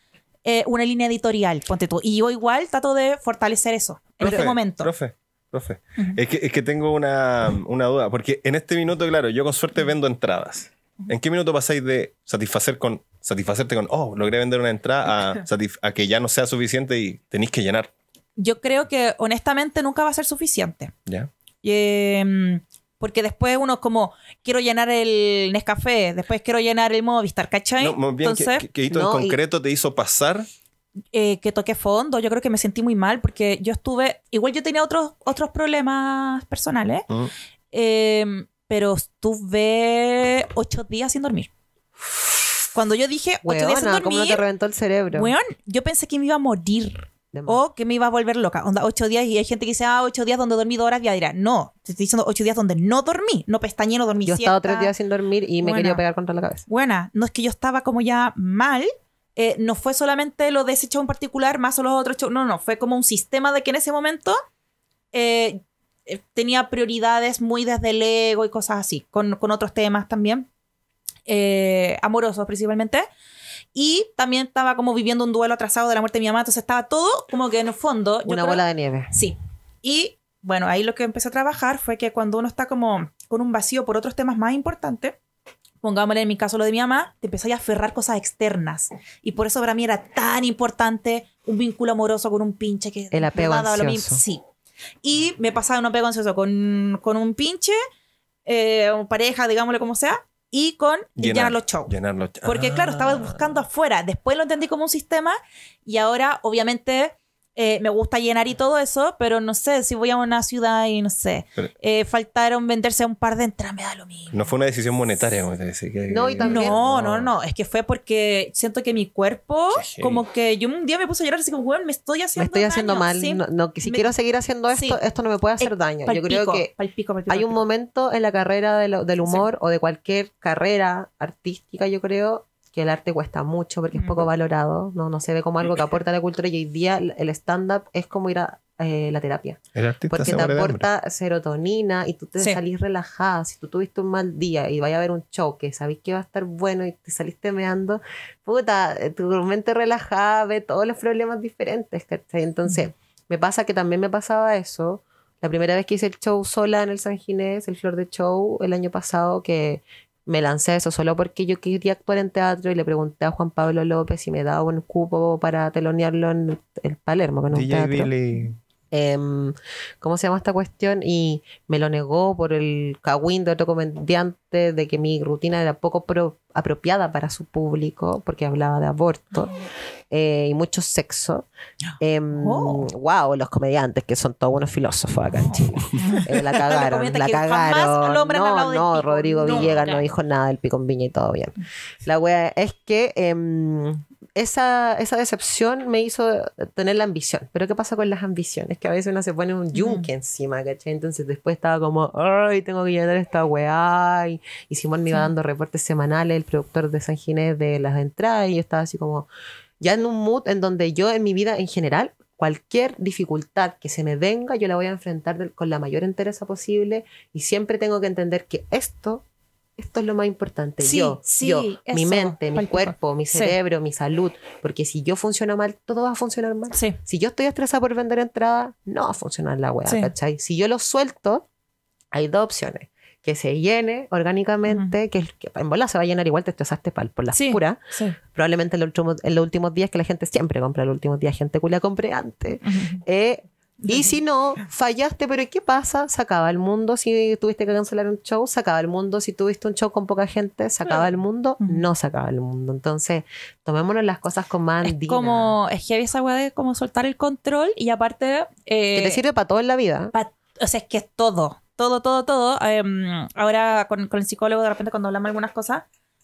[SPEAKER 2] eh, una línea editorial, ponte tú, y yo igual trato de fortalecer eso en este momento.
[SPEAKER 3] Profe es, que, es, que, tengo una, una, duda, porque en este minuto, claro, yo con suerte vendo entradas. ¿En qué minuto pasáis de satisfacer con, satisfacerte con, oh, logré vender una entrada, [LAUGHS] a, que ya no sea suficiente y tenéis que llenar?
[SPEAKER 2] Yo creo que honestamente nunca va a ser suficiente. ¿Ya? Em, porque después uno es como, quiero llenar el Nescafé, después quiero llenar el Movistar, ¿cachai? Entonces, ¿qué hito en concreto
[SPEAKER 3] te hizo pasar
[SPEAKER 2] eh, que toqué fondo, yo creo que me sentí muy mal porque yo estuve, igual yo tenía otros, otros problemas personales, ah. em, pero estuve ocho días sin dormir. Cuando yo dije ocho días sin dormir, ¿cómo te reventó el cerebro? yo pensé que me iba a morir. O que me iba a volver loca. Onda, ocho días y hay gente que dice, ah, ocho días donde dormí dormido horas dirá No, estoy diciendo ocho días donde no dormí, no pestañe, no dormí. Yo he estado tres días sin dormir y me quería pegar contra la cabeza. Buena, no es que yo estaba como ya mal, eh, no fue solamente lo de ese show en particular, más o los otros shows, no, no, fue como un sistema de que en ese momento eh, eh, tenía prioridades muy desde el ego y cosas así, con, otros temas también, amorosos principalmente. Y también estaba como viviendo un duelo atrasado de la muerte de mi mamá, entonces estaba todo como que en el fondo. Una bola de nieve. Sí. Y bueno, ahí lo que empecé a trabajar fue que cuando uno está como con un vacío por otros temas más importantes, pongámosle en mi caso lo de mi mamá, te empecé a aferrar cosas externas. Y por eso para mí era tan importante un vínculo amoroso con un pinche que... El apego ansioso. Sí. Y me pasaba un apego ansioso con, con un pinche, eh, pareja, digámosle como sea, y con llenar, llenar los
[SPEAKER 4] shows. Llenar los... Porque
[SPEAKER 2] claro, estaba ah. buscando afuera. Después lo entendí como un sistema y ahora obviamente eh, me gusta llenar y todo eso, pero no sé, si voy a una ciudad y no sé, eh, faltaron venderse un par de entradas, me da lo
[SPEAKER 3] mismo. No fue una decisión monetaria, como te decía. no,
[SPEAKER 2] no, no, es que fue porque siento que mi cuerpo, como que yo un día me puse a llorar así como, weón, me estoy haciendo mal. Me estoy haciendo
[SPEAKER 1] mal, si quiero seguir haciendo esto, esto no me puede hacer daño. yo creo que hay un momento en la carrera del humor o de cualquier carrera artística, yo creo, que el arte cuesta mucho porque es poco valorado, no, no se ve como algo que aporta la cultura y hoy día el stand-up es como ir a eh, la terapia.
[SPEAKER 4] El porque te aporta
[SPEAKER 1] serotonina y tú te salís relajada. Si tú tuviste un mal día y vaya a haber un show que sabéis que va a estar bueno y te saliste meando, puta, eh, tu mente relajada ve todos los problemas diferentes. Entonces, me pasa que también me pasaba eso. La primera vez que hice el show sola en el San Ginés, el Flor de Show, el año pasado, que me lancé eso solo porque yo quería actuar en teatro y le pregunté a Juan Pablo López si me daba un cupo para telonearlo en el Palermo. Que no Em, ¿cómo se llama esta cuestión? Y me lo negó por el cagüín de otro comediante de que mi rutina era poco apropiada para su público porque hablaba de aborto [GASPS] eh, y mucho sexo. [GASPS] Em, oh. ¡Guau! Wow, los comediantes que son todos unos filósofos acá en Chile. Oh. [LAUGHS] Eh, la [LAUGHS] cagaron, la cagaron. No, no, Rodrigo Villegas no, dijo nada del pico viña y todo bien. La wea es que em, esa, decepción me hizo tener la ambición. Pero ¿qué pasa con las ambiciones? Que a veces uno se pone un yunque encima, ¿cachai? Entonces después estaba como, ay, tengo que llenar esta weá. Y, Simón me iba dando reportes semanales, el productor de San Ginés de las entradas, y yo estaba así como, ya en un mood en donde yo en mi vida en general cualquier dificultad que se me venga, yo la voy a enfrentar con la mayor entereza posible y siempre tengo que entender que esto esto es lo más importante. yo, sí, mi mente, mi cuerpo, mi cerebro, mi salud. Porque si yo funciona mal, todo va a funcionar mal. Si yo estoy estresada por vender entrada, no va a funcionar la wea, ¿cachai? Si yo lo suelto, hay dos opciones. Que se llene orgánicamente, que, en bola se va a llenar igual, te estresaste por la pura. Probablemente en los, últimos, días, que la gente siempre compra, en los últimos días, gente culia compré antes. Y si no, fallaste, pero ¿qué pasa? Sacaba acaba el mundo si tuviste que cancelar un show, sacaba acaba el mundo si tuviste un show con poca gente, sacaba acaba el mundo, no sacaba acaba el mundo. Entonces, tomémonos las cosas con más es
[SPEAKER 2] como, es que había esa weá de como soltar el control y aparte... Eh, que te sirve para todo en la vida. o sea, es que es todo, todo, todo, todo. Em, ahora con, con el psicólogo, de repente cuando hablamos algunas cosas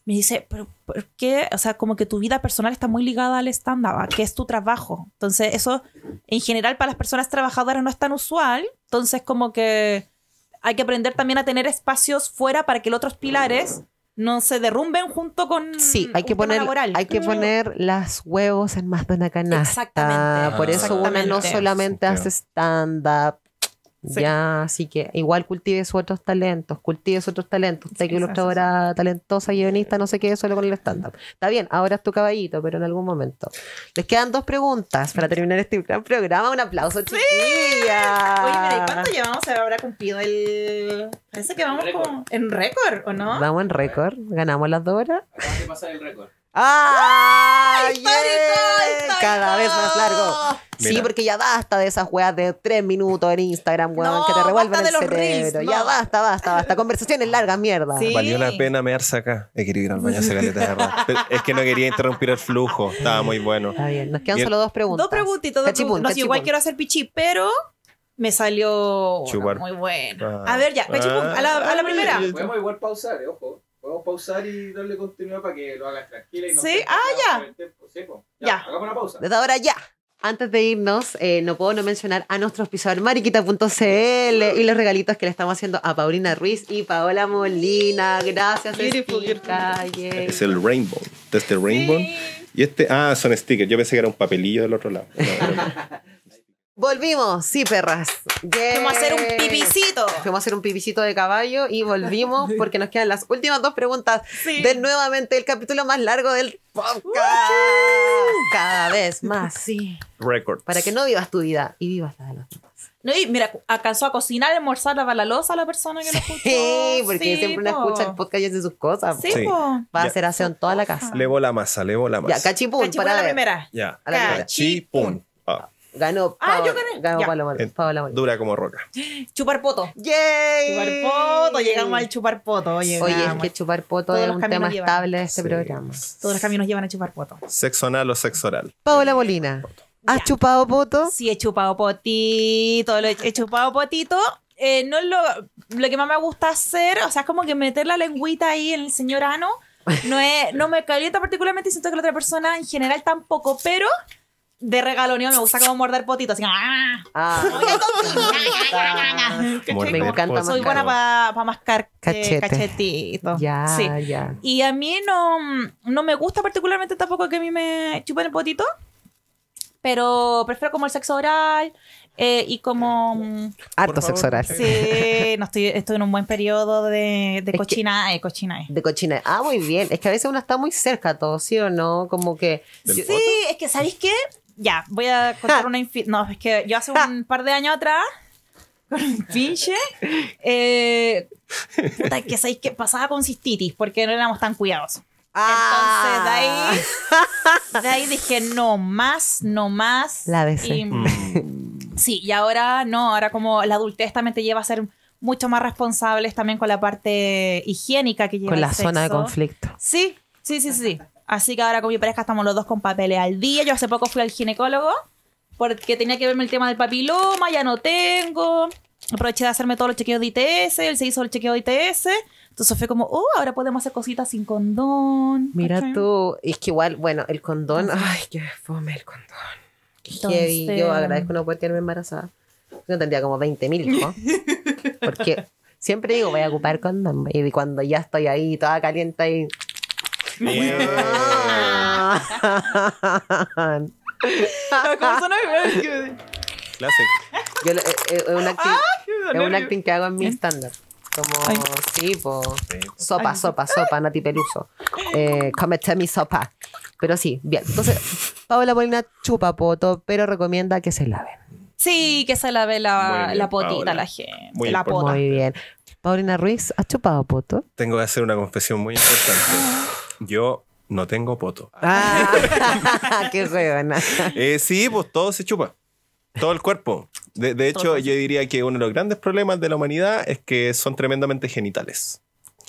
[SPEAKER 2] me dice, pero ¿por qué? O sea, como que tu vida personal está muy ligada al stand-up, que es tu trabajo. Entonces, eso en general para las personas trabajadoras no es tan usual. Entonces, como que hay que aprender también a tener espacios fuera para que los otros pilares no se derrumben
[SPEAKER 1] junto con sí hay que poner hay que poner las huevos en más de una canasta exactamente por eso uno no solamente hace stand up ya, así que igual cultive sus otros talentos, cultive sus otros talentos. Usted que ilustradora talentosa, guionista, no se quede solo con el stand-up. Está bien, ahora es tu caballito, pero en algún momento. Les quedan dos preguntas para terminar este gran programa. Un aplauso, chiquilla. Sí. Oye, mira, ¿y
[SPEAKER 2] cuánto llevamos ahora cumplido el. Parece que vamos en récord, ¿o no?
[SPEAKER 1] Vamos en récord, ganamos las dos horas. Acabas de pasar el récord. Ay, Cada vez más largo. Sí, porque ya basta de esas weas de tres minutos en Instagram, weón, que te revuelven el cerebro. Ya basta, basta, basta. Conversaciones largas, mierda. Valió
[SPEAKER 3] la pena mearse acá. He querido ir Es que no quería interrumpir el flujo. Estaba muy bueno. Está bien. Nos quedan solo dos
[SPEAKER 1] preguntas. Dos preguntitos, Dos no, igual
[SPEAKER 2] quiero hacer pichi, pero me salió muy
[SPEAKER 4] bueno. Ah. a ver, ya. a, la, a
[SPEAKER 3] la ah, primera. Podemos igual pausar, eh, ojo podemos pausar y darle continuidad para que lo hagas tranquila y no Sí, ah, ya. Sí, ya. Hagamos una pausa. Desde
[SPEAKER 1] ahora ya. Antes de irnos, eh, no puedo no mencionar a nuestro auspiciador mariquita.cl y los regalitos que le estamos haciendo a Paulina Ruiz y Paola Molina. Gracias, Es
[SPEAKER 3] el Rainbow, desde el este Rainbow. Y este, ah, son stickers. Yo pensé que era un papelillo del otro lado. [LAUGHS]
[SPEAKER 1] Volvimos, sí, perras. vamos Fuimos a hacer un pipicito. Fuimos a hacer un pipicito de caballo y volvimos [LAUGHS] porque nos quedan las últimas dos preguntas de nuevamente el capítulo más largo del podcast. Cada vez más, sí. Records. Para que no vivas tu vida y vivas la de los demás.
[SPEAKER 2] No, y mira, alcanzó a cocinar, almorzar, lavar la losa a la persona que lo escuchó. Sí, porque siempre po. uno escucha el
[SPEAKER 1] podcast y hace sus cosas. Sí,
[SPEAKER 3] Va a hacer
[SPEAKER 1] aseo en toda la casa. Levo
[SPEAKER 3] la masa, levo la masa. Ya, cachipún, para la primera. Ya. A la cachipún. primera. Cachipún. Ah.
[SPEAKER 1] Ganó. Paola
[SPEAKER 3] ah, Dura como roca.
[SPEAKER 1] Chupar poto. ¡Yay! Chupar poto. Llegamos al chupar poto. Llegamos. Oye, es que chupar poto es un tema estable de este programa. Todos los caminos llevan a chupar poto.
[SPEAKER 3] Sexonal o sexual oral.
[SPEAKER 1] Paola Molina. ¿Has chupado poto? Sí, he chupado potito. Lo he, chupado potito. Eh,
[SPEAKER 2] no lo, lo que más me gusta hacer, o sea, es como que meter la lengüita ahí en el señor ano. No, es, no me calienta particularmente y siento que la otra persona en general tampoco, pero de regaloneo me gusta como morder potitos así. ¡Ah!
[SPEAKER 4] ah. [LAUGHS] me encanta
[SPEAKER 1] Soy buena para mascar cachetitos.
[SPEAKER 2] Y a mí no, no me gusta particularmente tampoco que a mí me chupen el potito, pero prefiero como el sexo oral. Eh, y como. Mm,
[SPEAKER 1] Harto sexo oral. Sí,
[SPEAKER 2] no estoy, estoy en un buen periodo de, de cochinae, eh, eh.
[SPEAKER 1] De cochina Ah, muy bien. Es que a veces uno está muy cerca todo, ¿sí o no? Como que. Sí,
[SPEAKER 2] es que, ¿sabéis qué? ya, voy a contar [LAUGHS] una No, es que yo hace [LAUGHS] un par de años atrás, con un pinche, eh, puta, que que pasaba con cistitis porque no éramos tan cuidadosos. Entonces, de ahí, ah. dije, no más, no más. La
[SPEAKER 1] mm.
[SPEAKER 2] Sí, y ahora no, ahora como la adultez también te lleva a ser mucho más responsables también con la parte higiénica que lleva Con la zona de conflicto. Sí, sí, sí, sí. Así que ahora con mi pareja estamos los dos con papeles al día. Yo hace poco fui al ginecólogo porque tenía que verme el tema del papiloma, ya no tengo. Aproveché de hacerme todos los chequeos de ITS, él se hizo el chequeo de ITS. Entonces fue como, oh, ahora podemos hacer cositas sin
[SPEAKER 1] condón. Mira tú, es que igual, bueno, el condón, ay, qué fome el condón. Qué Yo agradezco no poder tenerme embarazada. Yo tendría como 20 mil, ¿no? [LAUGHS] Porque siempre digo, voy a ocupar condón. Y cuando ya estoy ahí, toda caliente, Y
[SPEAKER 4] Clásico. Eh, eh, ah,
[SPEAKER 3] es un acting
[SPEAKER 2] que hago en mi
[SPEAKER 1] estándar. Como, tipo Sopa, sopa, sopa, Nati Peluso. Eh, comete mi sopa. Pero sí, bien. Entonces, Paola Molina chupa poto, pero recomienda que se lave
[SPEAKER 2] Sí, que se lave la, la potita la gente. la pota.
[SPEAKER 1] Muy bien. Paulina Ruiz, ¿has chupado poto?
[SPEAKER 3] Tengo que hacer una confesión muy importante. [GASPS] [GASPS] Ah. Yo no tengo poto. Ah,
[SPEAKER 1] [LAUGHS] qué huevona.
[SPEAKER 3] Eh, sí, pues todo se chupa. Todo el cuerpo. de hecho, yo diría que uno de los grandes problemas de la humanidad es que son tremendamente genitales.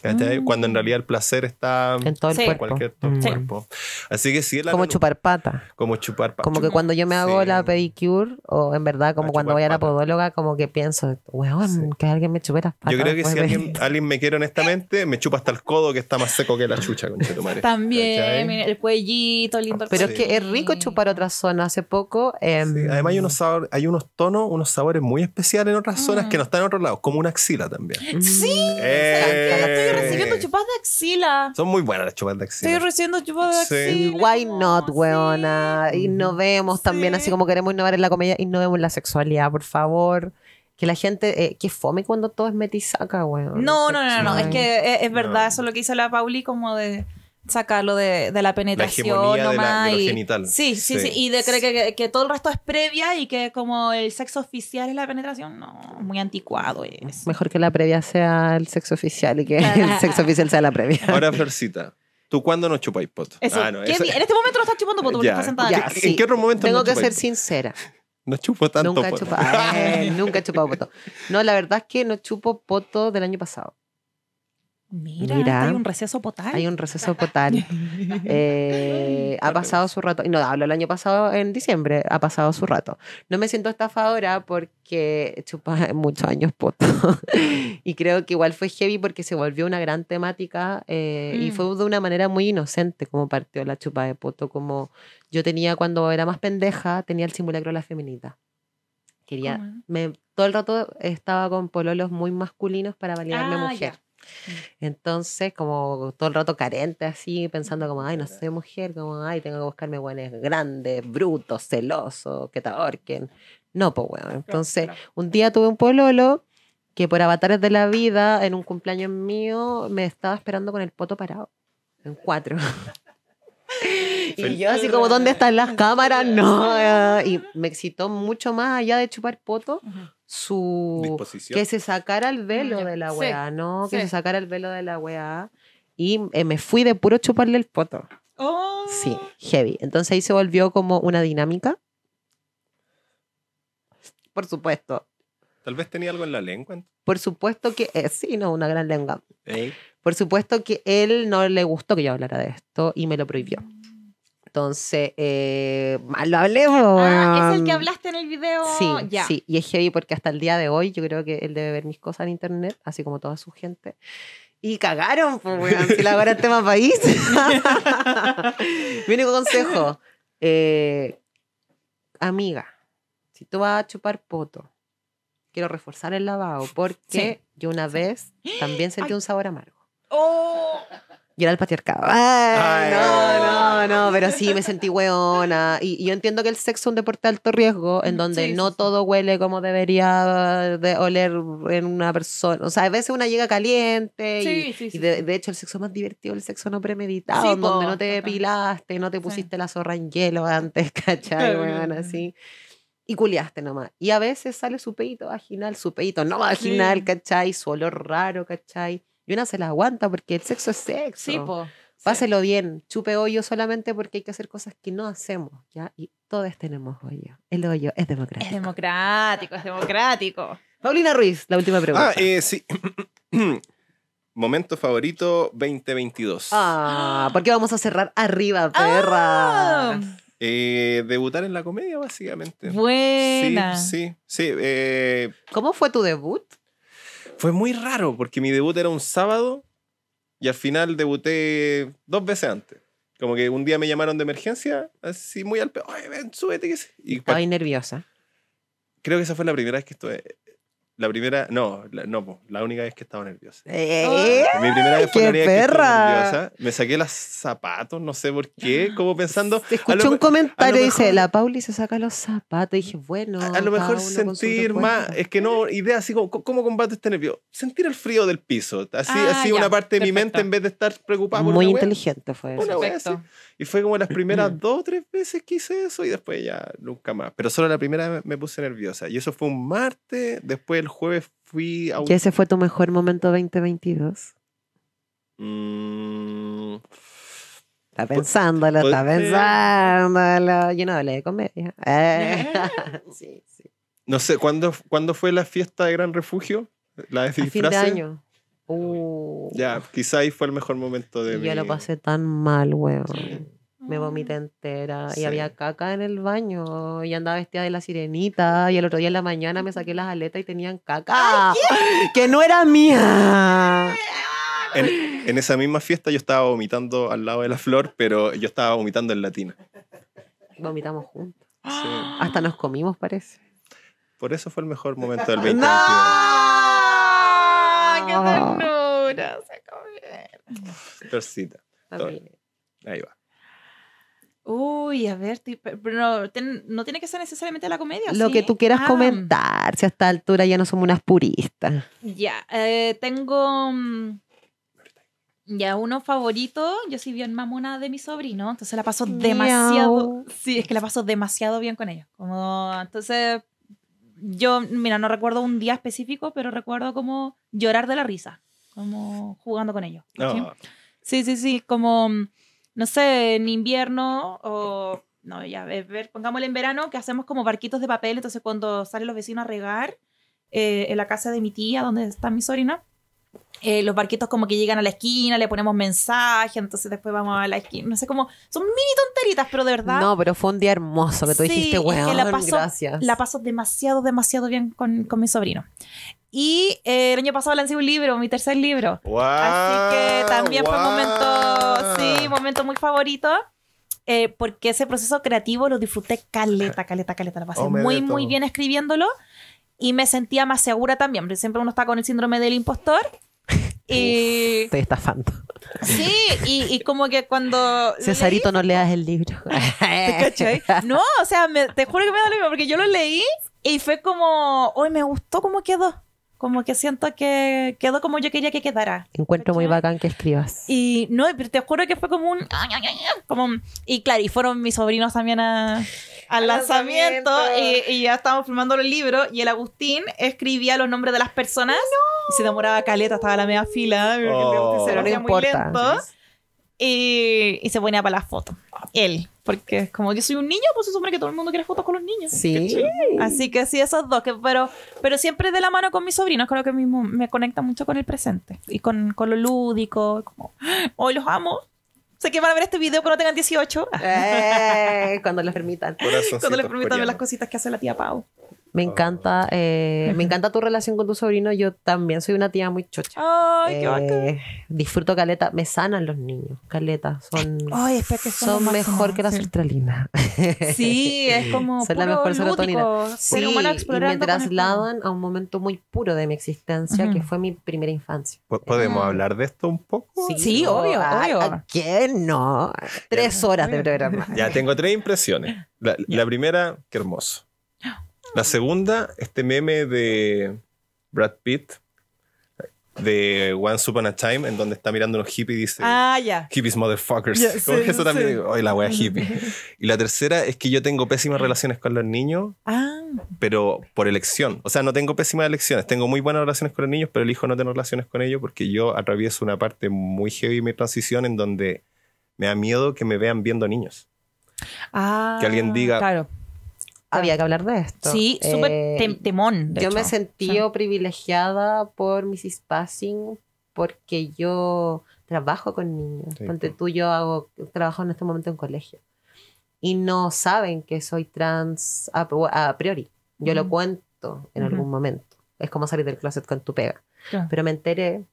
[SPEAKER 3] Ah. Cuando en realidad el placer está en Cualquier, cuerpo. Así que sí, Como chupar pata. Como chupar Como que cuando
[SPEAKER 1] yo me hago la pedicure, o en verdad, como cuando voy a la podóloga, como que pienso, weón, que alguien me chupara Yo creo que si alguien,
[SPEAKER 3] [LAUGHS] alguien, me quiere honestamente, me chupa hasta el codo que está más seco que la chucha, con También,
[SPEAKER 1] el cuellito, lindo. Pero es que es rico chupar otras zonas. Hace poco.
[SPEAKER 3] Em, además, hay unos, sabores hay unos tonos, unos sabores muy especiales en otras zonas mm. que no están en otros lados, como una axila también. Sí, eh, Estoy recibiendo pues.
[SPEAKER 1] chupas de axila.
[SPEAKER 3] Son muy buenas las chupas de axila.
[SPEAKER 1] Estoy recibiendo chupas de axila. Sí. Why not, weona? Innovemos también, así como queremos innovar en la comedia, innovemos en la sexualidad, por favor. Que la gente, eh, que fome cuando todo es metisaca, weón. No, no, no, no, es que
[SPEAKER 2] eh, es, verdad, eso es lo que hizo la Pauli, como de sacarlo de, de la penetración nomás. De genital. Sí, sí, sí, Y de creer que, que, todo el resto es previa y que como el sexo oficial es la penetración, no, muy
[SPEAKER 3] anticuado
[SPEAKER 1] es. Mejor que la previa sea el sexo oficial y que [LAUGHS] el sexo oficial sea la previa.
[SPEAKER 3] Ahora, Florcita. ¿Tú cuándo no chupáis poto? ah, no, En este
[SPEAKER 1] momento no estás chupando poto
[SPEAKER 2] porque ya, estás sentada. Ya, ¿En
[SPEAKER 3] qué otro momento Tengo que ser
[SPEAKER 1] sincera.
[SPEAKER 4] [LAUGHS]
[SPEAKER 3] No chupo tanto nunca poto.
[SPEAKER 1] Eh, nunca he chupado poto. No, la verdad es que no chupo poto del año pasado. Mira, hay un receso potal. Hay un receso potal. [LAUGHS] Eh, ha pasado su rato, no, hablo el año pasado, en diciembre, ha pasado su rato. No me siento estafadora porque chupa muchos años poto. [LAUGHS] y creo que igual fue heavy porque se volvió una gran temática eh, y mm. fue de una manera muy inocente como partió la chupa de poto. Como yo tenía cuando era más pendeja, tenía el simulacro de la feminita. Quería, me, todo el rato estaba con pololos muy masculinos para validarme la ah, mujer. Mm. Entonces, como todo el rato carente, así, pensando como, ay, no soy mujer, como, ay, tengo que buscarme buenos grandes, brutos, celoso que te ahorquen. No, pues, bueno. Entonces, un día tuve un pololo que por avatares de la vida, en un cumpleaños mío, me estaba esperando con el poto parado, en cuatro. [LAUGHS]
[SPEAKER 4] y yo así como, ¿dónde están las [LAUGHS] cámaras? [LAUGHS] No.
[SPEAKER 1] Y me excitó mucho más allá de chupar poto su que se sacara el velo de la weá, ¿no? Que se sacara el velo de la weá. Y eh, me fui de puro chuparle el foto. Oh. Sí, heavy. Entonces ahí se volvió como una dinámica.
[SPEAKER 3] Por supuesto. Tal vez tenía algo en la lengua.
[SPEAKER 1] Por supuesto que eh, sí, no, una gran lengua. Por supuesto que él no le gustó que yo hablara de esto y me lo prohibió. Entonces, eh, lo hablemos. Ah, es el que um, hablaste
[SPEAKER 2] en el video. Sí, ya. sí,
[SPEAKER 1] y es heavy porque hasta el día de hoy yo creo que él debe ver mis cosas en internet, así como toda su gente. Y cagaron, pues, weón, [LAUGHS] si la ahora tema país. [LAUGHS] Mi único consejo, eh, amiga, si tú vas a chupar poto, quiero reforzar el lavado porque yo una vez también sentí un sabor amargo. Oh y era el patriarcado. no, no, no, pero sí me sentí weona. Y, yo entiendo que el sexo es un deporte de alto riesgo, en mm, donde no todo huele como debería de oler en una persona. O sea, a veces una llega caliente y, sí, de, hecho el sexo más divertido, es el sexo no premeditado, donde no te depilaste, no te pusiste la zorra en hielo antes, [LAUGHS] ¿cachai? así y culiaste nomás. Y a veces sale su peito vaginal, su peito no vaginal, ¿cachai? Su olor raro, ¿cachai? Y una se la aguanta porque el sexo es sexo. Sí, Páselo bien, chupe hoyo solamente porque hay que hacer cosas que no hacemos, ¿ya? Y todos tenemos hoyo. El hoyo es democrático. Es democrático, es democrático. Paulina Ruiz, la última pregunta. Ah,
[SPEAKER 3] eh, sí. [CLEARS THROAT] Momento favorito 2022. Ah,
[SPEAKER 1] [GASPS] porque vamos a cerrar arriba, perra. Ah.
[SPEAKER 3] Eh, debutar en la comedia, básicamente. Buena. Sí, sí. sí eh, ¿Cómo fue tu debut? Fue muy raro porque mi debut era un sábado y al final debuté dos veces antes. Como que un día me llamaron de emergencia, así muy al peor, ven, súbete.
[SPEAKER 1] Ay, y nerviosa.
[SPEAKER 3] Creo que esa fue la primera vez que estuve. La primera, no, no, la única vez que estaba nerviosa. ¿Eh? Mi primera vez fue la nerviosa. Me saqué los zapatos, no sé por qué, ah, como pensando. Escuché un comentario y
[SPEAKER 1] dice: La Pauli se saca los zapatos. Y dije: Bueno. A, lo mejor sentir más.
[SPEAKER 3] Es que no, idea así ¿cómo combate este nervio? Sentir el frío del piso. Así, ah, así una parte de mi mente en vez de estar preocupada Muy
[SPEAKER 1] inteligente
[SPEAKER 3] fue eso. Una Y fue como las primeras mm. dos o tres veces que hice eso y después ya nunca más. Pero solo la primera vez me puse nerviosa. Y eso fue un martes, después el jueves fui a un... ese
[SPEAKER 1] fue tu mejor momento 2022?
[SPEAKER 3] Mm, está pues, pensándolo, está pues,
[SPEAKER 1] pensándolo. Yo no hablé de comedia. [LAUGHS] [LAUGHS] sí, sí.
[SPEAKER 3] No sé, ¿cuándo, ¿cuándo fue la fiesta de Gran Refugio? La de fin de año. Ya, uh. quizá ahí fue el mejor momento de Yo lo pasé tan
[SPEAKER 1] mal, weón. Me vomité mm. entera y había caca en el baño y andaba vestida de la sirenita y el otro día en la mañana me saqué las aletas y tenían caca que no era mía.
[SPEAKER 3] En, esa misma fiesta yo estaba vomitando al lado de la flor, pero yo estaba vomitando en latina.
[SPEAKER 1] Vomitamos juntos.
[SPEAKER 3] Hasta nos comimos, parece. Por eso fue el mejor momento del 20
[SPEAKER 4] ¡Qué ternura!
[SPEAKER 3] Se Torcita. Ahí va.
[SPEAKER 2] Uy, a ver, pero no, tiene que ser necesariamente la comedia. Lo que tú quieras ah. comentar,
[SPEAKER 1] si a esta altura ya no somos unas puristas.
[SPEAKER 2] Ya, eh, tengo mm, ya uno favorito. Yo soy bien mamona de mi sobrino, entonces la paso demasiado. Sí, es que la paso demasiado bien con ellos. Como, entonces, yo, mira, no recuerdo un día específico, pero recuerdo como llorar de la risa, como jugando con ellos. Ah. sí, sí, sí, como mm, no sé, en invierno o, no, ya, ver, pongámoslo en verano, que hacemos como barquitos de papel, entonces cuando salen los vecinos a regar eh, en la casa de mi tía, donde está mi sobrina, eh, los barquitos como que llegan a la esquina, le ponemos mensaje, entonces después vamos a la esquina. No sé cómo. Son mini tonteritas, pero de verdad. No,
[SPEAKER 1] pero fue un día hermoso que tú dijiste, weón, la paso,
[SPEAKER 2] La paso demasiado, demasiado bien con, con mi sobrino. Y eh, el año pasado lancé un libro, mi tercer libro. Así que también fue un momento, sí, momento muy favorito. Eh, porque ese proceso creativo lo disfruté caleta, caleta, caleta. Lo pasé oh, muy, muy bien escribiéndolo. Y me sentía más segura también. Porque siempre uno está con el síndrome del impostor. Y...
[SPEAKER 1] Estoy estafando.
[SPEAKER 2] Sí, y, como que cuando. Cesarito, no
[SPEAKER 1] leas el libro. [LAUGHS]
[SPEAKER 2] No, o sea, te juro que me da lo mismo, porque yo lo leí y fue como. Hoy me gustó cómo quedó. Como que siento que quedó como yo quería que quedara.
[SPEAKER 1] Encuentro muy bacán que escribas.
[SPEAKER 2] Y no, pero te juro que fue como un... Como y claro, y fueron mis sobrinos también al lanzamiento, Y, ya estábamos filmando el libro y el Agustín escribía los nombres de las personas. Y se demoraba caleta, estaba en la media fila. Se lo oh. muy lento. Y, se pone para las fotos. Él. Porque como yo soy un niño, pues se hombre que todo el mundo quiere fotos con los niños. Sí. Así que sí, esos dos. pero, pero siempre de la mano con mis sobrinos. lo que mismo me conecta mucho con el presente. Y con, con lo lúdico. Como, hoy los amo.
[SPEAKER 1] Sé que van a ver este video cuando tengan 18. Eh, cuando les permitan. Cuando les permitan ver las cositas que hace la tía Pau. Me oh. encanta, eh, me encanta tu relación con tu sobrino. Yo también soy una tía muy chocha. Ay, eh, Disfruto caleta. Me sanan los niños, caleta. Son,
[SPEAKER 2] son mejor que
[SPEAKER 1] la sertralina. [LAUGHS]
[SPEAKER 2] Sí, es como. son puro la mejor
[SPEAKER 1] serotonina. me trasladan a un momento muy puro de mi existencia, que fue mi primera infancia.
[SPEAKER 3] ¿Podemos ah. hablar de esto un poco? Sí, obvio, ah, obvio.
[SPEAKER 4] no?
[SPEAKER 1] Tres horas de programa.
[SPEAKER 3] Ya tengo tres impresiones. la, la primera, qué hermoso la segunda, este meme de Brad Pitt de Once Upon a Time, en donde está mirando unos hippies y dice ah, hippies motherfuckers. [LAUGHS] eso también la wea hippie. y la tercera es que yo tengo pésimas relaciones con los niños, ah. pero por elección. O sea, no tengo pésimas elecciones, tengo muy buenas relaciones con los niños, pero elijo no tener relaciones con ellos porque yo atravieso una parte muy heavy de mi transición en donde me da miedo que me vean viendo niños.
[SPEAKER 1] Ah,
[SPEAKER 2] que alguien
[SPEAKER 3] ah, diga, claro
[SPEAKER 1] había que hablar de esto. Sí, súper eh, temón. yo me sentí privilegiada por Mrs. Passing porque yo trabajo con niños. Sí, tú, yo hago, trabajo en este momento en colegio. Y no saben que soy trans a, priori. Yo lo cuento en algún momento. Es como salir del closet con tu pega. Pero me enteré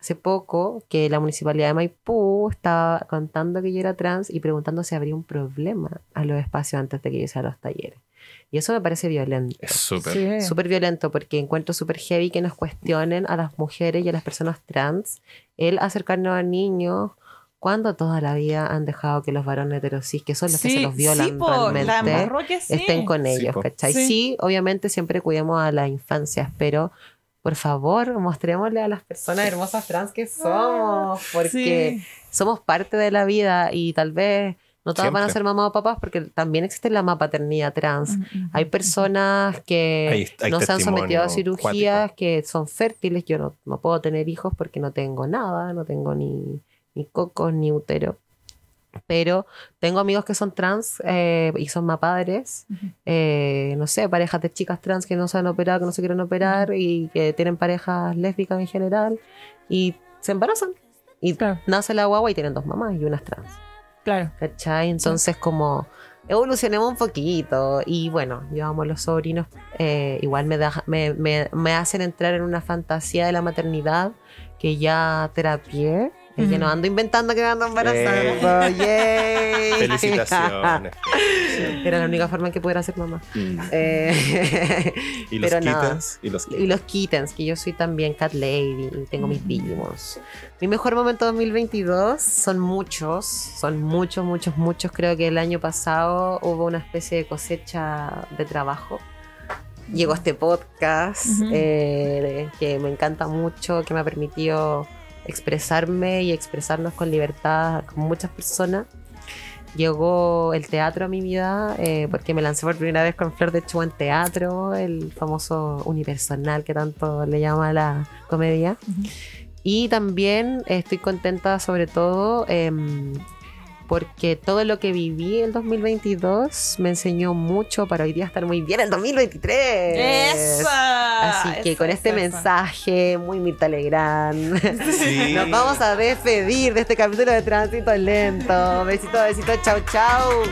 [SPEAKER 1] hace poco que la municipalidad de Maipú estaba contando que yo era trans y preguntando si habría un problema a los espacios antes de que yo a los talleres. Y eso me parece violento. Es
[SPEAKER 4] súper. Súper
[SPEAKER 1] violento porque encuentro súper heavy que nos cuestionen a las mujeres y a las personas trans el acercarnos a niños cuando toda la vida han dejado que los varones heterosis, que son los que se los violan estén con ellos, ¿cachai? Sí. obviamente siempre cuidemos a las infancias, pero por favor, mostrémosle a las personas hermosas trans que somos, ah, porque somos parte de la vida y tal vez no todas van a ser mamá o papás porque también existe la mapaternidad trans. Mm, mm, hay mm, personas que no se han sometido a cirugías, que son fértiles. Yo no, puedo tener hijos porque no tengo nada, no tengo ni, ni cocos ni útero. Pero tengo amigos que son trans eh, y son mapadres. Eh, no sé, parejas de chicas trans que no se han operado, que no se quieren operar y que tienen parejas lésbicas en general y se embarazan. Y nace la guagua y tienen dos mamás y unas trans. Claro. ¿Cachai? Entonces, como evolucionemos un poquito. Y bueno, yo los sobrinos. Eh, igual me, me, hacen entrar en una fantasía de la maternidad que ya terapié es que no ando inventando que me ando embarazada. Yay. [LAUGHS] Felicitaciones. Era la única forma en que pudiera ser mamá. Mm. Eh, [LAUGHS] ¿Y, los kittens? ¿Y, los kittens? que yo soy también cat lady y
[SPEAKER 4] tengo mis Digimons. Mm.
[SPEAKER 1] Mi mejor momento 2022 son muchos, son muchos, muchos, muchos. Creo que el año pasado hubo una especie de cosecha de trabajo llegó este podcast eh, que me encanta mucho, que me ha permitido expresarme y expresarnos con libertad con muchas personas. Llegó el teatro a mi vida eh, porque me lancé por primera vez con Flor de Chua en teatro, el famoso unipersonal que tanto le llama la comedia. Y también estoy contenta sobre todo em, porque todo lo que viví en 2022 me enseñó mucho para hoy día estar muy bien en 2023. Eso, Así que con este mensaje muy Mirta [LAUGHS] nos vamos a despedir de este capítulo de Tránsito Lento. Besitos, besito, chau, chau.